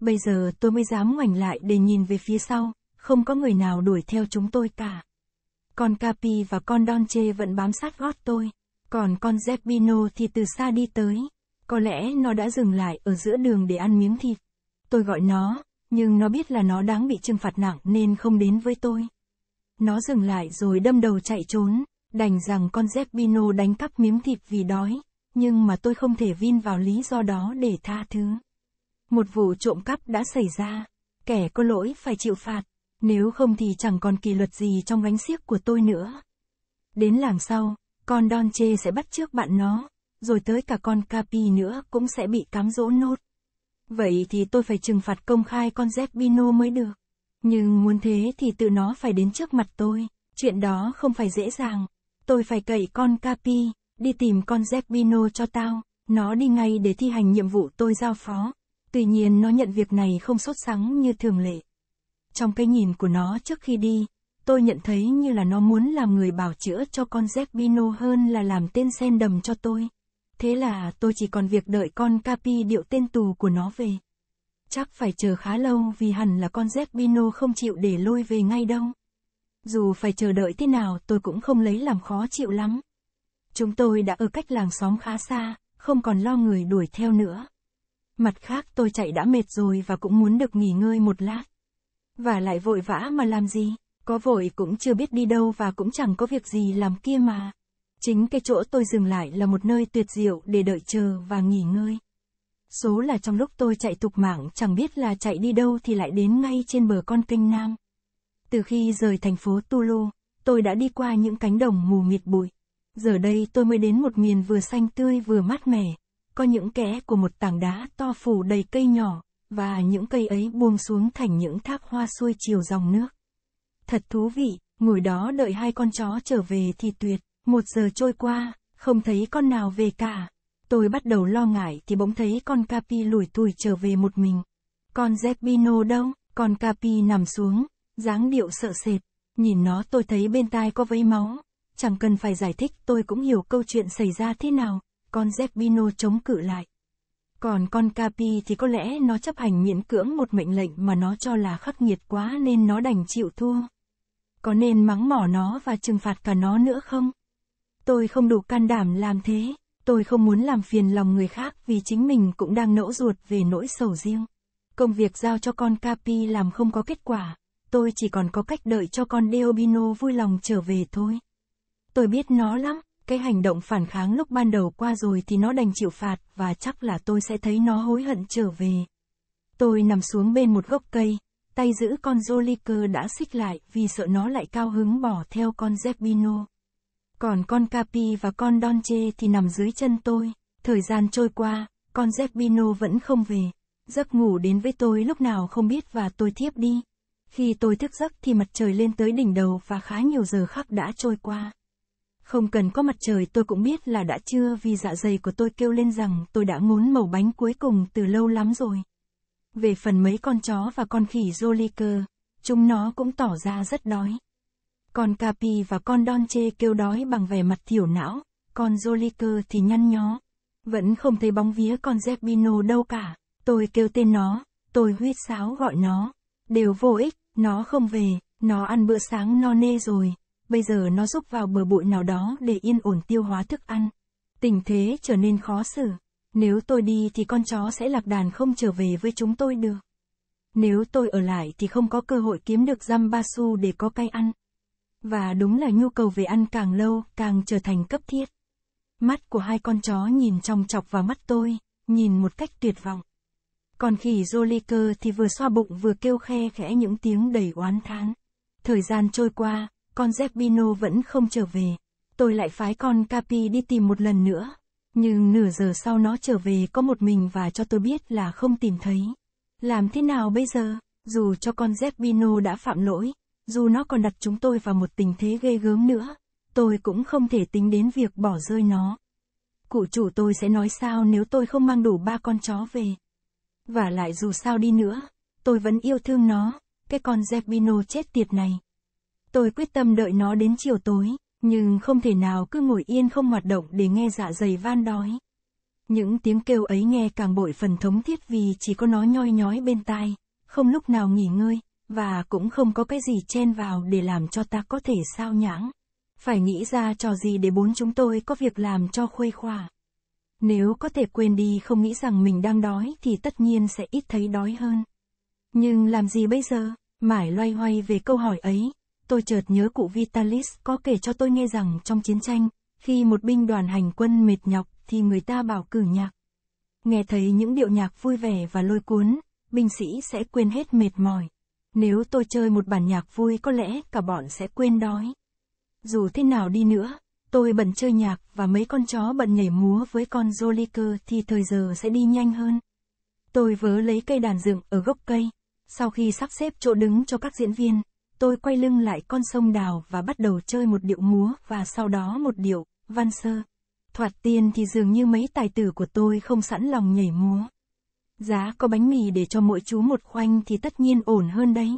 Bây giờ tôi mới dám ngoảnh lại để nhìn về phía sau, không có người nào đuổi theo chúng tôi cả. Con Capi và con Don vẫn bám sát gót tôi, còn con Zeppino thì từ xa đi tới. Có lẽ nó đã dừng lại ở giữa đường để ăn miếng thịt. Tôi gọi nó, nhưng nó biết là nó đáng bị trừng phạt nặng nên không đến với tôi. Nó dừng lại rồi đâm đầu chạy trốn, đành rằng con dép Zeppino đánh cắp miếng thịt vì đói, nhưng mà tôi không thể vin vào lý do đó để tha thứ. Một vụ trộm cắp đã xảy ra, kẻ có lỗi phải chịu phạt, nếu không thì chẳng còn kỷ luật gì trong gánh xiếc của tôi nữa. Đến làng sau, con Don Chê sẽ bắt trước bạn nó, rồi tới cả con Capi nữa cũng sẽ bị cám dỗ nốt. Vậy thì tôi phải trừng phạt công khai con dép Zeppino mới được. Nhưng muốn thế thì tự nó phải đến trước mặt tôi, chuyện đó không phải dễ dàng. Tôi phải cậy con Capi, đi tìm con Zebino cho tao, nó đi ngay để thi hành nhiệm vụ tôi giao phó. Tuy nhiên nó nhận việc này không sốt sắng như thường lệ. Trong cái nhìn của nó trước khi đi, tôi nhận thấy như là nó muốn làm người bảo chữa cho con Zebino hơn là làm tên sen đầm cho tôi. Thế là tôi chỉ còn việc đợi con Capi điệu tên tù của nó về. Chắc phải chờ khá lâu vì hẳn là con rét Zerbino không chịu để lôi về ngay đâu. Dù phải chờ đợi thế nào tôi cũng không lấy làm khó chịu lắm. Chúng tôi đã ở cách làng xóm khá xa, không còn lo người đuổi theo nữa. Mặt khác tôi chạy đã mệt rồi và cũng muốn được nghỉ ngơi một lát. Và lại vội vã mà làm gì, có vội cũng chưa biết đi đâu và cũng chẳng có việc gì làm kia mà. Chính cái chỗ tôi dừng lại là một nơi tuyệt diệu để đợi chờ và nghỉ ngơi. Số là trong lúc tôi chạy tục mạng chẳng biết là chạy đi đâu thì lại đến ngay trên bờ con kênh Nam. Từ khi rời thành phố Tulu, tôi đã đi qua những cánh đồng mù mịt bụi. Giờ đây tôi mới đến một miền vừa xanh tươi vừa mát mẻ, có những kẽ của một tảng đá to phủ đầy cây nhỏ, và những cây ấy buông xuống thành những thác hoa xuôi chiều dòng nước. Thật thú vị, ngồi đó đợi hai con chó trở về thì tuyệt, một giờ trôi qua, không thấy con nào về cả. Tôi bắt đầu lo ngại thì bỗng thấy con Capi lủi thủi trở về một mình. Con Zeppino đâu? Con Capi nằm xuống, dáng điệu sợ sệt. Nhìn nó tôi thấy bên tai có vấy máu. Chẳng cần phải giải thích tôi cũng hiểu câu chuyện xảy ra thế nào. Con Zeppino chống cự lại. Còn con Capi thì có lẽ nó chấp hành miễn cưỡng một mệnh lệnh mà nó cho là khắc nghiệt quá nên nó đành chịu thua. Có nên mắng mỏ nó và trừng phạt cả nó nữa không? Tôi không đủ can đảm làm thế. Tôi không muốn làm phiền lòng người khác vì chính mình cũng đang nỗ ruột về nỗi sầu riêng. Công việc giao cho con Capi làm không có kết quả, tôi chỉ còn có cách đợi cho con Deobino vui lòng trở về thôi. Tôi biết nó lắm, cái hành động phản kháng lúc ban đầu qua rồi thì nó đành chịu phạt và chắc là tôi sẽ thấy nó hối hận trở về. Tôi nằm xuống bên một gốc cây, tay giữ con Joliker đã xích lại vì sợ nó lại cao hứng bỏ theo con zebino còn con Capi và con Donche thì nằm dưới chân tôi. Thời gian trôi qua, con Zeppino vẫn không về. Giấc ngủ đến với tôi lúc nào không biết và tôi thiếp đi. Khi tôi thức giấc thì mặt trời lên tới đỉnh đầu và khá nhiều giờ khắc đã trôi qua. Không cần có mặt trời tôi cũng biết là đã trưa vì dạ dày của tôi kêu lên rằng tôi đã ngốn mẩu bánh cuối cùng từ lâu lắm rồi. Về phần mấy con chó và con khỉ Joliker, chúng nó cũng tỏ ra rất đói. Con Capi và con Don Chê kêu đói bằng vẻ mặt thiểu não, con Joliker thì nhăn nhó. Vẫn không thấy bóng vía con zebino đâu cả, tôi kêu tên nó, tôi huyết sáo gọi nó. Đều vô ích, nó không về, nó ăn bữa sáng no nê rồi, bây giờ nó rúc vào bờ bụi nào đó để yên ổn tiêu hóa thức ăn. Tình thế trở nên khó xử. Nếu tôi đi thì con chó sẽ lạc đàn không trở về với chúng tôi được. Nếu tôi ở lại thì không có cơ hội kiếm được giam basu để có cây ăn. Và đúng là nhu cầu về ăn càng lâu, càng trở thành cấp thiết. Mắt của hai con chó nhìn trong chọc vào mắt tôi, nhìn một cách tuyệt vọng. Còn khỉ Joliker thì vừa xoa bụng vừa kêu khe khẽ những tiếng đầy oán thán. Thời gian trôi qua, con Zeppino vẫn không trở về. Tôi lại phái con Capi đi tìm một lần nữa. Nhưng nửa giờ sau nó trở về có một mình và cho tôi biết là không tìm thấy. Làm thế nào bây giờ? Dù cho con Zeppino đã phạm lỗi, dù nó còn đặt chúng tôi vào một tình thế ghê gớm nữa, tôi cũng không thể tính đến việc bỏ rơi nó. Cụ chủ tôi sẽ nói sao nếu tôi không mang đủ ba con chó về. Và lại dù sao đi nữa, tôi vẫn yêu thương nó, cái con Zerbino chết tiệt này. Tôi quyết tâm đợi nó đến chiều tối, nhưng không thể nào cứ ngồi yên không hoạt động để nghe dạ dày van đói. Những tiếng kêu ấy nghe càng bội phần thống thiết vì chỉ có nó nhoi nhói bên tai, không lúc nào nghỉ ngơi và cũng không có cái gì chen vào để làm cho ta có thể sao nhãng. Phải nghĩ ra trò gì để bốn chúng tôi có việc làm cho khuây khỏa. Nếu có thể quên đi không nghĩ rằng mình đang đói thì tất nhiên sẽ ít thấy đói hơn. Nhưng làm gì bây giờ? Mải loay hoay về câu hỏi ấy, tôi chợt nhớ cụ Vitalis có kể cho tôi nghe rằng trong chiến tranh, khi một binh đoàn hành quân mệt nhọc thì người ta bảo cử nhạc. Nghe thấy những điệu nhạc vui vẻ và lôi cuốn, binh sĩ sẽ quên hết mệt mỏi. Nếu tôi chơi một bản nhạc vui có lẽ cả bọn sẽ quên đói. Dù thế nào đi nữa, tôi bận chơi nhạc và mấy con chó bận nhảy múa với con jolico thì thời giờ sẽ đi nhanh hơn. Tôi vớ lấy cây đàn dựng ở gốc cây. Sau khi sắp xếp chỗ đứng cho các diễn viên, tôi quay lưng lại con sông đào và bắt đầu chơi một điệu múa và sau đó một điệu, văn sơ. Thoạt tiên thì dường như mấy tài tử của tôi không sẵn lòng nhảy múa. Giá có bánh mì để cho mỗi chú một khoanh thì tất nhiên ổn hơn đấy.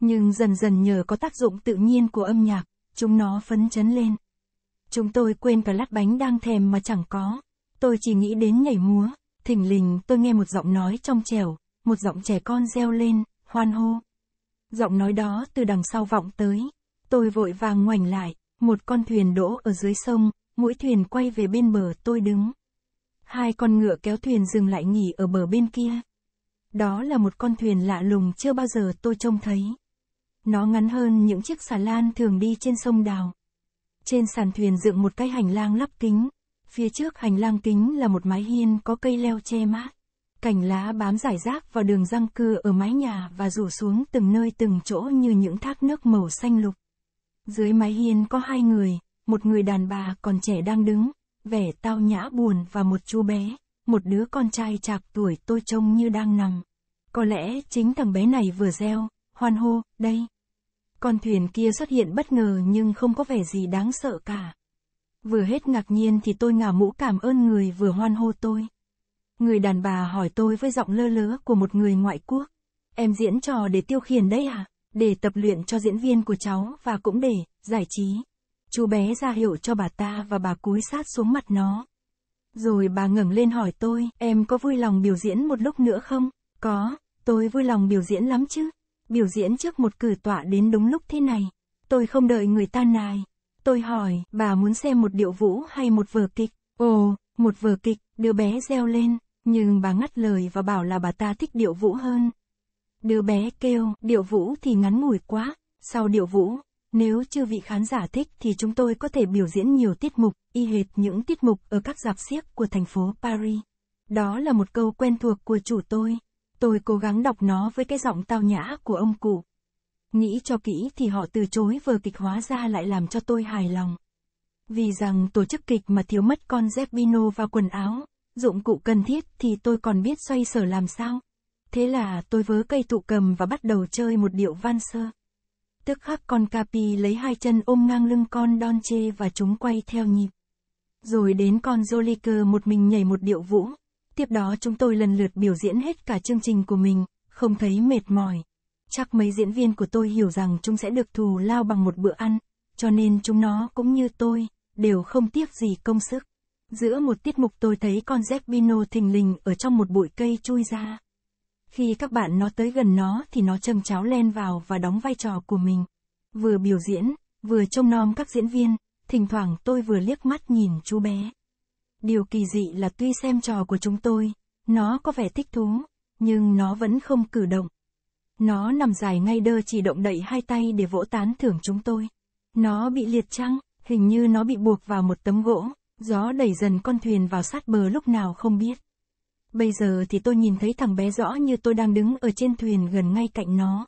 Nhưng dần dần nhờ có tác dụng tự nhiên của âm nhạc, chúng nó phấn chấn lên. Chúng tôi quên cả lát bánh đang thèm mà chẳng có. Tôi chỉ nghĩ đến nhảy múa, thỉnh lình tôi nghe một giọng nói trong trẻo, một giọng trẻ con reo lên, hoan hô. Giọng nói đó từ đằng sau vọng tới. Tôi vội vàng ngoảnh lại, một con thuyền đỗ ở dưới sông, mũi thuyền quay về bên bờ tôi đứng hai con ngựa kéo thuyền dừng lại nghỉ ở bờ bên kia. Đó là một con thuyền lạ lùng chưa bao giờ tôi trông thấy. Nó ngắn hơn những chiếc xà lan thường đi trên sông đào. Trên sàn thuyền dựng một cái hành lang lắp kính. Phía trước hành lang kính là một mái hiên có cây leo che mát. Cành lá bám rải rác vào đường răng cưa ở mái nhà và rủ xuống từng nơi từng chỗ như những thác nước màu xanh lục. Dưới mái hiên có hai người, một người đàn bà còn trẻ đang đứng, vẻ tao nhã buồn và một chú bé, một đứa con trai chạc tuổi tôi trông như đang nằm. Có lẽ chính thằng bé này vừa gieo, hoan hô, đây. Con thuyền kia xuất hiện bất ngờ nhưng không có vẻ gì đáng sợ cả. Vừa hết ngạc nhiên thì tôi ngả mũ cảm ơn người vừa hoan hô tôi. Người đàn bà hỏi tôi với giọng lơ lớ của một người ngoại quốc. Em diễn trò để tiêu khiển đấy à? Để tập luyện cho diễn viên của cháu và cũng để giải trí. Chú bé ra hiệu cho bà ta và bà cúi sát xuống mặt nó. Rồi bà ngẩng lên hỏi tôi, em có vui lòng biểu diễn một lúc nữa không? Có, tôi vui lòng biểu diễn lắm chứ. Biểu diễn trước một cử tọa đến đúng lúc thế này. Tôi không đợi người ta nài. Tôi hỏi, bà muốn xem một điệu vũ hay một vở kịch? Ồ, một vở kịch, đứa bé reo lên, nhưng bà ngắt lời và bảo là bà ta thích điệu vũ hơn. Đứa bé kêu, điệu vũ thì ngắn ngủi quá, sau điệu vũ, nếu chư vị khán giả thích thì chúng tôi có thể biểu diễn nhiều tiết mục, y hệt những tiết mục ở các dạp xiếc của thành phố Paris. Đó là một câu quen thuộc của chủ tôi. Tôi cố gắng đọc nó với cái giọng tao nhã của ông cụ. Nghĩ cho kỹ thì họ từ chối vờ kịch hóa ra lại làm cho tôi hài lòng. Vì rằng tổ chức kịch mà thiếu mất con Zeppino và quần áo, dụng cụ cần thiết thì tôi còn biết xoay sở làm sao. Thế là tôi vớ cây tụ cầm và bắt đầu chơi một điệu van sơ tức khắc con Capi lấy hai chân ôm ngang lưng con Donche và chúng quay theo nhịp. Rồi đến con Joliker một mình nhảy một điệu vũ. Tiếp đó chúng tôi lần lượt biểu diễn hết cả chương trình của mình, không thấy mệt mỏi. Chắc mấy diễn viên của tôi hiểu rằng chúng sẽ được thù lao bằng một bữa ăn, cho nên chúng nó cũng như tôi, đều không tiếc gì công sức. Giữa một tiết mục tôi thấy con zebino thình lình ở trong một bụi cây chui ra. Khi các bạn nó tới gần nó thì nó châm cháo len vào và đóng vai trò của mình. Vừa biểu diễn, vừa trông nom các diễn viên, thỉnh thoảng tôi vừa liếc mắt nhìn chú bé. Điều kỳ dị là tuy xem trò của chúng tôi, nó có vẻ thích thú, nhưng nó vẫn không cử động. Nó nằm dài ngay đơ chỉ động đậy hai tay để vỗ tán thưởng chúng tôi. Nó bị liệt chăng hình như nó bị buộc vào một tấm gỗ, gió đẩy dần con thuyền vào sát bờ lúc nào không biết. Bây giờ thì tôi nhìn thấy thằng bé rõ như tôi đang đứng ở trên thuyền gần ngay cạnh nó.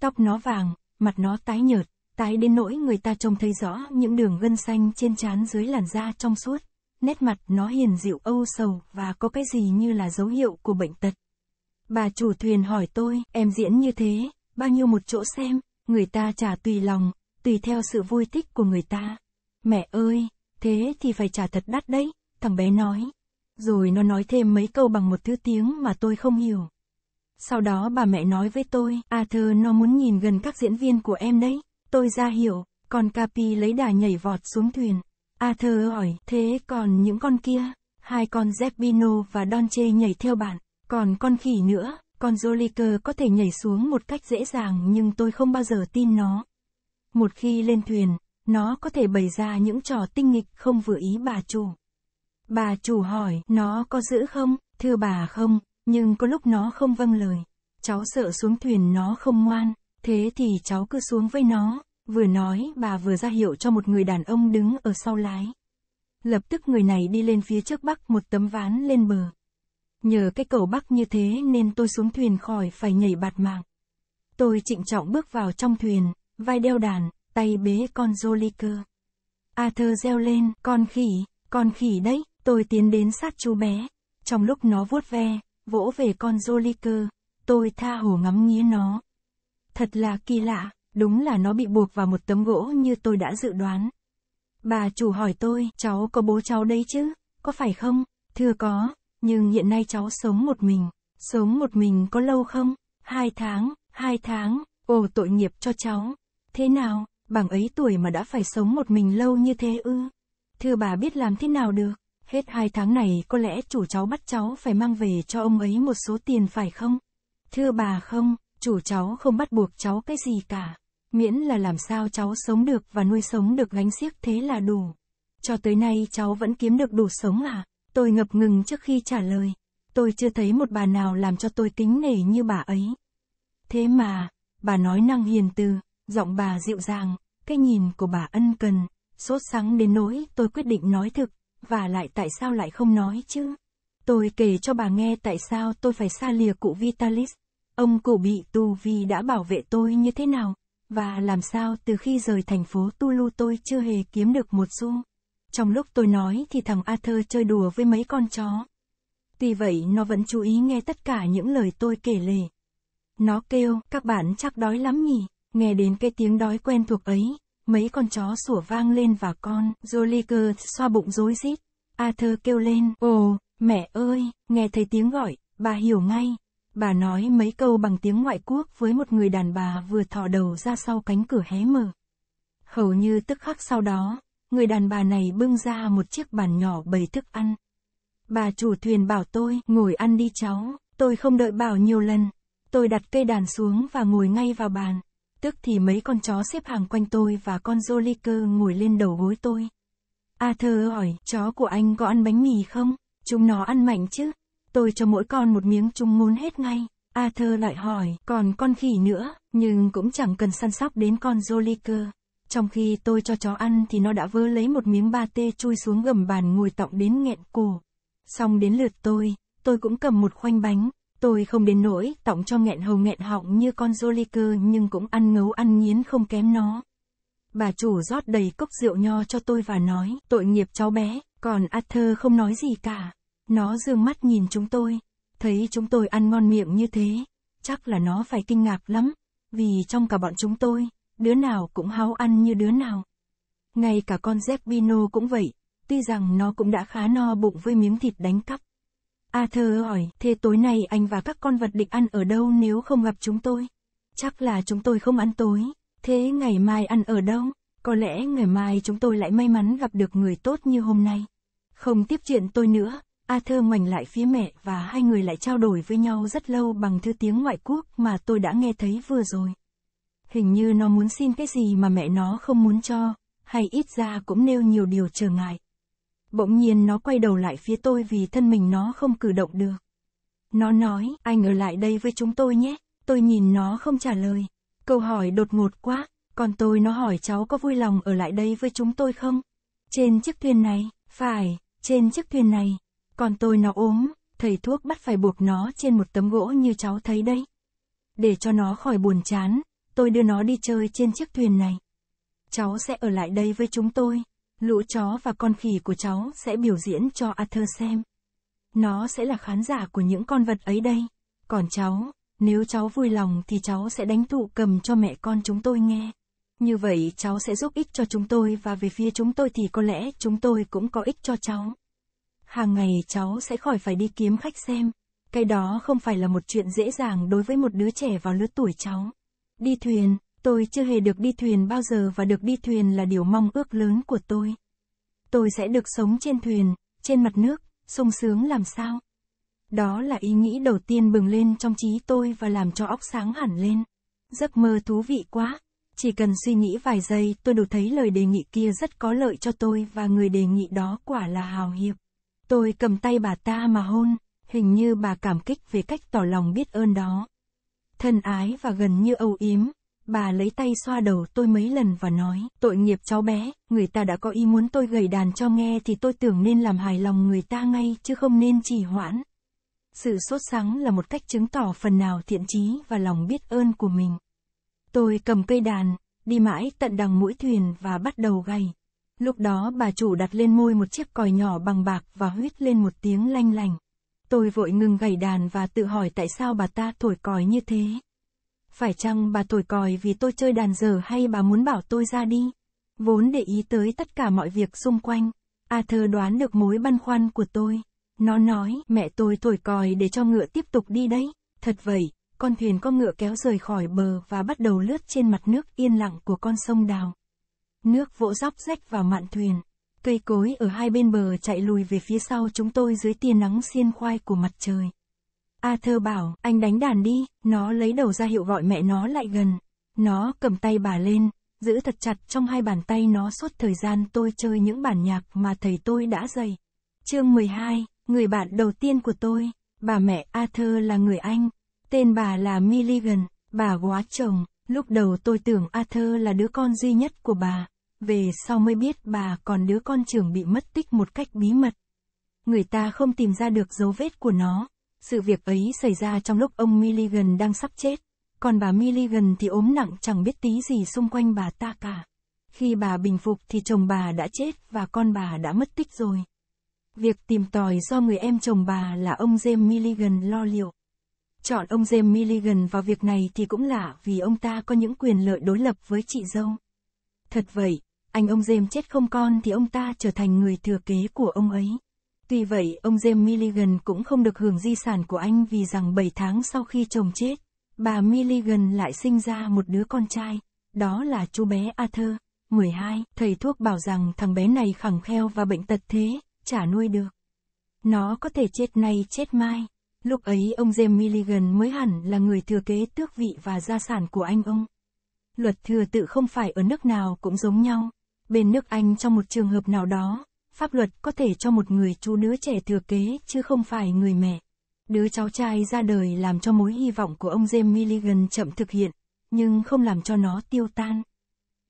Tóc nó vàng, mặt nó tái nhợt, tái đến nỗi người ta trông thấy rõ những đường gân xanh trên trán dưới làn da trong suốt. Nét mặt nó hiền dịu âu sầu và có cái gì như là dấu hiệu của bệnh tật. Bà chủ thuyền hỏi tôi, em diễn như thế, bao nhiêu một chỗ xem, người ta trả tùy lòng, tùy theo sự vui thích của người ta. Mẹ ơi, thế thì phải trả thật đắt đấy, thằng bé nói. Rồi nó nói thêm mấy câu bằng một thứ tiếng mà tôi không hiểu. Sau đó bà mẹ nói với tôi, Arthur nó muốn nhìn gần các diễn viên của em đấy. Tôi ra hiểu, còn Capi lấy đà nhảy vọt xuống thuyền. Arthur hỏi, thế còn những con kia? Hai con Zeppino và Donche nhảy theo bạn. Còn con khỉ nữa, con Joliker có thể nhảy xuống một cách dễ dàng nhưng tôi không bao giờ tin nó. Một khi lên thuyền, nó có thể bày ra những trò tinh nghịch không vừa ý bà chủ. Bà chủ hỏi, nó có giữ không? Thưa bà không, nhưng có lúc nó không vâng lời. Cháu sợ xuống thuyền nó không ngoan, thế thì cháu cứ xuống với nó. Vừa nói, bà vừa ra hiệu cho một người đàn ông đứng ở sau lái. Lập tức người này đi lên phía trước bắc một tấm ván lên bờ. Nhờ cái cầu bắc như thế nên tôi xuống thuyền khỏi phải nhảy bạt mạng. Tôi trịnh trọng bước vào trong thuyền, vai đeo đàn, tay bế con Joliker. Arthur reo lên, con khỉ, con khỉ đấy, Tôi tiến đến sát chú bé. Trong lúc nó vuốt ve, vỗ về con Joliker, tôi tha hồ ngắm nghía nó. Thật là kỳ lạ, đúng là nó bị buộc vào một tấm gỗ như tôi đã dự đoán. Bà chủ hỏi tôi, cháu có bố cháu đấy chứ, có phải không? Thưa có, nhưng hiện nay cháu sống một mình. Sống một mình có lâu không? Hai tháng, hai tháng, ồ tội nghiệp cho cháu. Thế nào, bằng ấy tuổi mà đã phải sống một mình lâu như thế ư? Thưa bà biết làm thế nào được? Hết hai tháng này có lẽ chủ cháu bắt cháu phải mang về cho ông ấy một số tiền phải không? Thưa bà không, chủ cháu không bắt buộc cháu cái gì cả. Miễn là làm sao cháu sống được và nuôi sống được gánh xiếc thế là đủ. Cho tới nay cháu vẫn kiếm được đủ sống à? Tôi ngập ngừng trước khi trả lời. Tôi chưa thấy một bà nào làm cho tôi kính nể như bà ấy. Thế mà, bà nói năng hiền từ, giọng bà dịu dàng, cái nhìn của bà ân cần, sốt sắng đến nỗi tôi quyết định nói thực và lại tại sao lại không nói chứ? Tôi kể cho bà nghe tại sao tôi phải xa lìa cụ Vitalis. Ông cụ bị tù vì đã bảo vệ tôi như thế nào, và làm sao từ khi rời thành phố Tulu tôi chưa hề kiếm được một xu. Trong lúc tôi nói thì thằng Arthur chơi đùa với mấy con chó. Tuy vậy nó vẫn chú ý nghe tất cả những lời tôi kể lể. Nó kêu, các bạn chắc đói lắm nhỉ, nghe đến cái tiếng đói quen thuộc ấy, Mấy con chó sủa vang lên và con, Joliger xoa bụng rối rít. Arthur kêu lên, ồ, mẹ ơi, nghe thấy tiếng gọi, bà hiểu ngay. Bà nói mấy câu bằng tiếng ngoại quốc với một người đàn bà vừa thò đầu ra sau cánh cửa hé mở. Hầu như tức khắc sau đó, người đàn bà này bưng ra một chiếc bàn nhỏ bầy thức ăn. Bà chủ thuyền bảo tôi, ngồi ăn đi cháu, tôi không đợi bảo nhiều lần. Tôi đặt cây đàn xuống và ngồi ngay vào bàn. Tức thì mấy con chó xếp hàng quanh tôi và con Joliker ngồi lên đầu gối tôi. Arthur hỏi, chó của anh có ăn bánh mì không? Chúng nó ăn mạnh chứ? Tôi cho mỗi con một miếng chúng muốn hết ngay. Arthur lại hỏi, còn con khỉ nữa, nhưng cũng chẳng cần săn sóc đến con Joliker. Trong khi tôi cho chó ăn thì nó đã vơ lấy một miếng ba tê chui xuống gầm bàn ngồi tọng đến nghẹn cổ. Xong đến lượt tôi, tôi cũng cầm một khoanh bánh, Tôi không đến nỗi tổng cho nghẹn hầu nghẹn họng như con Joliker nhưng cũng ăn ngấu ăn nghiến không kém nó. Bà chủ rót đầy cốc rượu nho cho tôi và nói, tội nghiệp cháu bé, còn Arthur không nói gì cả. Nó dương mắt nhìn chúng tôi, thấy chúng tôi ăn ngon miệng như thế, chắc là nó phải kinh ngạc lắm, vì trong cả bọn chúng tôi, đứa nào cũng háo ăn như đứa nào. Ngay cả con Zeppino cũng vậy, tuy rằng nó cũng đã khá no bụng với miếng thịt đánh cắp. Arthur hỏi, thế tối nay anh và các con vật định ăn ở đâu nếu không gặp chúng tôi? Chắc là chúng tôi không ăn tối. Thế ngày mai ăn ở đâu? Có lẽ ngày mai chúng tôi lại may mắn gặp được người tốt như hôm nay. Không tiếp chuyện tôi nữa, Arthur ngoảnh lại phía mẹ và hai người lại trao đổi với nhau rất lâu bằng thứ tiếng ngoại quốc mà tôi đã nghe thấy vừa rồi. Hình như nó muốn xin cái gì mà mẹ nó không muốn cho, hay ít ra cũng nêu nhiều điều trở ngại. Bỗng nhiên nó quay đầu lại phía tôi vì thân mình nó không cử động được. Nó nói, anh ở lại đây với chúng tôi nhé. Tôi nhìn nó không trả lời. Câu hỏi đột ngột quá, còn tôi nó hỏi cháu có vui lòng ở lại đây với chúng tôi không? Trên chiếc thuyền này, phải, trên chiếc thuyền này. Còn tôi nó ốm, thầy thuốc bắt phải buộc nó trên một tấm gỗ như cháu thấy đây. Để cho nó khỏi buồn chán, tôi đưa nó đi chơi trên chiếc thuyền này. Cháu sẽ ở lại đây với chúng tôi. Lũ chó và con khỉ của cháu sẽ biểu diễn cho Arthur xem. Nó sẽ là khán giả của những con vật ấy đây. Còn cháu, nếu cháu vui lòng thì cháu sẽ đánh tụ cầm cho mẹ con chúng tôi nghe. Như vậy cháu sẽ giúp ích cho chúng tôi và về phía chúng tôi thì có lẽ chúng tôi cũng có ích cho cháu. Hàng ngày cháu sẽ khỏi phải đi kiếm khách xem. Cái đó không phải là một chuyện dễ dàng đối với một đứa trẻ vào lứa tuổi cháu. Đi thuyền, Tôi chưa hề được đi thuyền bao giờ và được đi thuyền là điều mong ước lớn của tôi. Tôi sẽ được sống trên thuyền, trên mặt nước, sung sướng làm sao? Đó là ý nghĩ đầu tiên bừng lên trong trí tôi và làm cho óc sáng hẳn lên. Giấc mơ thú vị quá. Chỉ cần suy nghĩ vài giây tôi đủ thấy lời đề nghị kia rất có lợi cho tôi và người đề nghị đó quả là hào hiệp. Tôi cầm tay bà ta mà hôn, hình như bà cảm kích về cách tỏ lòng biết ơn đó. Thân ái và gần như âu yếm, Bà lấy tay xoa đầu tôi mấy lần và nói, tội nghiệp cháu bé, người ta đã có ý muốn tôi gầy đàn cho nghe thì tôi tưởng nên làm hài lòng người ta ngay chứ không nên trì hoãn. Sự sốt sắng là một cách chứng tỏ phần nào thiện trí và lòng biết ơn của mình. Tôi cầm cây đàn, đi mãi tận đằng mũi thuyền và bắt đầu gầy. Lúc đó bà chủ đặt lên môi một chiếc còi nhỏ bằng bạc và huyết lên một tiếng lanh lành. Tôi vội ngừng gảy đàn và tự hỏi tại sao bà ta thổi còi như thế. Phải chăng bà tuổi còi vì tôi chơi đàn dở hay bà muốn bảo tôi ra đi? Vốn để ý tới tất cả mọi việc xung quanh. Arthur đoán được mối băn khoăn của tôi. Nó nói, mẹ tôi thổi còi để cho ngựa tiếp tục đi đấy. Thật vậy, con thuyền con ngựa kéo rời khỏi bờ và bắt đầu lướt trên mặt nước yên lặng của con sông đào. Nước vỗ dốc rách vào mạn thuyền. Cây cối ở hai bên bờ chạy lùi về phía sau chúng tôi dưới tia nắng xiên khoai của mặt trời. Arthur bảo, anh đánh đàn đi, nó lấy đầu ra hiệu gọi mẹ nó lại gần. Nó cầm tay bà lên, giữ thật chặt trong hai bàn tay nó suốt thời gian tôi chơi những bản nhạc mà thầy tôi đã dạy. Chương 12, người bạn đầu tiên của tôi, bà mẹ Arthur là người Anh, tên bà là Milligan, bà quá chồng, lúc đầu tôi tưởng Arthur là đứa con duy nhất của bà, về sau mới biết bà còn đứa con trưởng bị mất tích một cách bí mật. Người ta không tìm ra được dấu vết của nó, sự việc ấy xảy ra trong lúc ông Milligan đang sắp chết, còn bà Milligan thì ốm nặng chẳng biết tí gì xung quanh bà ta cả. Khi bà bình phục thì chồng bà đã chết và con bà đã mất tích rồi. Việc tìm tòi do người em chồng bà là ông James Milligan lo liệu. Chọn ông James Milligan vào việc này thì cũng lạ vì ông ta có những quyền lợi đối lập với chị dâu. Thật vậy, anh ông James chết không con thì ông ta trở thành người thừa kế của ông ấy. Tuy vậy, ông James Milligan cũng không được hưởng di sản của anh vì rằng 7 tháng sau khi chồng chết, bà Milligan lại sinh ra một đứa con trai, đó là chú bé Arthur, 12. Thầy thuốc bảo rằng thằng bé này khẳng kheo và bệnh tật thế, chả nuôi được. Nó có thể chết nay chết mai. Lúc ấy ông James Milligan mới hẳn là người thừa kế tước vị và gia sản của anh ông. Luật thừa tự không phải ở nước nào cũng giống nhau. Bên nước Anh trong một trường hợp nào đó, pháp luật có thể cho một người chú đứa trẻ thừa kế chứ không phải người mẹ. Đứa cháu trai ra đời làm cho mối hy vọng của ông James Milligan chậm thực hiện, nhưng không làm cho nó tiêu tan.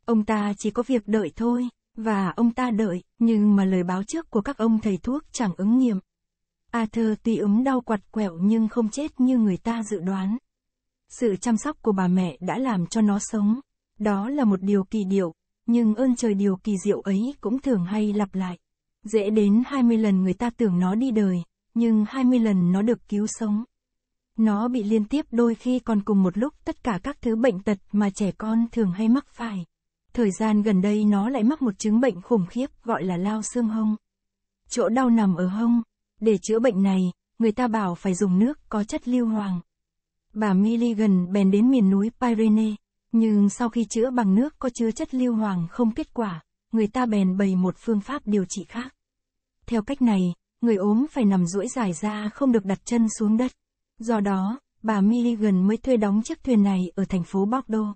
Ông ta chỉ có việc đợi thôi, và ông ta đợi, nhưng mà lời báo trước của các ông thầy thuốc chẳng ứng nghiệm. Arthur tuy ấm đau quặt quẹo nhưng không chết như người ta dự đoán. Sự chăm sóc của bà mẹ đã làm cho nó sống. Đó là một điều kỳ diệu, nhưng ơn trời điều kỳ diệu ấy cũng thường hay lặp lại. Dễ đến 20 lần người ta tưởng nó đi đời, nhưng 20 lần nó được cứu sống. Nó bị liên tiếp đôi khi còn cùng một lúc tất cả các thứ bệnh tật mà trẻ con thường hay mắc phải. Thời gian gần đây nó lại mắc một chứng bệnh khủng khiếp gọi là lao xương hông. Chỗ đau nằm ở hông. Để chữa bệnh này, người ta bảo phải dùng nước có chất lưu hoàng. Bà Milligan bèn đến miền núi pyrene nhưng sau khi chữa bằng nước có chứa chất lưu hoàng không kết quả, người ta bèn bày một phương pháp điều trị khác. Theo cách này, người ốm phải nằm duỗi dài ra không được đặt chân xuống đất. Do đó, bà Milligan mới thuê đóng chiếc thuyền này ở thành phố Bordeaux.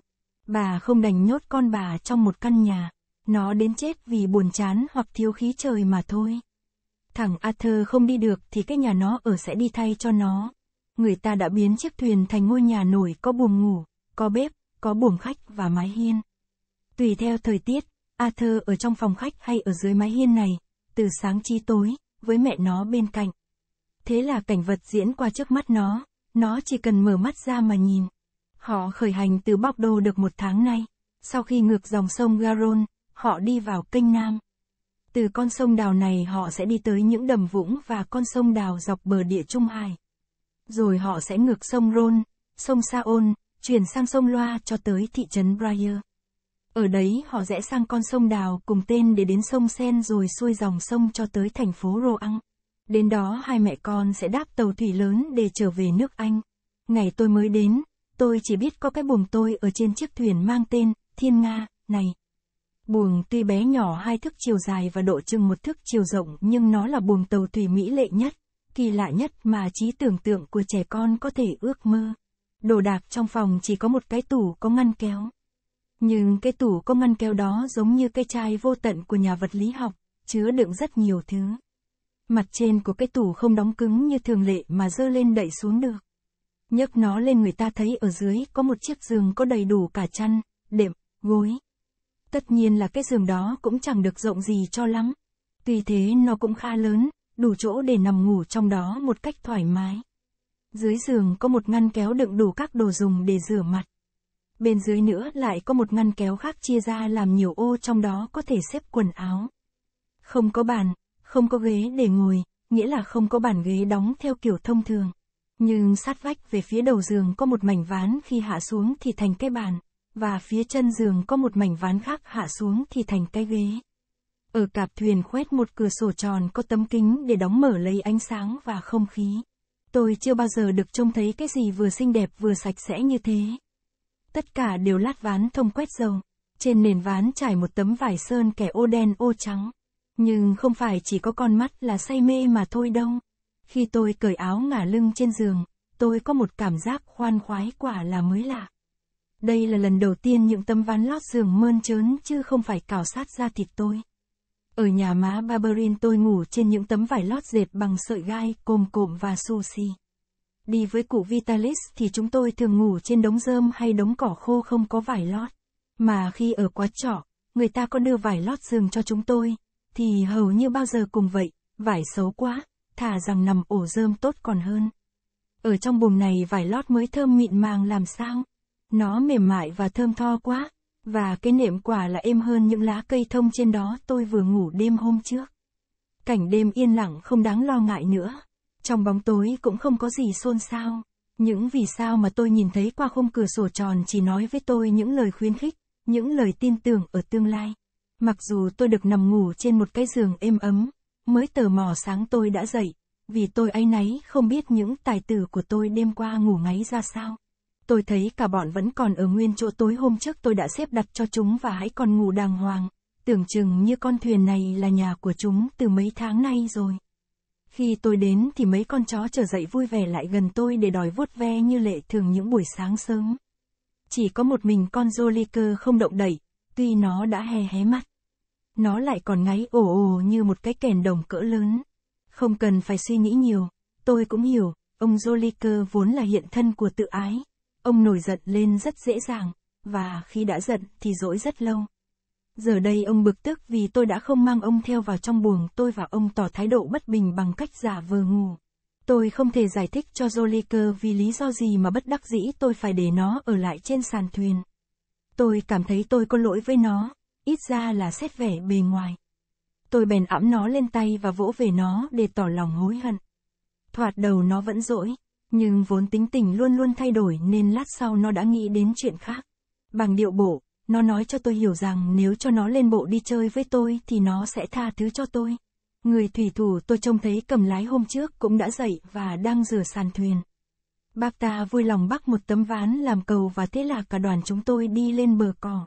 Bà không đành nhốt con bà trong một căn nhà. Nó đến chết vì buồn chán hoặc thiếu khí trời mà thôi. Thằng Arthur không đi được thì cái nhà nó ở sẽ đi thay cho nó. Người ta đã biến chiếc thuyền thành ngôi nhà nổi có buồng ngủ, có bếp, có buồng khách và mái hiên. Tùy theo thời tiết, Arthur ở trong phòng khách hay ở dưới mái hiên này, từ sáng chí tối, với mẹ nó bên cạnh. Thế là cảnh vật diễn qua trước mắt nó, nó chỉ cần mở mắt ra mà nhìn. Họ khởi hành từ Bóc Đô được một tháng nay, sau khi ngược dòng sông Garon, họ đi vào kênh Nam. Từ con sông đào này họ sẽ đi tới những đầm vũng và con sông đào dọc bờ địa Trung Hải. Rồi họ sẽ ngược sông Rhône, sông Saôn, chuyển sang sông Loa cho tới thị trấn Briar. Ở đấy họ rẽ sang con sông Đào cùng tên để đến sông Sen rồi xuôi dòng sông cho tới thành phố Roang. Đến đó hai mẹ con sẽ đáp tàu thủy lớn để trở về nước Anh. Ngày tôi mới đến, tôi chỉ biết có cái buồng tôi ở trên chiếc thuyền mang tên Thiên Nga, này. Buồng tuy bé nhỏ hai thước chiều dài và độ chừng một thước chiều rộng nhưng nó là buồng tàu thủy mỹ lệ nhất, kỳ lạ nhất mà trí tưởng tượng của trẻ con có thể ước mơ. Đồ đạc trong phòng chỉ có một cái tủ có ngăn kéo, nhưng cái tủ có ngăn keo đó giống như cái chai vô tận của nhà vật lý học, chứa đựng rất nhiều thứ. Mặt trên của cái tủ không đóng cứng như thường lệ mà dơ lên đẩy xuống được. nhấc nó lên người ta thấy ở dưới có một chiếc giường có đầy đủ cả chăn, đệm, gối. Tất nhiên là cái giường đó cũng chẳng được rộng gì cho lắm. Tuy thế nó cũng khá lớn, đủ chỗ để nằm ngủ trong đó một cách thoải mái. Dưới giường có một ngăn kéo đựng đủ các đồ dùng để rửa mặt bên dưới nữa lại có một ngăn kéo khác chia ra làm nhiều ô trong đó có thể xếp quần áo. Không có bàn, không có ghế để ngồi, nghĩa là không có bàn ghế đóng theo kiểu thông thường. Nhưng sát vách về phía đầu giường có một mảnh ván khi hạ xuống thì thành cái bàn, và phía chân giường có một mảnh ván khác hạ xuống thì thành cái ghế. Ở cạp thuyền khoét một cửa sổ tròn có tấm kính để đóng mở lấy ánh sáng và không khí. Tôi chưa bao giờ được trông thấy cái gì vừa xinh đẹp vừa sạch sẽ như thế. Tất cả đều lát ván thông quét dầu. Trên nền ván trải một tấm vải sơn kẻ ô đen ô trắng. Nhưng không phải chỉ có con mắt là say mê mà thôi đâu. Khi tôi cởi áo ngả lưng trên giường, tôi có một cảm giác khoan khoái quả là mới lạ. Đây là lần đầu tiên những tấm ván lót giường mơn trớn chứ không phải cào sát ra thịt tôi. Ở nhà má Barberin tôi ngủ trên những tấm vải lót dệt bằng sợi gai, cồm cộm và sushi. Đi với cụ Vitalis thì chúng tôi thường ngủ trên đống rơm hay đống cỏ khô không có vải lót. Mà khi ở quá trọ, người ta có đưa vải lót giường cho chúng tôi, thì hầu như bao giờ cùng vậy, vải xấu quá, thả rằng nằm ổ rơm tốt còn hơn. Ở trong buồng này vải lót mới thơm mịn màng làm sao. Nó mềm mại và thơm tho quá, và cái nệm quả là êm hơn những lá cây thông trên đó tôi vừa ngủ đêm hôm trước. Cảnh đêm yên lặng không đáng lo ngại nữa. Trong bóng tối cũng không có gì xôn xao. Những vì sao mà tôi nhìn thấy qua khung cửa sổ tròn chỉ nói với tôi những lời khuyến khích, những lời tin tưởng ở tương lai. Mặc dù tôi được nằm ngủ trên một cái giường êm ấm, mới tờ mò sáng tôi đã dậy, vì tôi ấy nấy không biết những tài tử của tôi đêm qua ngủ ngáy ra sao. Tôi thấy cả bọn vẫn còn ở nguyên chỗ tối hôm trước tôi đã xếp đặt cho chúng và hãy còn ngủ đàng hoàng, tưởng chừng như con thuyền này là nhà của chúng từ mấy tháng nay rồi. Khi tôi đến thì mấy con chó trở dậy vui vẻ lại gần tôi để đòi vuốt ve như lệ thường những buổi sáng sớm. Chỉ có một mình con Joliker không động đậy, tuy nó đã hé hé mắt. Nó lại còn ngáy ồ ồ như một cái kèn đồng cỡ lớn. Không cần phải suy nghĩ nhiều, tôi cũng hiểu, ông Joliker vốn là hiện thân của tự ái. Ông nổi giận lên rất dễ dàng, và khi đã giận thì dỗi rất lâu. Giờ đây ông bực tức vì tôi đã không mang ông theo vào trong buồng, tôi và ông tỏ thái độ bất bình bằng cách giả vờ ngủ. Tôi không thể giải thích cho Jolico vì lý do gì mà bất đắc dĩ tôi phải để nó ở lại trên sàn thuyền. Tôi cảm thấy tôi có lỗi với nó, ít ra là xét vẻ bề ngoài. Tôi bèn ẵm nó lên tay và vỗ về nó để tỏ lòng hối hận. Thoạt đầu nó vẫn dỗi, nhưng vốn tính tình luôn luôn thay đổi nên lát sau nó đã nghĩ đến chuyện khác. Bằng điệu bộ, nó nói cho tôi hiểu rằng nếu cho nó lên bộ đi chơi với tôi thì nó sẽ tha thứ cho tôi. Người thủy thủ tôi trông thấy cầm lái hôm trước cũng đã dậy và đang rửa sàn thuyền. Bác ta vui lòng bắt một tấm ván làm cầu và thế là cả đoàn chúng tôi đi lên bờ cỏ.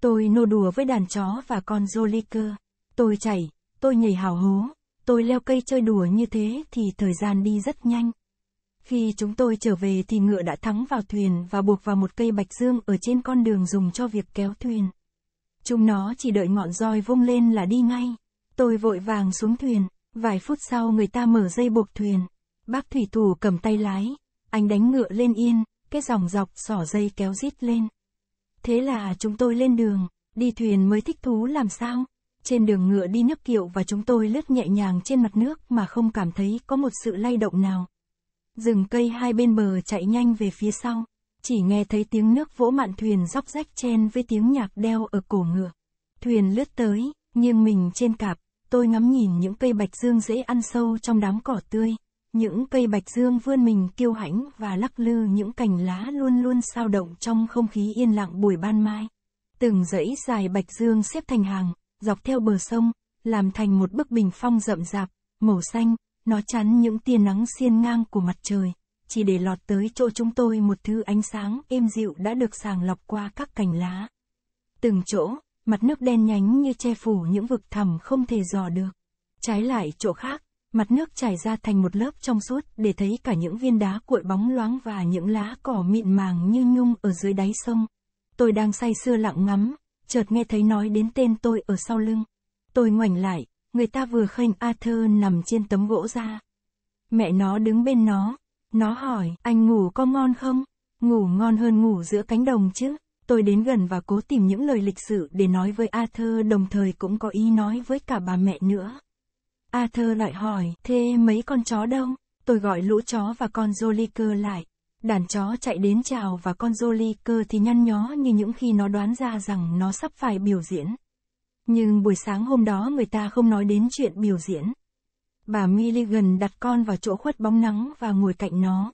Tôi nô đùa với đàn chó và con Joliker. Tôi chảy, tôi nhảy hào hố, tôi leo cây chơi đùa như thế thì thời gian đi rất nhanh. Khi chúng tôi trở về thì ngựa đã thắng vào thuyền và buộc vào một cây bạch dương ở trên con đường dùng cho việc kéo thuyền. Chúng nó chỉ đợi ngọn roi vung lên là đi ngay. Tôi vội vàng xuống thuyền, vài phút sau người ta mở dây buộc thuyền. Bác thủy thủ cầm tay lái, anh đánh ngựa lên yên, cái dòng dọc xỏ dây kéo rít lên. Thế là chúng tôi lên đường, đi thuyền mới thích thú làm sao? Trên đường ngựa đi nước kiệu và chúng tôi lướt nhẹ nhàng trên mặt nước mà không cảm thấy có một sự lay động nào rừng cây hai bên bờ chạy nhanh về phía sau, chỉ nghe thấy tiếng nước vỗ mạn thuyền róc rách chen với tiếng nhạc đeo ở cổ ngựa. Thuyền lướt tới, nghiêng mình trên cạp, tôi ngắm nhìn những cây bạch dương dễ ăn sâu trong đám cỏ tươi. Những cây bạch dương vươn mình kiêu hãnh và lắc lư những cành lá luôn luôn sao động trong không khí yên lặng buổi ban mai. Từng dãy dài bạch dương xếp thành hàng, dọc theo bờ sông, làm thành một bức bình phong rậm rạp, màu xanh, nó chắn những tia nắng xiên ngang của mặt trời, chỉ để lọt tới chỗ chúng tôi một thứ ánh sáng êm dịu đã được sàng lọc qua các cành lá. Từng chỗ, mặt nước đen nhánh như che phủ những vực thẳm không thể dò được. Trái lại chỗ khác, mặt nước trải ra thành một lớp trong suốt để thấy cả những viên đá cuội bóng loáng và những lá cỏ mịn màng như nhung ở dưới đáy sông. Tôi đang say sưa lặng ngắm, chợt nghe thấy nói đến tên tôi ở sau lưng. Tôi ngoảnh lại, người ta vừa khênh Arthur nằm trên tấm gỗ ra. Mẹ nó đứng bên nó, nó hỏi, anh ngủ có ngon không? Ngủ ngon hơn ngủ giữa cánh đồng chứ. Tôi đến gần và cố tìm những lời lịch sự để nói với Arthur đồng thời cũng có ý nói với cả bà mẹ nữa. Arthur lại hỏi, thế mấy con chó đâu? Tôi gọi lũ chó và con Jolico lại. Đàn chó chạy đến chào và con Jolico thì nhăn nhó như những khi nó đoán ra rằng nó sắp phải biểu diễn. Nhưng buổi sáng hôm đó người ta không nói đến chuyện biểu diễn. Bà Milligan đặt con vào chỗ khuất bóng nắng và ngồi cạnh nó.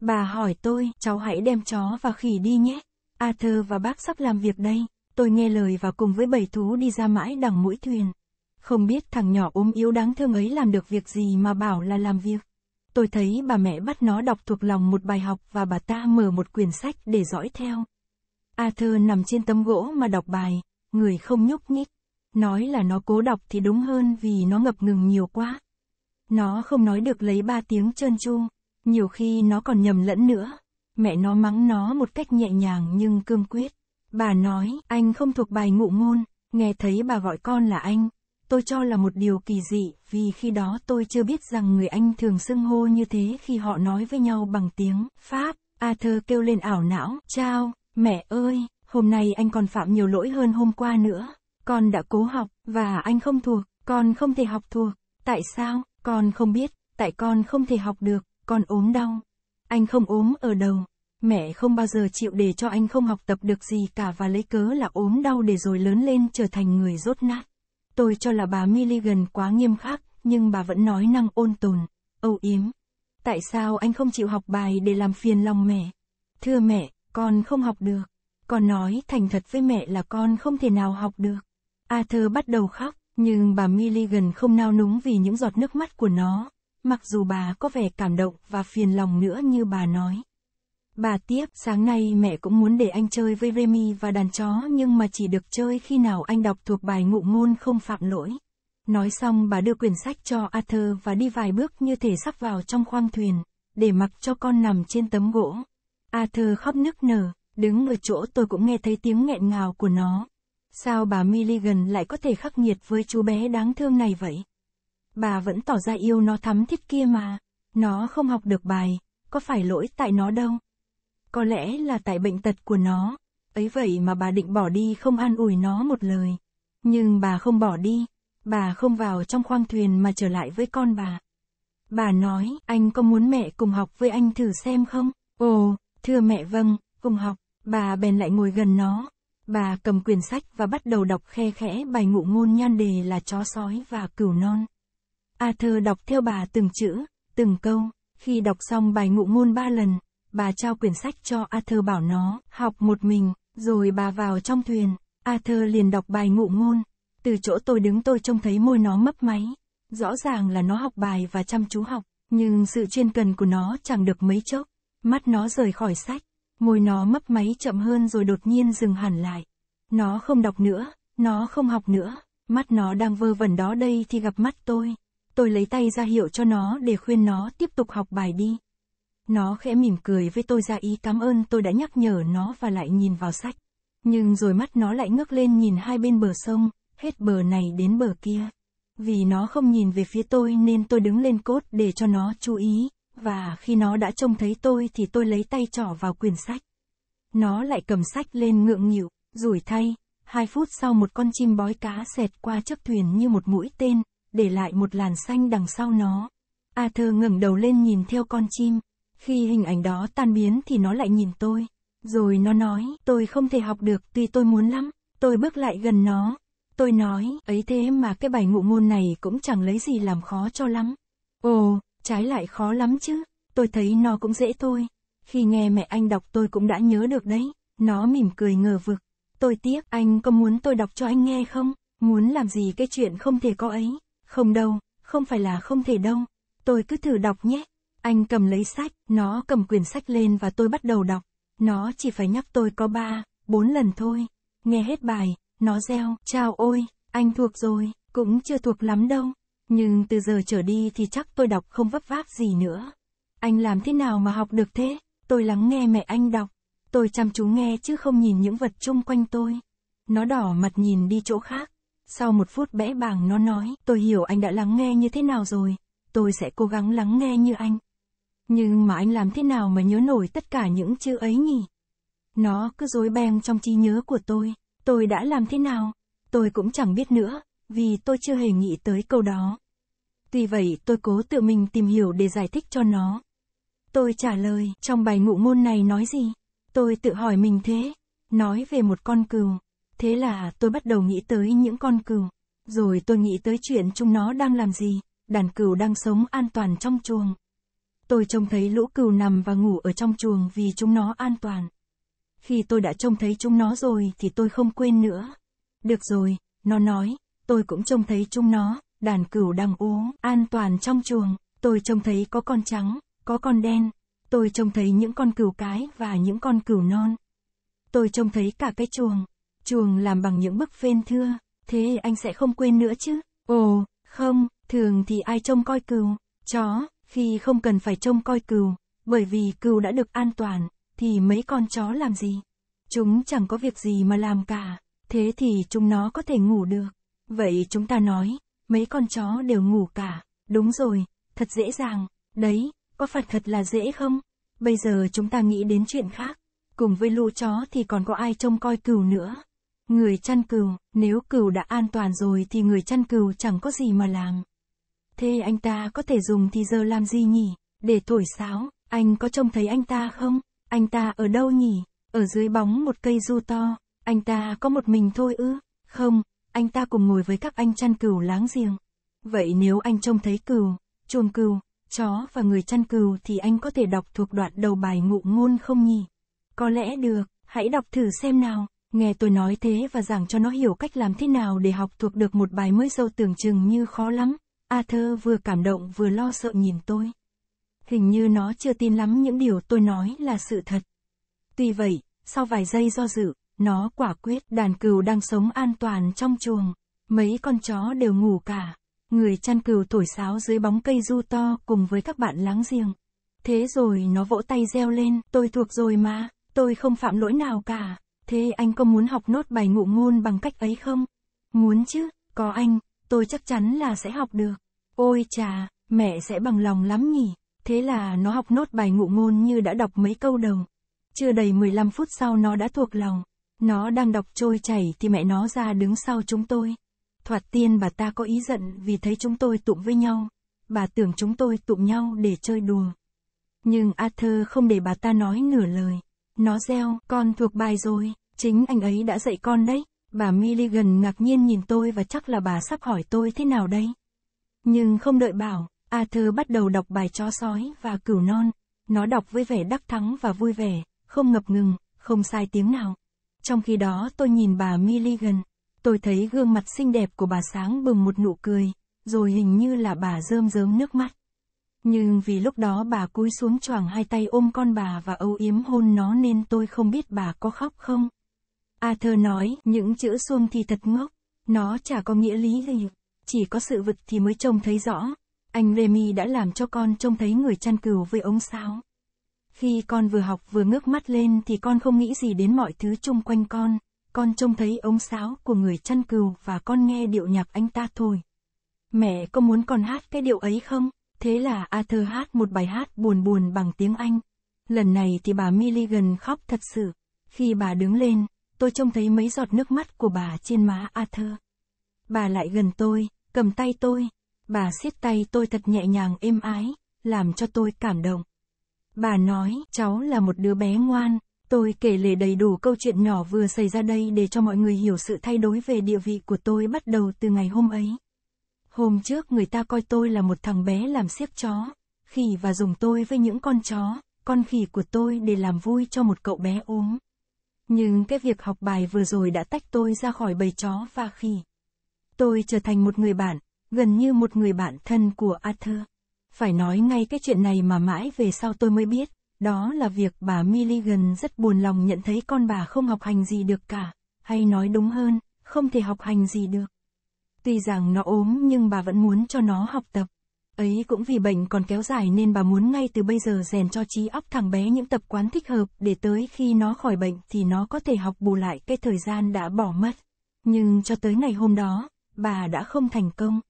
Bà hỏi tôi, cháu hãy đem chó và khỉ đi nhé. Arthur và bác sắp làm việc đây. Tôi nghe lời và cùng với bảy thú đi ra mãi đằng mũi thuyền. Không biết thằng nhỏ ốm yếu đáng thương ấy làm được việc gì mà bảo là làm việc. Tôi thấy bà mẹ bắt nó đọc thuộc lòng một bài học và bà ta mở một quyển sách để dõi theo. Arthur nằm trên tấm gỗ mà đọc bài, người không nhúc nhích. Nói là nó cố đọc thì đúng hơn vì nó ngập ngừng nhiều quá. Nó không nói được lấy ba tiếng trơn tru, nhiều khi nó còn nhầm lẫn nữa. Mẹ nó mắng nó một cách nhẹ nhàng nhưng cương quyết. Bà nói, anh không thuộc bài ngụ ngôn, nghe thấy bà gọi con là anh. Tôi cho là một điều kỳ dị, vì khi đó tôi chưa biết rằng người Anh thường xưng hô như thế khi họ nói với nhau bằng tiếng Pháp. Arthur kêu lên ảo não, chao, mẹ ơi, hôm nay anh còn phạm nhiều lỗi hơn hôm qua nữa. Con đã cố học, và anh không thuộc, con không thể học thuộc. Tại sao, con không biết, tại con không thể học được, con ốm đau. Anh không ốm ở đầu. Mẹ không bao giờ chịu để cho anh không học tập được gì cả và lấy cớ là ốm đau để rồi lớn lên trở thành người rốt nát. Tôi cho là bà Milligan quá nghiêm khắc, nhưng bà vẫn nói năng ôn tồn, âu yếm. Tại sao anh không chịu học bài để làm phiền lòng mẹ? Thưa mẹ, con không học được. Con nói thành thật với mẹ là con không thể nào học được. Arthur bắt đầu khóc, nhưng bà Milligan không nao núng vì những giọt nước mắt của nó, mặc dù bà có vẻ cảm động và phiền lòng nữa như bà nói. Bà tiếp, sáng nay mẹ cũng muốn để anh chơi với Remy và đàn chó nhưng mà chỉ được chơi khi nào anh đọc thuộc bài ngụ ngôn không phạm lỗi. Nói xong bà đưa quyển sách cho Arthur và đi vài bước như thể sắp vào trong khoang thuyền, để mặc cho con nằm trên tấm gỗ. Arthur khóc nức nở, Đứng ở chỗ tôi cũng nghe thấy tiếng nghẹn ngào của nó. Sao bà Milligan lại có thể khắc nghiệt với chú bé đáng thương này vậy? Bà vẫn tỏ ra yêu nó thắm thiết kia mà. Nó không học được bài, có phải lỗi tại nó đâu. Có lẽ là tại bệnh tật của nó. Ấy vậy mà bà định bỏ đi không an ủi nó một lời. Nhưng bà không bỏ đi. Bà không vào trong khoang thuyền mà trở lại với con bà. Bà nói, anh có muốn mẹ cùng học với anh thử xem không? Ồ, thưa mẹ vâng, cùng học. Bà bèn lại ngồi gần nó. Bà cầm quyển sách và bắt đầu đọc khe khẽ bài ngụ ngôn nhan đề là chó sói và cừu non. Arthur đọc theo bà từng chữ, từng câu. Khi đọc xong bài ngụ ngôn ba lần, bà trao quyển sách cho Arthur bảo nó học một mình, rồi bà vào trong thuyền. Arthur liền đọc bài ngụ ngôn. Từ chỗ tôi đứng tôi trông thấy môi nó mấp máy. Rõ ràng là nó học bài và chăm chú học, nhưng sự chuyên cần của nó chẳng được mấy chốc. Mắt nó rời khỏi sách, Môi nó mấp máy chậm hơn rồi đột nhiên dừng hẳn lại. Nó không đọc nữa, nó không học nữa, mắt nó đang vơ vẩn đó đây thì gặp mắt tôi. Tôi lấy tay ra hiệu cho nó để khuyên nó tiếp tục học bài đi. Nó khẽ mỉm cười với tôi ra ý cảm ơn tôi đã nhắc nhở nó và lại nhìn vào sách. Nhưng rồi mắt nó lại ngước lên nhìn hai bên bờ sông, hết bờ này đến bờ kia. Vì nó không nhìn về phía tôi nên tôi đứng lên cốt để cho nó chú ý. Và khi nó đã trông thấy tôi thì tôi lấy tay trỏ vào quyển sách. Nó lại cầm sách lên ngượng nghịu, rủi thay. Hai phút sau một con chim bói cá xẹt qua chiếc thuyền như một mũi tên, để lại một làn xanh đằng sau nó. Arthur ngẩng đầu lên nhìn theo con chim. Khi hình ảnh đó tan biến thì nó lại nhìn tôi. Rồi nó nói, tôi không thể học được tuy tôi muốn lắm. Tôi bước lại gần nó. Tôi nói, ấy thế mà cái bài ngụ ngôn này cũng chẳng lấy gì làm khó cho lắm. Ồ, Trái lại khó lắm chứ, tôi thấy nó cũng dễ thôi. Khi nghe mẹ anh đọc tôi cũng đã nhớ được đấy. Nó mỉm cười ngờ vực. Tôi tiếc, anh có muốn tôi đọc cho anh nghe không? Muốn làm gì cái chuyện không thể có ấy? Không đâu, không phải là không thể đâu. Tôi cứ thử đọc nhé. Anh cầm lấy sách, nó cầm quyển sách lên và tôi bắt đầu đọc. Nó chỉ phải nhắc tôi có ba, bốn lần thôi. Nghe hết bài, nó reo, chào ôi, anh thuộc rồi, cũng chưa thuộc lắm đâu. Nhưng từ giờ trở đi thì chắc tôi đọc không vấp váp gì nữa. Anh làm thế nào mà học được thế? Tôi lắng nghe mẹ anh đọc. Tôi chăm chú nghe chứ không nhìn những vật chung quanh tôi. Nó đỏ mặt nhìn đi chỗ khác. Sau một phút bẽ bàng nó nói, tôi hiểu anh đã lắng nghe như thế nào rồi. Tôi sẽ cố gắng lắng nghe như anh. Nhưng mà anh làm thế nào mà nhớ nổi tất cả những chữ ấy nhỉ? Nó cứ rối beng trong trí nhớ của tôi. Tôi đã làm thế nào? Tôi cũng chẳng biết nữa vì tôi chưa hề nghĩ tới câu đó. Tuy vậy tôi cố tự mình tìm hiểu để giải thích cho nó. Tôi trả lời, trong bài ngụ môn này nói gì? Tôi tự hỏi mình thế. Nói về một con cừu. Thế là tôi bắt đầu nghĩ tới những con cừu. Rồi tôi nghĩ tới chuyện chúng nó đang làm gì. Đàn cừu đang sống an toàn trong chuồng. Tôi trông thấy lũ cừu nằm và ngủ ở trong chuồng vì chúng nó an toàn. Khi tôi đã trông thấy chúng nó rồi thì tôi không quên nữa. Được rồi, nó nói, tôi cũng trông thấy chúng nó, đàn cừu đang uống an toàn trong chuồng, tôi trông thấy có con trắng, có con đen, tôi trông thấy những con cừu cái và những con cừu non. Tôi trông thấy cả cái chuồng, chuồng làm bằng những bức phên thưa, thế anh sẽ không quên nữa chứ? Ồ, không, thường thì ai trông coi cừu, chó, khi không cần phải trông coi cừu, bởi vì cừu đã được an toàn, thì mấy con chó làm gì? Chúng chẳng có việc gì mà làm cả, thế thì chúng nó có thể ngủ được. Vậy chúng ta nói, mấy con chó đều ngủ cả, đúng rồi, thật dễ dàng, đấy, có phải thật là dễ không? Bây giờ chúng ta nghĩ đến chuyện khác, cùng với lũ chó thì còn có ai trông coi cừu nữa. Người chăn cừu, nếu cừu đã an toàn rồi thì người chăn cừu chẳng có gì mà làm. Thế anh ta có thể dùng thì giờ làm gì nhỉ? Để thổi sáo, anh có trông thấy anh ta không? Anh ta ở đâu nhỉ? Ở dưới bóng một cây du to, anh ta có một mình thôi ư? Không, anh ta cùng ngồi với các anh chăn cừu láng giềng. Vậy nếu anh trông thấy cừu, chuồng cừu, chó và người chăn cừu thì anh có thể đọc thuộc đoạn đầu bài ngụ ngôn không nhỉ? Có lẽ được, hãy đọc thử xem nào. Nghe tôi nói thế và giảng cho nó hiểu cách làm thế nào để học thuộc được một bài mới sâu tưởng chừng như khó lắm. Arthur vừa cảm động vừa lo sợ nhìn tôi. Hình như nó chưa tin lắm những điều tôi nói là sự thật. Tuy vậy, sau vài giây do dự, nó quả quyết, đàn cừu đang sống an toàn trong chuồng. Mấy con chó đều ngủ cả. Người chăn cừu thổi sáo dưới bóng cây du to cùng với các bạn láng giềng. Thế rồi nó vỗ tay reo lên, tôi thuộc rồi mà, tôi không phạm lỗi nào cả. Thế anh có muốn học nốt bài ngụ ngôn bằng cách ấy không? Muốn chứ, có anh, tôi chắc chắn là sẽ học được. Ôi chà, mẹ sẽ bằng lòng lắm nhỉ. Thế là nó học nốt bài ngụ ngôn như đã đọc mấy câu đầu. Chưa đầy 15 phút sau nó đã thuộc lòng. Nó đang đọc trôi chảy thì mẹ nó ra đứng sau chúng tôi. Thoạt tiên bà ta có ý giận vì thấy chúng tôi tụm với nhau. Bà tưởng chúng tôi tụm nhau để chơi đùa. Nhưng Arthur không để bà ta nói nửa lời. Nó reo, con thuộc bài rồi, chính anh ấy đã dạy con đấy. Bà Milligan ngạc nhiên nhìn tôi và chắc là bà sắp hỏi tôi thế nào đây. Nhưng không đợi bảo, Arthur bắt đầu đọc bài chó sói và cửu non. Nó đọc với vẻ đắc thắng và vui vẻ, không ngập ngừng, không sai tiếng nào. Trong khi đó tôi nhìn bà Milligan, tôi thấy gương mặt xinh đẹp của bà sáng bừng một nụ cười, rồi hình như là bà rơm rớm nước mắt. Nhưng vì lúc đó bà cúi xuống choàng hai tay ôm con bà và âu yếm hôn nó nên tôi không biết bà có khóc không. Arthur nói, những chữ xuông thì thật ngốc, nó chả có nghĩa lý gì, chỉ có sự vật thì mới trông thấy rõ. Anh Remy đã làm cho con trông thấy người chăn cừu với ống sáo. Khi con vừa học vừa ngước mắt lên thì con không nghĩ gì đến mọi thứ chung quanh con, con trông thấy ống sáo của người chăn cừu và con nghe điệu nhạc anh ta thôi. Mẹ có muốn con hát cái điệu ấy không? Thế là Arthur hát một bài hát buồn buồn bằng tiếng Anh. Lần này thì bà Milligan khóc thật sự. Khi bà đứng lên, tôi trông thấy mấy giọt nước mắt của bà trên má Arthur. Bà lại gần tôi, cầm tay tôi. Bà siết tay tôi thật nhẹ nhàng êm ái, làm cho tôi cảm động. Bà nói, cháu là một đứa bé ngoan. Tôi kể lể đầy đủ câu chuyện nhỏ vừa xảy ra đây để cho mọi người hiểu sự thay đổi về địa vị của tôi bắt đầu từ ngày hôm ấy. Hôm trước người ta coi tôi là một thằng bé làm siếc chó, khỉ và dùng tôi với những con chó, con khỉ của tôi để làm vui cho một cậu bé ốm. Nhưng cái việc học bài vừa rồi đã tách tôi ra khỏi bầy chó và khỉ. Tôi trở thành một người bạn, gần như một người bạn thân của Arthur. Phải nói ngay cái chuyện này mà mãi về sau tôi mới biết, đó là việc bà Milligan rất buồn lòng nhận thấy con bà không học hành gì được cả, hay nói đúng hơn, không thể học hành gì được. Tuy rằng nó ốm nhưng bà vẫn muốn cho nó học tập. Ấy cũng vì bệnh còn kéo dài nên bà muốn ngay từ bây giờ rèn cho trí óc thằng bé những tập quán thích hợp để tới khi nó khỏi bệnh thì nó có thể học bù lại cái thời gian đã bỏ mất. Nhưng cho tới ngày hôm đó, bà đã không thành công.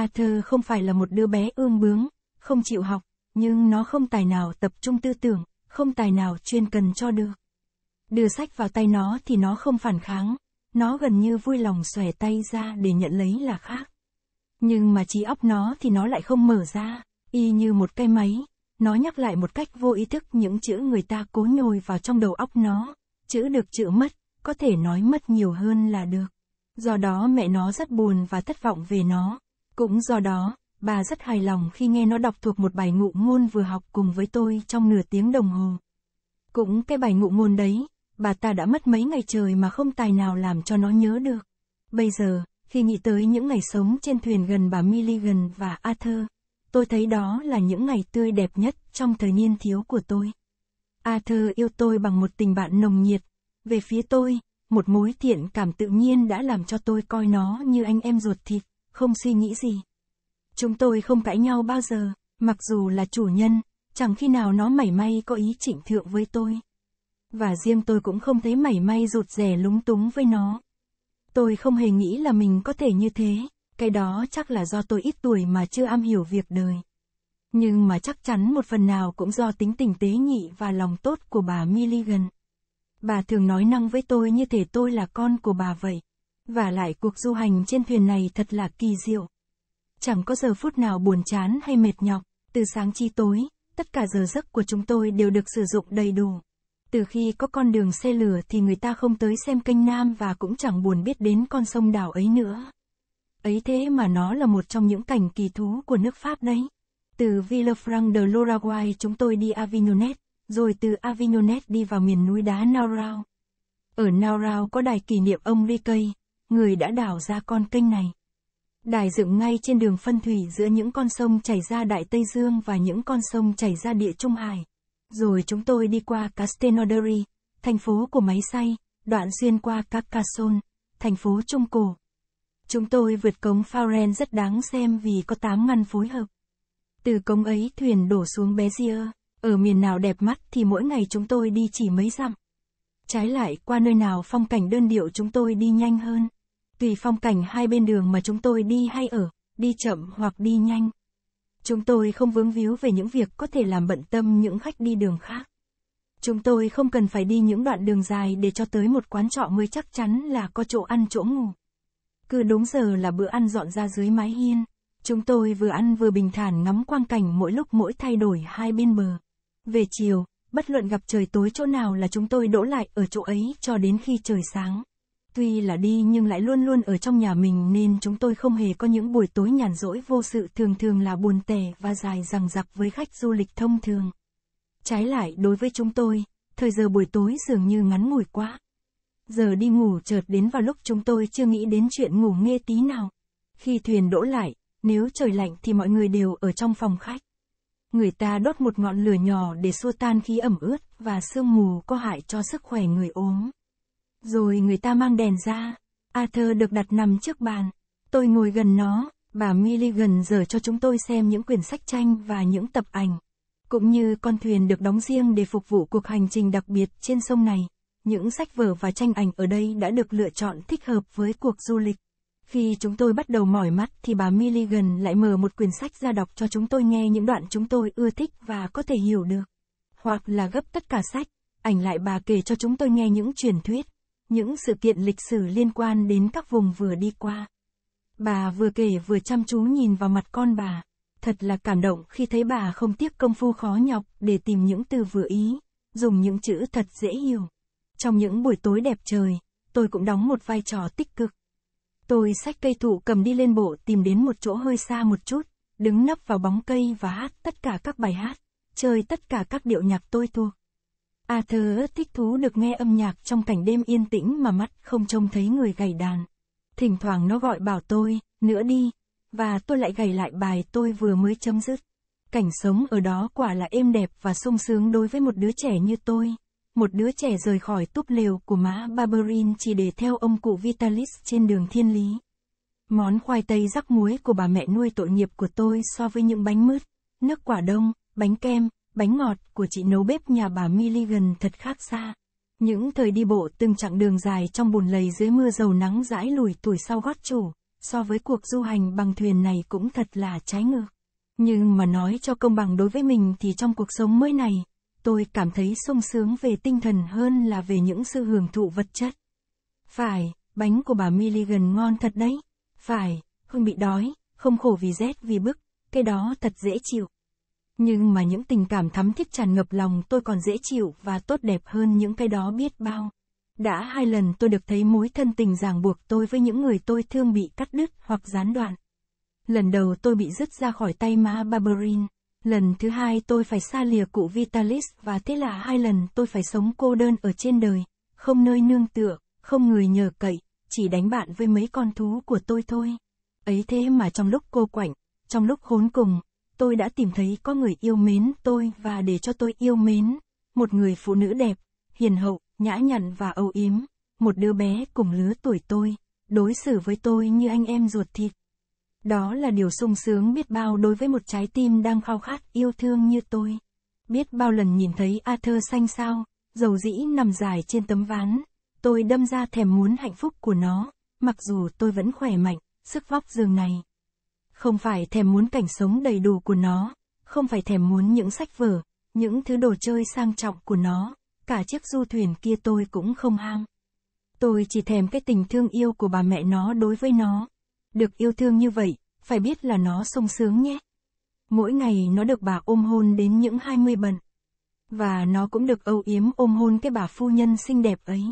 Arthur không phải là một đứa bé ương bướng, không chịu học, nhưng nó không tài nào tập trung tư tưởng, không tài nào chuyên cần cho được. Đưa sách vào tay nó thì nó không phản kháng, nó gần như vui lòng xòe tay ra để nhận lấy là khác. Nhưng mà trí óc nó thì nó lại không mở ra, y như một cái máy, nó nhắc lại một cách vô ý thức những chữ người ta cố nhồi vào trong đầu óc nó, chữ được chữ mất, có thể nói mất nhiều hơn là được. Do đó mẹ nó rất buồn và thất vọng về nó. Cũng do đó, bà rất hài lòng khi nghe nó đọc thuộc một bài ngụ ngôn vừa học cùng với tôi trong nửa tiếng đồng hồ. Cũng cái bài ngụ ngôn đấy, bà ta đã mất mấy ngày trời mà không tài nào làm cho nó nhớ được. Bây giờ, khi nghĩ tới những ngày sống trên thuyền gần bà Milligan và Arthur, tôi thấy đó là những ngày tươi đẹp nhất trong thời niên thiếu của tôi. Arthur yêu tôi bằng một tình bạn nồng nhiệt. Về phía tôi, một mối thiện cảm tự nhiên đã làm cho tôi coi nó như anh em ruột thịt không suy nghĩ gì. Chúng tôi không cãi nhau bao giờ, mặc dù là chủ nhân, chẳng khi nào nó mảy may có ý chỉnh thượng với tôi. Và riêng tôi cũng không thấy mảy may rụt rè lúng túng với nó. Tôi không hề nghĩ là mình có thể như thế, cái đó chắc là do tôi ít tuổi mà chưa am hiểu việc đời. Nhưng mà chắc chắn một phần nào cũng do tính tình tế nhị và lòng tốt của bà Milligan. Bà thường nói năng với tôi như thể tôi là con của bà vậy. Và lại cuộc du hành trên thuyền này thật là kỳ diệu. Chẳng có giờ phút nào buồn chán hay mệt nhọc, từ sáng chi tối, tất cả giờ giấc của chúng tôi đều được sử dụng đầy đủ. Từ khi có con đường xe lửa thì người ta không tới xem kênh Nam và cũng chẳng buồn biết đến con sông đảo ấy nữa. Ấy thế mà nó là một trong những cảnh kỳ thú của nước Pháp đấy. Từ Villefranche de l'Oraguai chúng tôi đi Avignonet, rồi từ Avignonet đi vào miền núi đá Naurau. Ở Naurau có đài kỷ niệm ông Ricay, người đã đào ra con kênh này. Đài dựng ngay trên đường phân thủy giữa những con sông chảy ra Đại Tây Dương và những con sông chảy ra Địa Trung Hải. Rồi chúng tôi đi qua Castelnaudary, thành phố của máy xay, đoạn xuyên qua Carcassonne, thành phố Trung Cổ. Chúng tôi vượt cống Faren rất đáng xem vì có tám ngăn phối hợp. Từ cống ấy thuyền đổ xuống Bézier, ở miền nào đẹp mắt thì mỗi ngày chúng tôi đi chỉ mấy dặm. Trái lại qua nơi nào phong cảnh đơn điệu chúng tôi đi nhanh hơn tùy phong cảnh hai bên đường mà chúng tôi đi hay ở, đi chậm hoặc đi nhanh. Chúng tôi không vướng víu về những việc có thể làm bận tâm những khách đi đường khác. Chúng tôi không cần phải đi những đoạn đường dài để cho tới một quán trọ mới chắc chắn là có chỗ ăn chỗ ngủ. Cứ đúng giờ là bữa ăn dọn ra dưới mái hiên. Chúng tôi vừa ăn vừa bình thản ngắm quang cảnh mỗi lúc mỗi thay đổi hai bên bờ. Về chiều, bất luận gặp trời tối chỗ nào là chúng tôi đỗ lại ở chỗ ấy cho đến khi trời sáng tuy là đi nhưng lại luôn luôn ở trong nhà mình nên chúng tôi không hề có những buổi tối nhàn rỗi vô sự thường thường là buồn tẻ và dài rằng dặc với khách du lịch thông thường. Trái lại đối với chúng tôi, thời giờ buổi tối dường như ngắn ngủi quá. Giờ đi ngủ chợt đến vào lúc chúng tôi chưa nghĩ đến chuyện ngủ nghe tí nào. Khi thuyền đỗ lại, nếu trời lạnh thì mọi người đều ở trong phòng khách. Người ta đốt một ngọn lửa nhỏ để xua tan khí ẩm ướt và sương mù có hại cho sức khỏe người ốm. Rồi người ta mang đèn ra. Arthur được đặt nằm trước bàn. Tôi ngồi gần nó, bà Milligan giờ cho chúng tôi xem những quyển sách tranh và những tập ảnh. Cũng như con thuyền được đóng riêng để phục vụ cuộc hành trình đặc biệt trên sông này. Những sách vở và tranh ảnh ở đây đã được lựa chọn thích hợp với cuộc du lịch. Khi chúng tôi bắt đầu mỏi mắt thì bà Milligan lại mở một quyển sách ra đọc cho chúng tôi nghe những đoạn chúng tôi ưa thích và có thể hiểu được. Hoặc là gấp tất cả sách, ảnh lại bà kể cho chúng tôi nghe những truyền thuyết, những sự kiện lịch sử liên quan đến các vùng vừa đi qua. Bà vừa kể vừa chăm chú nhìn vào mặt con bà. Thật là cảm động khi thấy bà không tiếc công phu khó nhọc để tìm những từ vừa ý, dùng những chữ thật dễ hiểu. Trong những buổi tối đẹp trời, tôi cũng đóng một vai trò tích cực. Tôi xách cây thụ cầm đi lên bộ tìm đến một chỗ hơi xa một chút, đứng nấp vào bóng cây và hát tất cả các bài hát, chơi tất cả các điệu nhạc tôi thuộc. Arthur thích thú được nghe âm nhạc trong cảnh đêm yên tĩnh mà mắt không trông thấy người gảy đàn. Thỉnh thoảng nó gọi bảo tôi, nữa đi, và tôi lại gảy lại bài tôi vừa mới chấm dứt. Cảnh sống ở đó quả là êm đẹp và sung sướng đối với một đứa trẻ như tôi. Một đứa trẻ rời khỏi túp lều của mã Barberin chỉ để theo ông cụ Vitalis trên đường thiên lý. Món khoai tây rắc muối của bà mẹ nuôi tội nghiệp của tôi so với những bánh mứt, nước quả đông, bánh kem, Bánh ngọt của chị nấu bếp nhà bà Milligan thật khác xa. Những thời đi bộ từng chặng đường dài trong bùn lầy dưới mưa dầu nắng dãi lùi tuổi sau gót chủ, so với cuộc du hành bằng thuyền này cũng thật là trái ngược. Nhưng mà nói cho công bằng đối với mình thì trong cuộc sống mới này, tôi cảm thấy sung sướng về tinh thần hơn là về những sự hưởng thụ vật chất. Phải, bánh của bà Milligan ngon thật đấy. Phải, không bị đói, không khổ vì rét vì bức, cái đó thật dễ chịu nhưng mà những tình cảm thắm thiết tràn ngập lòng tôi còn dễ chịu và tốt đẹp hơn những cái đó biết bao. Đã hai lần tôi được thấy mối thân tình ràng buộc tôi với những người tôi thương bị cắt đứt hoặc gián đoạn. Lần đầu tôi bị dứt ra khỏi tay ma Barberin. Lần thứ hai tôi phải xa lìa cụ Vitalis và thế là hai lần tôi phải sống cô đơn ở trên đời, không nơi nương tựa, không người nhờ cậy, chỉ đánh bạn với mấy con thú của tôi thôi. Ấy thế mà trong lúc cô quạnh, trong lúc khốn cùng, tôi đã tìm thấy có người yêu mến tôi và để cho tôi yêu mến, một người phụ nữ đẹp, hiền hậu, nhã nhặn và âu yếm, một đứa bé cùng lứa tuổi tôi, đối xử với tôi như anh em ruột thịt. Đó là điều sung sướng biết bao đối với một trái tim đang khao khát yêu thương như tôi. Biết bao lần nhìn thấy Arthur xanh sao, dầu dĩ nằm dài trên tấm ván, tôi đâm ra thèm muốn hạnh phúc của nó, mặc dù tôi vẫn khỏe mạnh, sức vóc giường này không phải thèm muốn cảnh sống đầy đủ của nó, không phải thèm muốn những sách vở, những thứ đồ chơi sang trọng của nó, cả chiếc du thuyền kia tôi cũng không ham. Tôi chỉ thèm cái tình thương yêu của bà mẹ nó đối với nó. Được yêu thương như vậy, phải biết là nó sung sướng nhé. Mỗi ngày nó được bà ôm hôn đến những 20 bận. Và nó cũng được âu yếm ôm hôn cái bà phu nhân xinh đẹp ấy.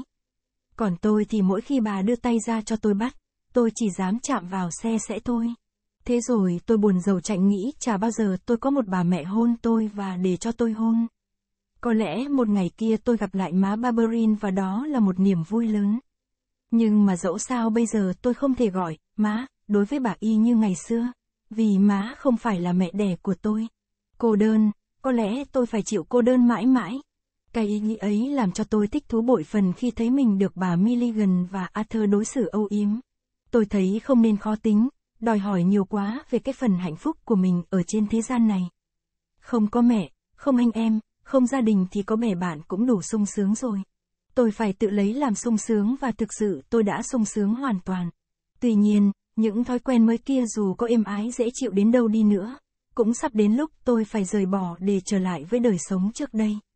Còn tôi thì mỗi khi bà đưa tay ra cho tôi bắt, tôi chỉ dám chạm vào xe sẽ thôi. Thế rồi tôi buồn rầu chạy nghĩ chả bao giờ tôi có một bà mẹ hôn tôi và để cho tôi hôn. Có lẽ một ngày kia tôi gặp lại má Barberin và đó là một niềm vui lớn. Nhưng mà dẫu sao bây giờ tôi không thể gọi, má, đối với bà y như ngày xưa. Vì má không phải là mẹ đẻ của tôi. Cô đơn, có lẽ tôi phải chịu cô đơn mãi mãi. Cái ý nghĩ ấy làm cho tôi thích thú bội phần khi thấy mình được bà Milligan và Arthur đối xử âu yếm. Tôi thấy không nên khó tính, đòi hỏi nhiều quá về cái phần hạnh phúc của mình ở trên thế gian này. Không có mẹ, không anh em, không gia đình thì có bè bạn cũng đủ sung sướng rồi. Tôi phải tự lấy làm sung sướng và thực sự tôi đã sung sướng hoàn toàn. Tuy nhiên, những thói quen mới kia dù có êm ái dễ chịu đến đâu đi nữa, cũng sắp đến lúc tôi phải rời bỏ để trở lại với đời sống trước đây.